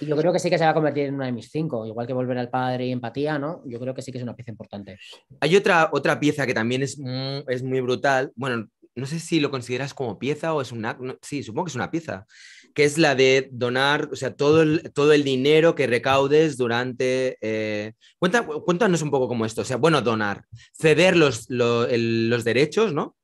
Y yo creo que sí que se va a convertir en una de mis cinco, igual que Volver al Padre y Empatía, ¿no? Yo creo que sí que es una pieza importante. Hay otra, otra pieza que también es, muy brutal, bueno, no sé si lo consideras como pieza o es una, sí, supongo que es una pieza, que es la de donar, o sea, todo el, todo el dinero que recaudes durante... Eh, cuéntanos un poco como esto, o sea, bueno, donar, ceder los, los, los derechos, ¿no?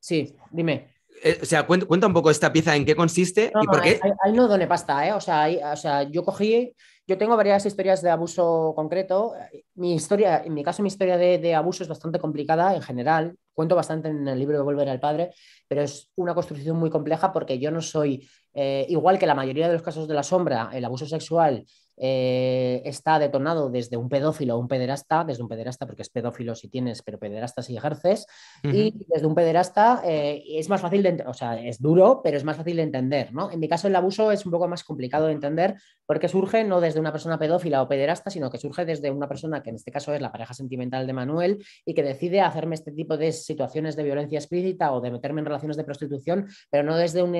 Sí, dime. Eh, o sea, cuenta, un poco esta pieza, en qué consiste y por qué. Ahí, no donde pasta, ¿eh? O sea, o sea, yo cogí, yo tengo varias historias de abuso concreto. Mi historia, en mi caso, mi historia de, abuso es bastante complicada en general. Cuento bastante en el libro de Volver al Padre, pero es una construcción muy compleja porque yo no soy, eh, igual que la mayoría de los casos de la sombra, el abuso sexual eh, está detonado desde un pedófilo o un pederasta, desde un pederasta porque es pedófilo si tienes, pero pederasta si ejerces, y desde un pederasta eh, es más fácil de, o sea, es duro, pero es más fácil de entender, ¿no? En mi caso el abuso es un poco más complicado de entender porque surge no desde una persona pedófila o pederasta, sino que surge desde una persona que en este caso es la pareja sentimental de Manuel y que decide hacerme este tipo de situaciones de violencia explícita o de meterme en relaciones de prostitución, pero no desde un,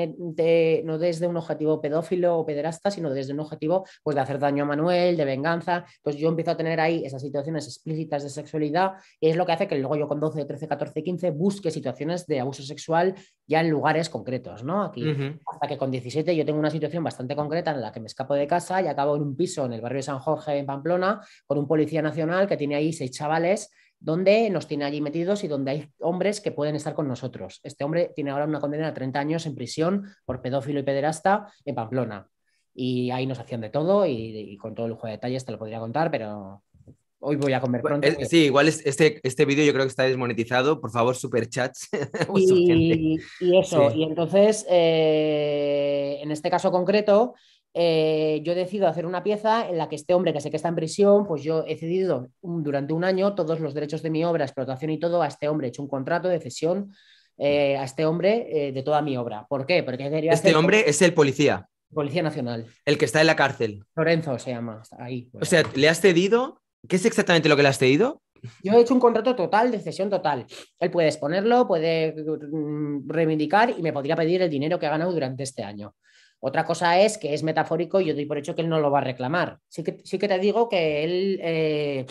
no desde un objetivo pedófilo o pederasta, sino desde un objetivo pues de hacer daño a Manuel, de venganza. Entonces pues yo empiezo a tener ahí esas situaciones explícitas de sexualidad y es lo que hace que luego yo con 12, 13, 14, 15 busque situaciones de abuso sexual ya en lugares concretos, ¿no? Aquí, hasta que con 17 yo tengo una situación bastante concreta en la que me escapo de casa y acabo en un piso en el barrio de San Jorge, en Pamplona, con un policía nacional que tiene ahí seis chavales donde nos tiene allí metidos y donde hay hombres que pueden estar con nosotros. Este hombre tiene ahora una condena de 30 años en prisión por pedófilo y pederasta en Pamplona y ahí nos hacían de todo y, con todo el juego de detalles te lo podría contar, pero hoy voy a comer pronto. Sí, igual este, este, vídeo yo creo que está desmonetizado. Por favor, super y, y eso, y entonces, eh, en este caso concreto, eh, yo he decido hacer una pieza en la que este hombre que sé que está en prisión, pues yo he cedido durante un año todos los derechos de mi obra, explotación y todo a este hombre. He hecho un contrato de cesión eh, a este hombre de toda mi obra. ¿Por qué? Porque quería Este hombre es el policía. Policía Nacional. El que está en la cárcel. Lorenzo se llama, ahí. O sea, ¿le has cedido? ¿Qué es exactamente lo que le has cedido? Yo he hecho un contrato total, de cesión total. Él puede exponerlo, puede mm, reivindicar y me podría pedir el dinero que ha ganado durante este año. Otra cosa es que es metafórico y yo doy por hecho que él no lo va a reclamar. Sí que, te digo que él eh,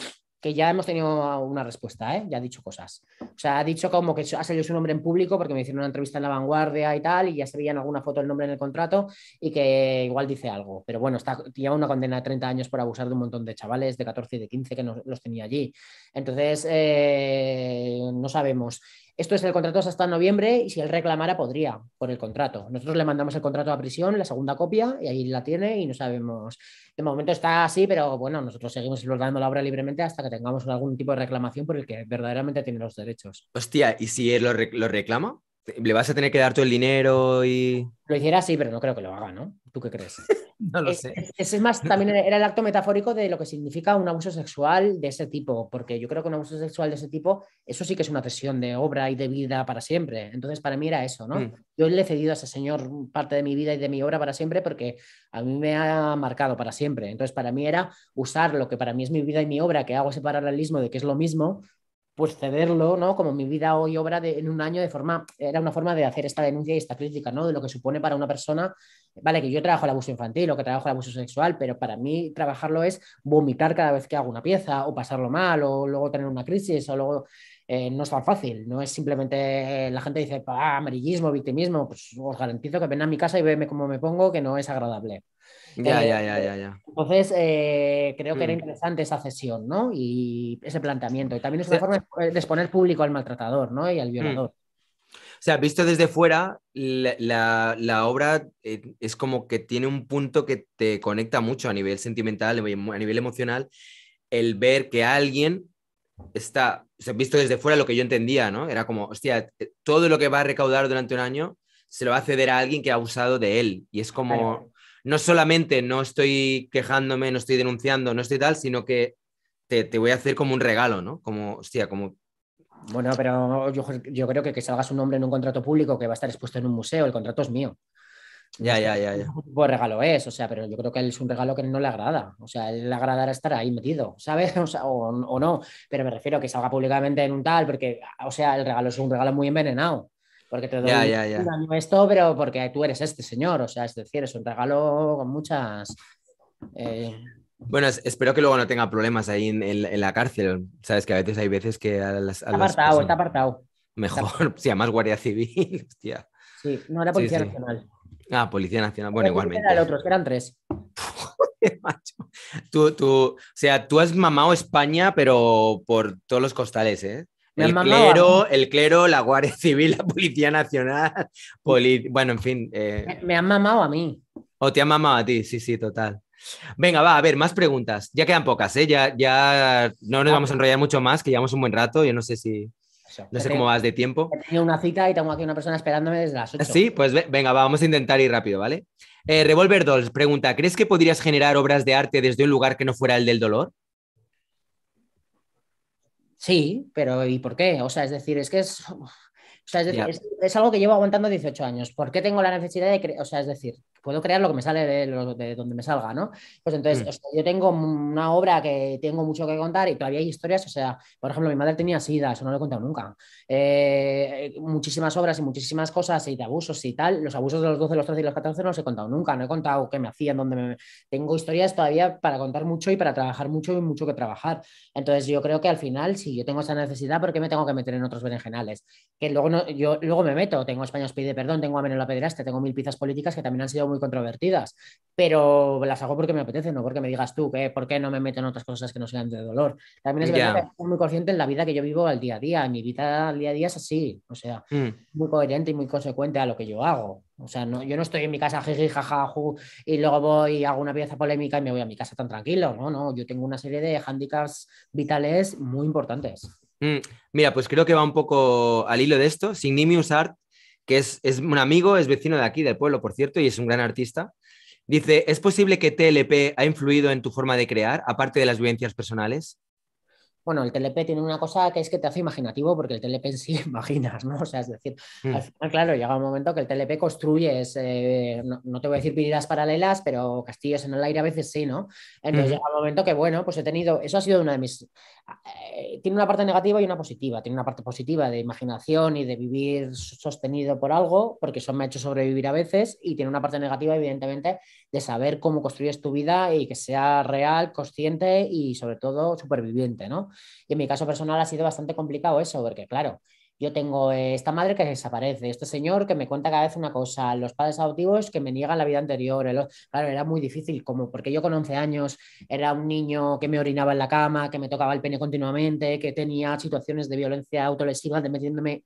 que ya hemos tenido una respuesta, ¿eh? ya ha dicho cosas. O sea, ha dicho como que ha salido su nombre en público porque me hicieron una entrevista en La Vanguardia y tal, y ya se veía en alguna foto el nombre en el contrato y que igual dice algo. Pero bueno, está, lleva una condena de 30 años por abusar de un montón de chavales de 14 y de 15 que los tenía allí. Entonces, eh, no sabemos. Esto es el contrato hasta noviembre y si él reclamara podría por el contrato. Nosotros le mandamos el contrato a prisión, la segunda copia, y ahí la tiene y no sabemos. De momento está así, pero bueno, nosotros seguimos explotando la obra libremente hasta que tengamos algún tipo de reclamación por el que verdaderamente tiene los derechos. Hostia, ¿y si él lo reclama? le vas a tener que dar todo el dinero y... Lo hiciera así, pero no creo que lo haga, ¿no? ¿Tú qué crees? no lo eh, sé. Eh, es más, también era el acto metafórico de lo que significa un abuso sexual de ese tipo, porque yo creo que un abuso sexual de ese tipo, eso sí que es una cesión de obra y de vida para siempre. Entonces, para mí era eso, ¿no? Mm. Yo le he cedido a ese señor parte de mi vida y de mi obra para siempre porque a mí me ha marcado para siempre. Entonces, para mí era usar lo que para mí es mi vida y mi obra, que hago ese paralelismo de que es lo mismo, pues cederlo, ¿no? Como mi vida hoy obra en un año de forma, era una forma de hacer esta denuncia y esta crítica, ¿no? De lo que supone para una persona, vale, que yo trabajo el abuso infantil o que trabajo el abuso sexual, pero para mí trabajarlo es vomitar cada vez que hago una pieza o pasarlo mal o luego tener una crisis o luego... Eh, no es tan fácil, no es simplemente eh, la gente dice, ah, amarillismo, victimismo, pues os garantizo que ven a mi casa y veme cómo me pongo, que no es agradable. Eh, ya, ya, ya, ya, Entonces, eh, creo que era mm. interesante esa cesión, ¿no? Y ese planteamiento. Y también es una forma de exponer público al maltratador, ¿no? Y al mm. violador. O sea, visto desde fuera, la, obra eh, es como que tiene un punto que te conecta mucho a nivel sentimental, a nivel emocional, el ver que alguien está, o visto desde fuera lo que yo entendía, ¿no? Era como, hostia, todo lo que va a recaudar durante un año se lo va a ceder a alguien que ha abusado de él. Y es como, no solamente no estoy quejándome, no estoy denunciando, no estoy tal, sino que te, voy a hacer como un regalo, ¿no? Como, hostia, como bueno, pero yo, creo que que salgas un nombre en un contrato público que va a estar expuesto en un museo, el contrato es mío. Ya, ya, ya. ya. Pues regalo es, o sea, pero yo creo que es un regalo que no le agrada. O sea, le agradará estar ahí metido, ¿sabes? O, o, no, pero me refiero a que salga públicamente en un tal, porque, o sea, el regalo es un regalo muy envenenado porque te doy esto, pero porque tú eres este señor, o sea, es decir, es un regalo con muchas... Eh, bueno, espero que luego no tenga problemas ahí en, la cárcel, sabes que a veces hay veces que está apartado, está apartado. Mejor, si además Guardia Civil, hostia. Sí, no era Policía Nacional. Ah, Policía Nacional, bueno, igualmente. igualmente. el otros, eran tres. Tú, tú, o sea, tú has mamado España, pero por todos los costales, ¿eh? el clero, el clero, la Guardia Civil, la Policía Nacional, bueno, en fin. Eh, me, han mamado a mí. O te han mamado a ti, sí, sí, total. Venga, va, a ver, más preguntas. Ya quedan pocas, ¿eh? Ya, no nos ah. vamos a enrollar mucho más, que llevamos un buen rato, yo no sé si... no sé cómo vas de tiempo. Tengo una cita y tengo aquí una persona esperándome desde las 8. Sí, pues venga, vamos a intentar ir rápido, ¿vale? Eh, Revolver Dolls pregunta, ¿crees que podrías generar obras de arte desde un lugar que no fuera el del dolor? Sí, pero ¿y por qué? O sea, es decir, es que es, es, es, algo que llevo aguantando 18 años. ¿Por qué tengo la necesidad de creer? O sea, es decir, puedo crear lo que me sale de, donde me salga, ¿no? Pues entonces, mm. yo tengo una obra que tengo mucho que contar y todavía hay historias, o sea, por ejemplo, mi madre tenía sida, eso no lo he contado nunca. Eh, muchísimas obras y muchísimas cosas y de abusos y tal, los abusos de los 12, los 13 y los 14 no los he contado nunca, no he contado qué me hacían, dónde me... Tengo historias todavía para contar mucho y para trabajar mucho y mucho que trabajar. Entonces, yo creo que al final, si yo tengo esa necesidad, ¿por qué me tengo que meter en otros berenjenales? Que luego yo luego me meto, tengo España pide perdón, tengo a Menelo Pedraste, tengo mil pizas políticas que también han sido muy controvertidas, pero las hago porque me apetece, no porque me digas tú que por qué no me meto en otras cosas que no sean de dolor. También es verdad que muy consciente en la vida que yo vivo al día a día. Mi vida al día a día es así, o sea, mm. muy coherente y muy consecuente a lo que yo hago. O sea, no, yo no estoy en mi casa jiji, jaja, y luego voy a hago una pieza polémica y me voy a mi casa tan tranquilo. No, no, yo tengo una serie de hándicaps vitales muy importantes. Mm. Mira, pues creo que va un poco al hilo de esto. sin ni me usar que es, un amigo, es vecino de aquí, del pueblo, por cierto, y es un gran artista. Dice, ¿es posible que TLP ha influido en tu forma de crear, aparte de las vivencias personales? Bueno, el TLP tiene una cosa que es que te hace imaginativo porque el TLP sí imaginas, ¿no? O sea, es decir, al mm. final, claro, llega un momento que el TLP construye, no, te voy a decir vidas paralelas, pero castillos en el aire a veces sí, ¿no? Entonces mm. llega un momento que, bueno, pues he tenido, eso ha sido una de mis... Eh, tiene una parte negativa y una positiva. Tiene una parte positiva de imaginación y de vivir sostenido por algo, porque eso me ha hecho sobrevivir a veces, y tiene una parte negativa, evidentemente, de saber cómo construyes tu vida y que sea real, consciente y sobre todo superviviente, ¿no? Y en mi caso personal ha sido bastante complicado eso, porque claro, yo tengo esta madre que desaparece, este señor que me cuenta cada vez una cosa, los padres adoptivos que me niegan la vida anterior. Claro, era muy difícil, como porque yo con 11 años era un niño que me orinaba en la cama, que me tocaba el pene continuamente, que tenía situaciones de violencia autolesiva, de metiéndome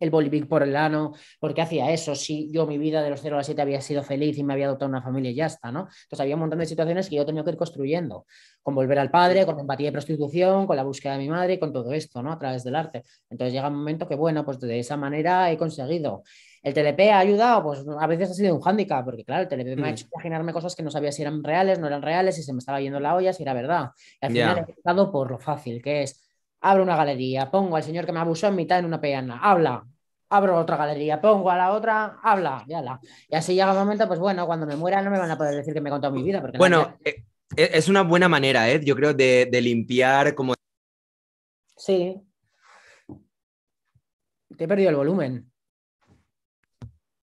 el bolivic por el ano, porque hacía eso, si yo mi vida de los 0 a 7 había sido feliz y me había adoptado una familia y ya está, ¿no? Entonces había un montón de situaciones que yo tenía que ir construyendo, con volver al padre, con empatía la prostitución, con la búsqueda de mi madre, con todo esto, ¿no? A través del arte. Entonces llega un momento que, bueno, pues de esa manera he conseguido. ¿El TLP ha ayudado? Pues a veces ha sido un hándicap, porque claro, el TLP me ha mm. hecho imaginarme cosas que no sabía si eran reales, no eran reales, si se me estaba yendo la olla, si era verdad. Y al final he estado por lo fácil que es abro una galería, pongo al señor que me abusó en mitad en una peana, habla, abro otra galería, pongo a la otra, habla, y la. Y así llega el momento, pues bueno, cuando me muera no me van a poder decir que me he contado mi vida. bueno, eh, eh, es una buena manera, ¿eh? yo creo, de, limpiar como... Sí. Te he perdido el volumen.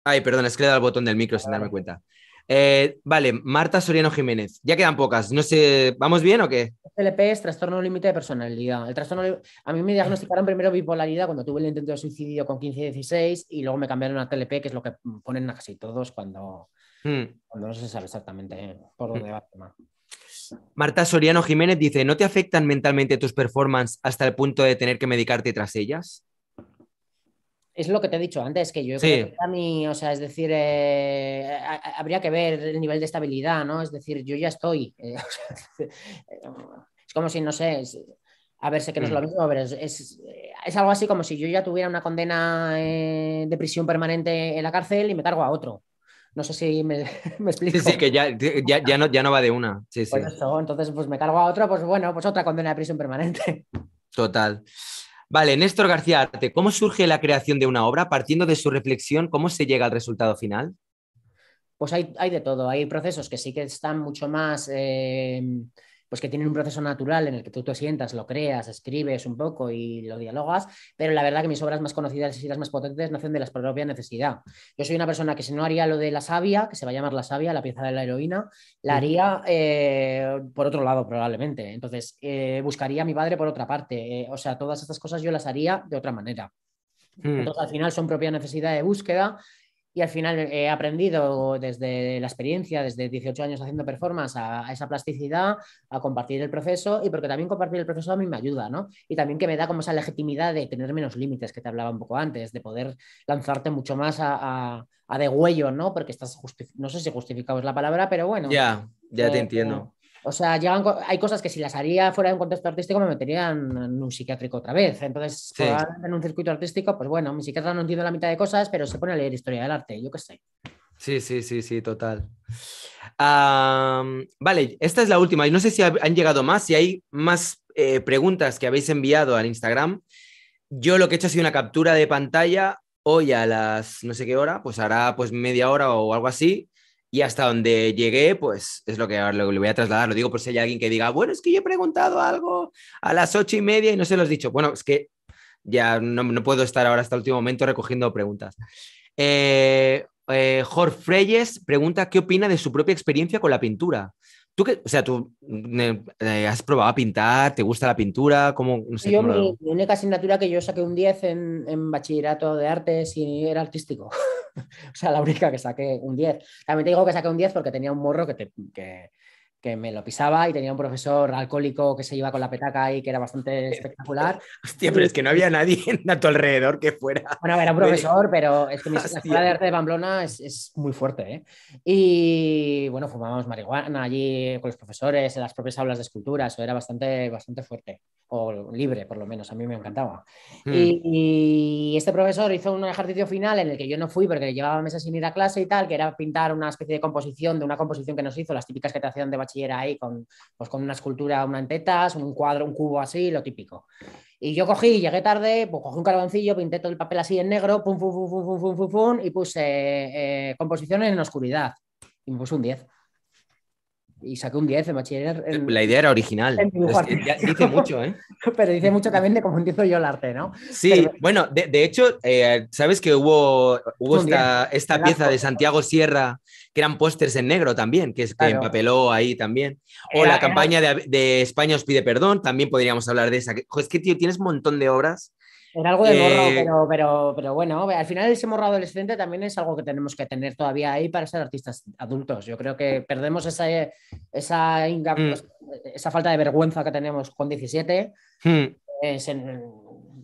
Ay, perdón, es que le he dado el botón del micro sin darme cuenta. Eh, vale, Marta Soriano Jiménez. Ya quedan pocas. No sé, ¿vamos bien o qué? TLP es trastorno límite de personalidad. El trastorno, a mí me diagnosticaron primero bipolaridad cuando tuve el intento de suicidio con 15 y 16 y luego me cambiaron a TLP, que es lo que ponen a casi todos cuando, hmm. cuando no se sabe exactamente eh, por hmm. dónde va el tema. Marta Soriano Jiménez dice, ¿no te afectan mentalmente tus performances hasta el punto de tener que medicarte tras ellas? Es lo que te he dicho antes, que yo a mí, o sea, es decir, eh, habría que ver el nivel de estabilidad, ¿no? Es decir, yo ya estoy. Eh, eh, es como si, no sé, a ver, si que no es lo mm. mismo, pero es, algo así como si yo ya tuviera una condena de prisión permanente en la cárcel y me cargo a otro. No sé si me, explico. Sí, que ya, no, ya no va de una. Sí, entonces, pues me cargo a otro, pues bueno, pues otra condena de prisión permanente. Total. Vale, Néstor García Arte, ¿cómo surge la creación de una obra? Partiendo de su reflexión, ¿cómo se llega al resultado final? Pues hay, de todo, hay procesos que sí que están mucho más... Eh, pues que tienen un proceso natural en el que tú te sientas, lo creas, escribes un poco y lo dialogas, pero la verdad que mis obras más conocidas y las más potentes nacen de la propia necesidad. Yo soy una persona que si no haría lo de la savia, que se va a llamar la savia, la pieza de la heroína, la haría eh, por otro lado probablemente. Entonces, eh, buscaría a mi padre por otra parte. Eh, o sea, todas estas cosas yo las haría de otra manera. Hmm. Entonces, al final son propia necesidad de búsqueda y al final he aprendido desde la experiencia, desde 18 años haciendo performance, a, esa plasticidad, a compartir el proceso y porque también compartir el proceso a mí me ayuda, ¿no? Y también que me da como esa legitimidad de tener menos límites que te hablaba un poco antes, de poder lanzarte mucho más a, a, de ¿no? Porque estás, no sé si justificado es la palabra, pero bueno. Ya, ya te eh, entiendo. O sea, hay cosas que si las haría fuera de un contexto artístico me meterían en un psiquiátrico otra vez. Entonces, en un circuito artístico, pues bueno, mi psiquiatra no entiende la mitad de cosas, pero se pone a leer historia del arte, yo qué sé. Sí, sí, sí, sí, total. vale, esta es la última. Y no sé si han llegado más, si hay más eh, preguntas que habéis enviado al Instagram. Yo lo que he hecho ha sido una captura de pantalla hoy a las no sé qué hora, pues hará pues media hora o algo así, y hasta donde llegué, pues es lo que, ahora le voy a trasladar. Lo digo por si hay alguien que diga, bueno, es que yo he preguntado algo a las ocho y media y no se lo he dicho. Bueno, es que ya no, puedo estar ahora hasta el último momento recogiendo preguntas. Eh, eh, Jorge Freyes pregunta qué opina de su propia experiencia con la pintura. ¿Tú qué, o sea, tú mm, eh, eh, has probado a pintar? ¿Te gusta la pintura? ¿Cómo, yo, mi, única asignatura que yo saqué un 10 en, bachillerato de artes y era artístico. o sea, la única que saqué un 10. También te digo que saqué un 10 porque tenía un morro que, te, que, que me lo pisaba y tenía un profesor alcohólico que se iba con la petaca ahí, que era bastante espectacular. Hostia, pero es que no había nadie a tu alrededor que fuera. Bueno, era un profesor, pero es que mi escuela de arte de Pamplona es, es muy fuerte. ¿eh? Y bueno, fumábamos marihuana allí con los profesores, en las propias aulas de escultura, eso era bastante, bastante fuerte, o libre por lo menos, a mí me encantaba. Hmm. Y, este profesor hizo un ejercicio final en el que yo no fui porque llevaba meses sin ir a clase y tal, que era pintar una especie de composición, de una composición que nos hizo, las típicas que te hacían de era ahí con, pues con una escultura, una en tetas, un cuadro, un cubo así, lo típico. Y yo cogí, llegué tarde, pues cogí un carboncillo, pinté todo el papel así en negro, pum, pum, pum, pum, pum, pum, pum, y puse eh, composiciones en oscuridad. Y me puse un 10 y saqué un 10 de bachiller. la idea era original. dice mucho, ¿eh? Pero dice mucho también de cómo empiezo yo el arte, ¿no? Sí, bueno, de, hecho, eh, ¿sabes que hubo, hubo esta, pieza de Santiago Sierra que eran pósters en negro también, que, es, empapeló ahí también? O la campaña de, de, España os pide perdón, también podríamos hablar de esa. es que, tío, tienes un montón de obras era algo de morro, eh, pero, pero, bueno, al final ese morro adolescente también es algo que tenemos que tener todavía ahí para ser artistas adultos. Yo creo que perdemos esa, eh, mm. esa, falta de vergüenza que tenemos con 17. Mm.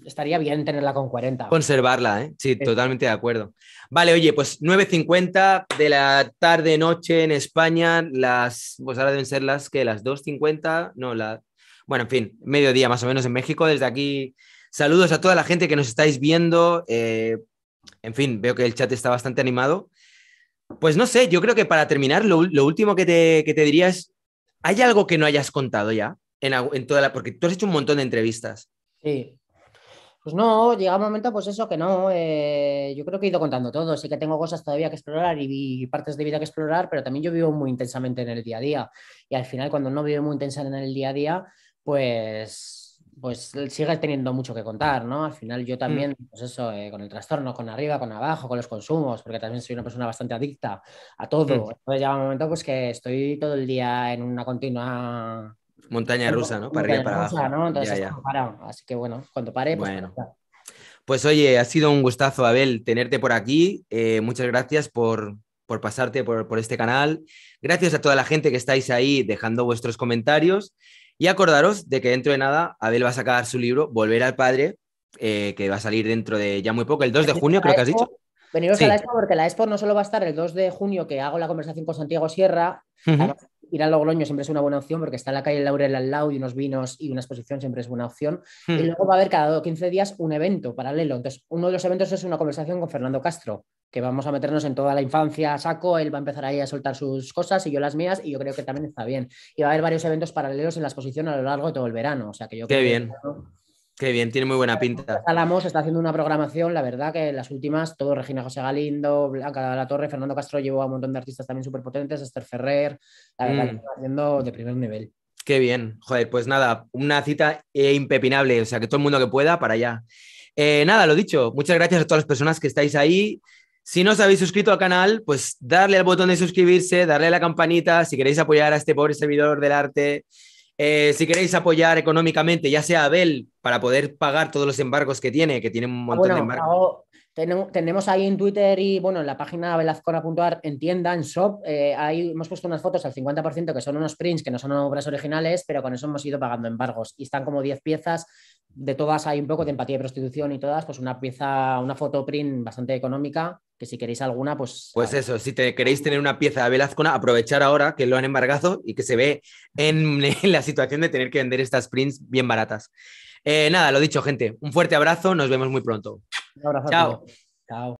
estaría bien tenerla con 40. Conservarla, ¿eh? sí, totalmente de acuerdo. Vale, oye, pues 9.50 de la tarde, noche en España, las, pues ahora deben ser las que, las 2.50, no, la, bueno, en fin, mediodía más o menos en México, desde aquí Saludos a toda la gente que nos estáis viendo. Eh, en fin, veo que el chat está bastante animado. Pues no sé, yo creo que para terminar, lo, último que te, que diría es, ¿hay algo que no hayas contado ya? En, toda la, porque tú has hecho un montón de entrevistas. Sí. Pues no, llega un momento, pues eso, que no. Eh, yo creo que he ido contando todo. Sí que tengo cosas todavía que explorar y, y, partes de vida que explorar, pero también yo vivo muy intensamente en el día a día. Y al final, cuando no vivo muy intensamente en el día a día, pues pues sigue teniendo mucho que contar, ¿no? Al final yo mm. también, pues eso, eh, con el trastorno, con arriba, con abajo, con los consumos, porque también soy una persona bastante adicta a todo. Mm. Entonces llega un momento pues que estoy todo el día en una continua... Montaña rusa, ¿no? Para arriba, para ¿no? Entonces ya, Así que bueno, cuando pare, pues... Bueno. Pues oye, ha sido un gustazo, Abel, tenerte por aquí. Eh, muchas gracias por, pasarte por, por, este canal. Gracias a toda la gente que estáis ahí dejando vuestros comentarios. Y acordaros de que dentro de nada Abel va a sacar su libro, Volver al Padre, eh, que va a salir dentro de ya muy poco, el 2 de junio, creo que has dicho. Veniros a la Expo porque la Expo no solo va a estar el 2 de junio, que hago la conversación con Santiago Sierra, ir a Logroño siempre es una buena opción porque está la calle Laurel al lado y unos vinos y una exposición siempre es buena opción. Y hmm. luego va a haber cada 15 días un evento paralelo. Entonces, uno de los eventos es una conversación con Fernando Castro, que vamos a meternos en toda la infancia a saco, él va a empezar ahí a soltar sus cosas y yo las mías y yo creo que también está bien. Y va a haber varios eventos paralelos en la exposición a lo largo de todo el verano. O sea, que yo Qué bien. Qué bien, tiene muy buena pinta. Salamos, está haciendo una programación, la verdad que las últimas, todo Regina José Galindo, Blanca de la Torre, Fernando Castro llevó a un montón de artistas también súper potentes, Esther Ferrer, la verdad que mm. está haciendo de primer nivel. Qué bien, joder, pues nada, una cita eh, impepinable, o sea que todo el mundo que pueda para allá. Eh, nada, lo dicho, muchas gracias a todas las personas que estáis ahí. Si no os habéis suscrito al canal, pues darle al botón de suscribirse, darle a la campanita, si queréis apoyar a este pobre servidor del arte eh, si queréis apoyar económicamente, ya sea Abel, para poder pagar todos los embargos que tiene, que tiene un ah, montón de embargos. tenemos, ahí en Twitter y bueno, en la página velazcona.ar, en tienda, en shop, eh, ahí hemos puesto unas fotos al 50% que son unos prints que no son obras originales, pero con eso hemos ido pagando embargos. Y están como 10 piezas de todas hay un poco de empatía y prostitución y todas, pues una pieza, una fotoprint bastante económica, que si queréis alguna, pues... Pues eso, si te queréis tener una pieza de Velazcona, aprovechar ahora que lo han embargado y que se ve en, la situación de tener que vender estas prints bien baratas. Eh, nada, lo dicho, gente, un fuerte abrazo, nos vemos muy pronto. Un abrazo. Chao. Chao.